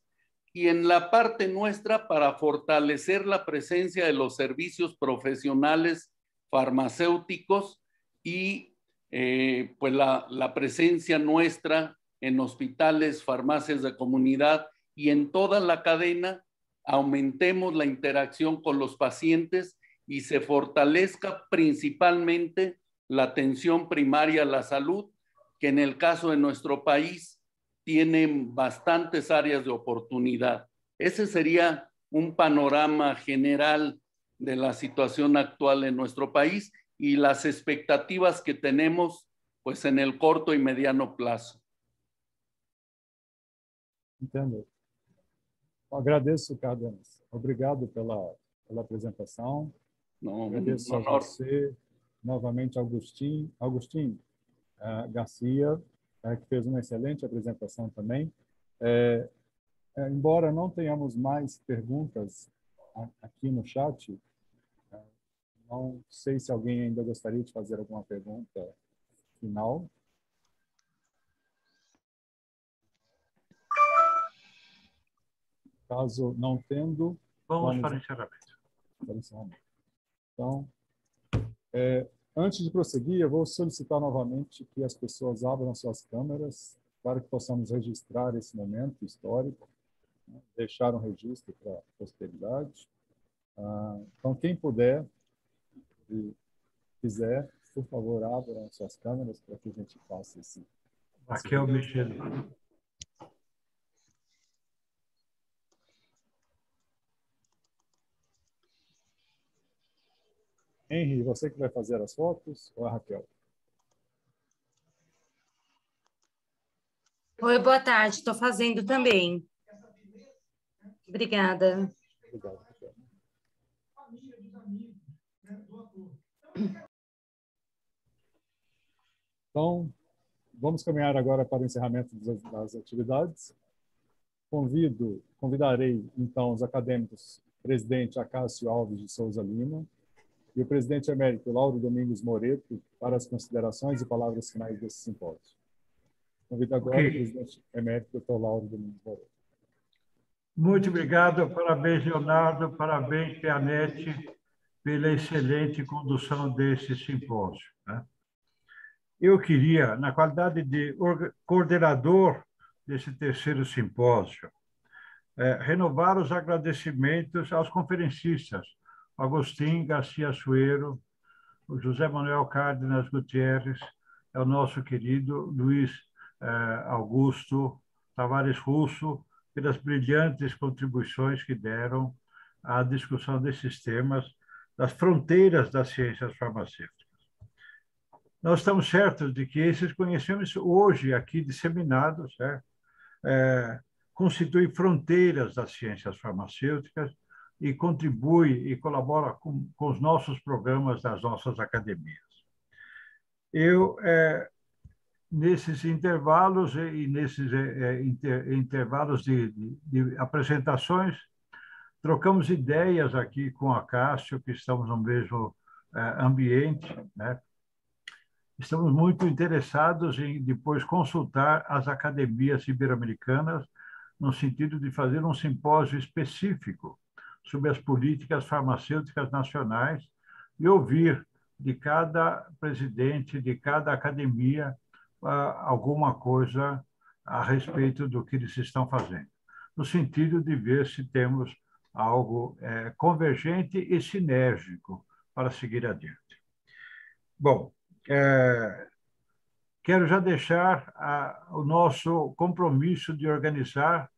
y en la parte nuestra para fortalecer la presencia de los servicios profesionales farmacéuticos y eh, pues la, la presencia nuestra en hospitales, farmacias de comunidad y en toda la cadena aumentemos la interacción con los pacientes y se fortalezca principalmente la atención primaria a la salud, que en el caso de nuestro país tiene bastantes áreas de oportunidad. Ese sería un panorama general de la situación actual en nuestro país y las expectativas que tenemos pues en el corto y mediano plazo. Entiendo. Agradezco, Cárdenas. Obrigado por la presentación. novamente Agostinho, Augustinho uh, eh, Garcia, uh, que fez uma excelente apresentação também. É, embora não tenhamos mais perguntas aqui no chat, não sei se alguém ainda gostaria de fazer alguma pergunta final. Caso não tendo... Vamos, vamos para Para o encerramento. Então... É, antes de prosseguir, eu vou solicitar novamente que as pessoas abram suas câmeras para que possamos registrar esse momento histórico, né? deixar um registro para a posteridade. Ah, então, quem puder e quiser, por favor, abram suas câmeras para que a gente faça esse. Aqui é o Michel. Henry, você que vai fazer as fotos ou a Raquel? Oi, boa tarde. Estou fazendo também. Obrigada. Obrigado, Então, vamos caminhar agora para o encerramento das atividades. Convido, convidarei então os acadêmicos presidente Acácio Alves de Souza Lima, e o presidente emérito Lauro Domingos Moreto para as considerações e palavras finais desse simpósio. Convido agora okay. o presidente emérito Dr. Lauro Domingos Moreto. Muito obrigado, parabéns Leonardo, parabéns Pianete pela excelente condução desse simpósio. Né? Eu queria, na qualidade de coordenador desse terceiro simpósio, eh, renovar os agradecimentos aos conferencistas, Agostinho Garcia Sueiro, José Manuel Cárdenas Gutierrez, é o nosso querido Luiz eh, Augusto Tavares Russo, pelas brilhantes contribuições que deram à discussão desses temas, das fronteiras das ciências farmacêuticas. Nós estamos certos de que esses conhecimentos hoje aqui disseminados é, constituem fronteiras das ciências farmacêuticas e contribui e colabora com, com os nossos programas das nossas academias. Eu, é, nesses intervalos e nesses é, é, inter, intervalos de, de, de, apresentações, trocamos ideias aqui com a Cássio, que estamos no mesmo é, ambiente, né? Estamos muito interessados em depois consultar as academias ibero-americanas no sentido de fazer um simpósio específico sobre as políticas farmacêuticas nacionais e ouvir de cada presidente, de cada academia, ah, alguma coisa a respeito do que eles estão fazendo, no sentido de ver se temos algo é, convergente e sinérgico para seguir adiante. Bom, é, quero já deixar a, o nosso compromisso de organizar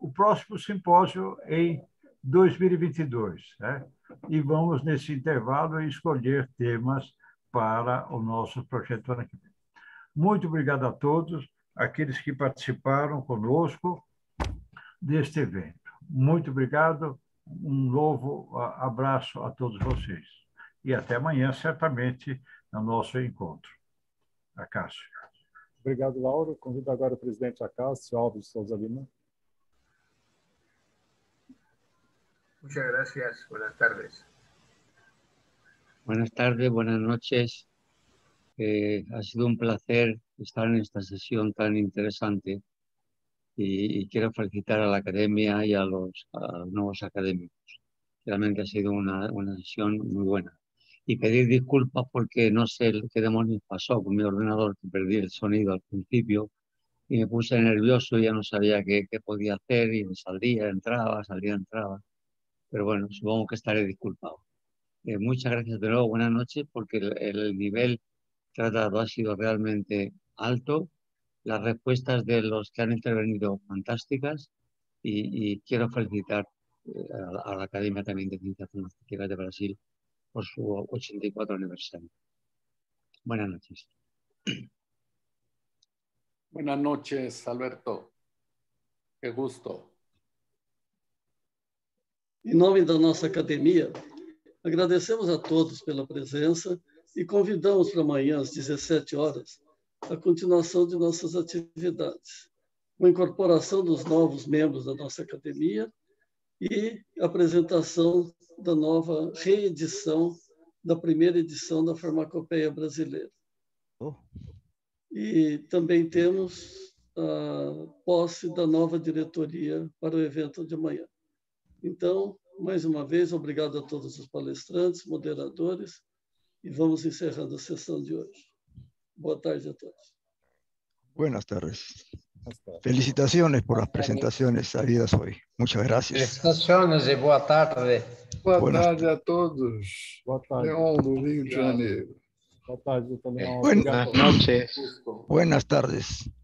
o próximo simpósio em 2022. Né? E vamos, nesse intervalo, escolher temas para o nosso projeto ano que vem. Muito obrigado a todos, aqueles que participaram conosco deste evento. Muito obrigado, um novo abraço a todos vocês. E até amanhã, certamente, no nosso encontro. Acácio. Obrigado, Lauro. Convido agora o presidente Acácio Alves Souza Lima. Muchas gracias. Buenas tardes. Buenas tardes, buenas noches. Eh, ha sido un placer estar en esta sesión tan interesante y, quiero felicitar a la academia y a los, nuevos académicos. Realmente ha sido una, una, sesión muy buena. Y pedir disculpas porque no sé qué demonios pasó con mi ordenador, que perdí el sonido al principio y me puse nervioso, ya no sabía qué, qué podía hacer y me salía, entraba, salía, entraba pero bueno, supongo que estaré disculpado. Eh, muchas gracias de nuevo, buenas noches, porque el, nivel tratado ha sido realmente alto, las respuestas de los que han intervenido fantásticas y, quiero felicitar eh, a, la Academia también de Ciencias Farmacéuticas de Brasil por su 84 aniversario. Buenas noches. Buenas noches, Alberto. Qué gusto. Em nome da nossa academia, agradecemos a todos pela presença e convidamos para amanhã às 17 horas a continuação de nossas atividades, com a incorporação dos novos membros da nossa academia e a apresentação da nova reedição da primeira edição da Farmacopeia Brasileira. Oh. E também temos a posse da nova diretoria para o evento de amanhã. Então, mais uma vez, obrigado a todos os palestrantes, moderadores, e vamos encerrando a sessão de hoje. Boa tarde a todos. Buenas tardes. Felicitaciones por las presentaciones salidas hoy. Muchas gracias. Felicitaciones y boa tarde. Boa Buenas tarde a todos. Boa tarde. Leon do Rio de Janeiro. Boa tarde, Leon. Buenas noches. Buenas tardes.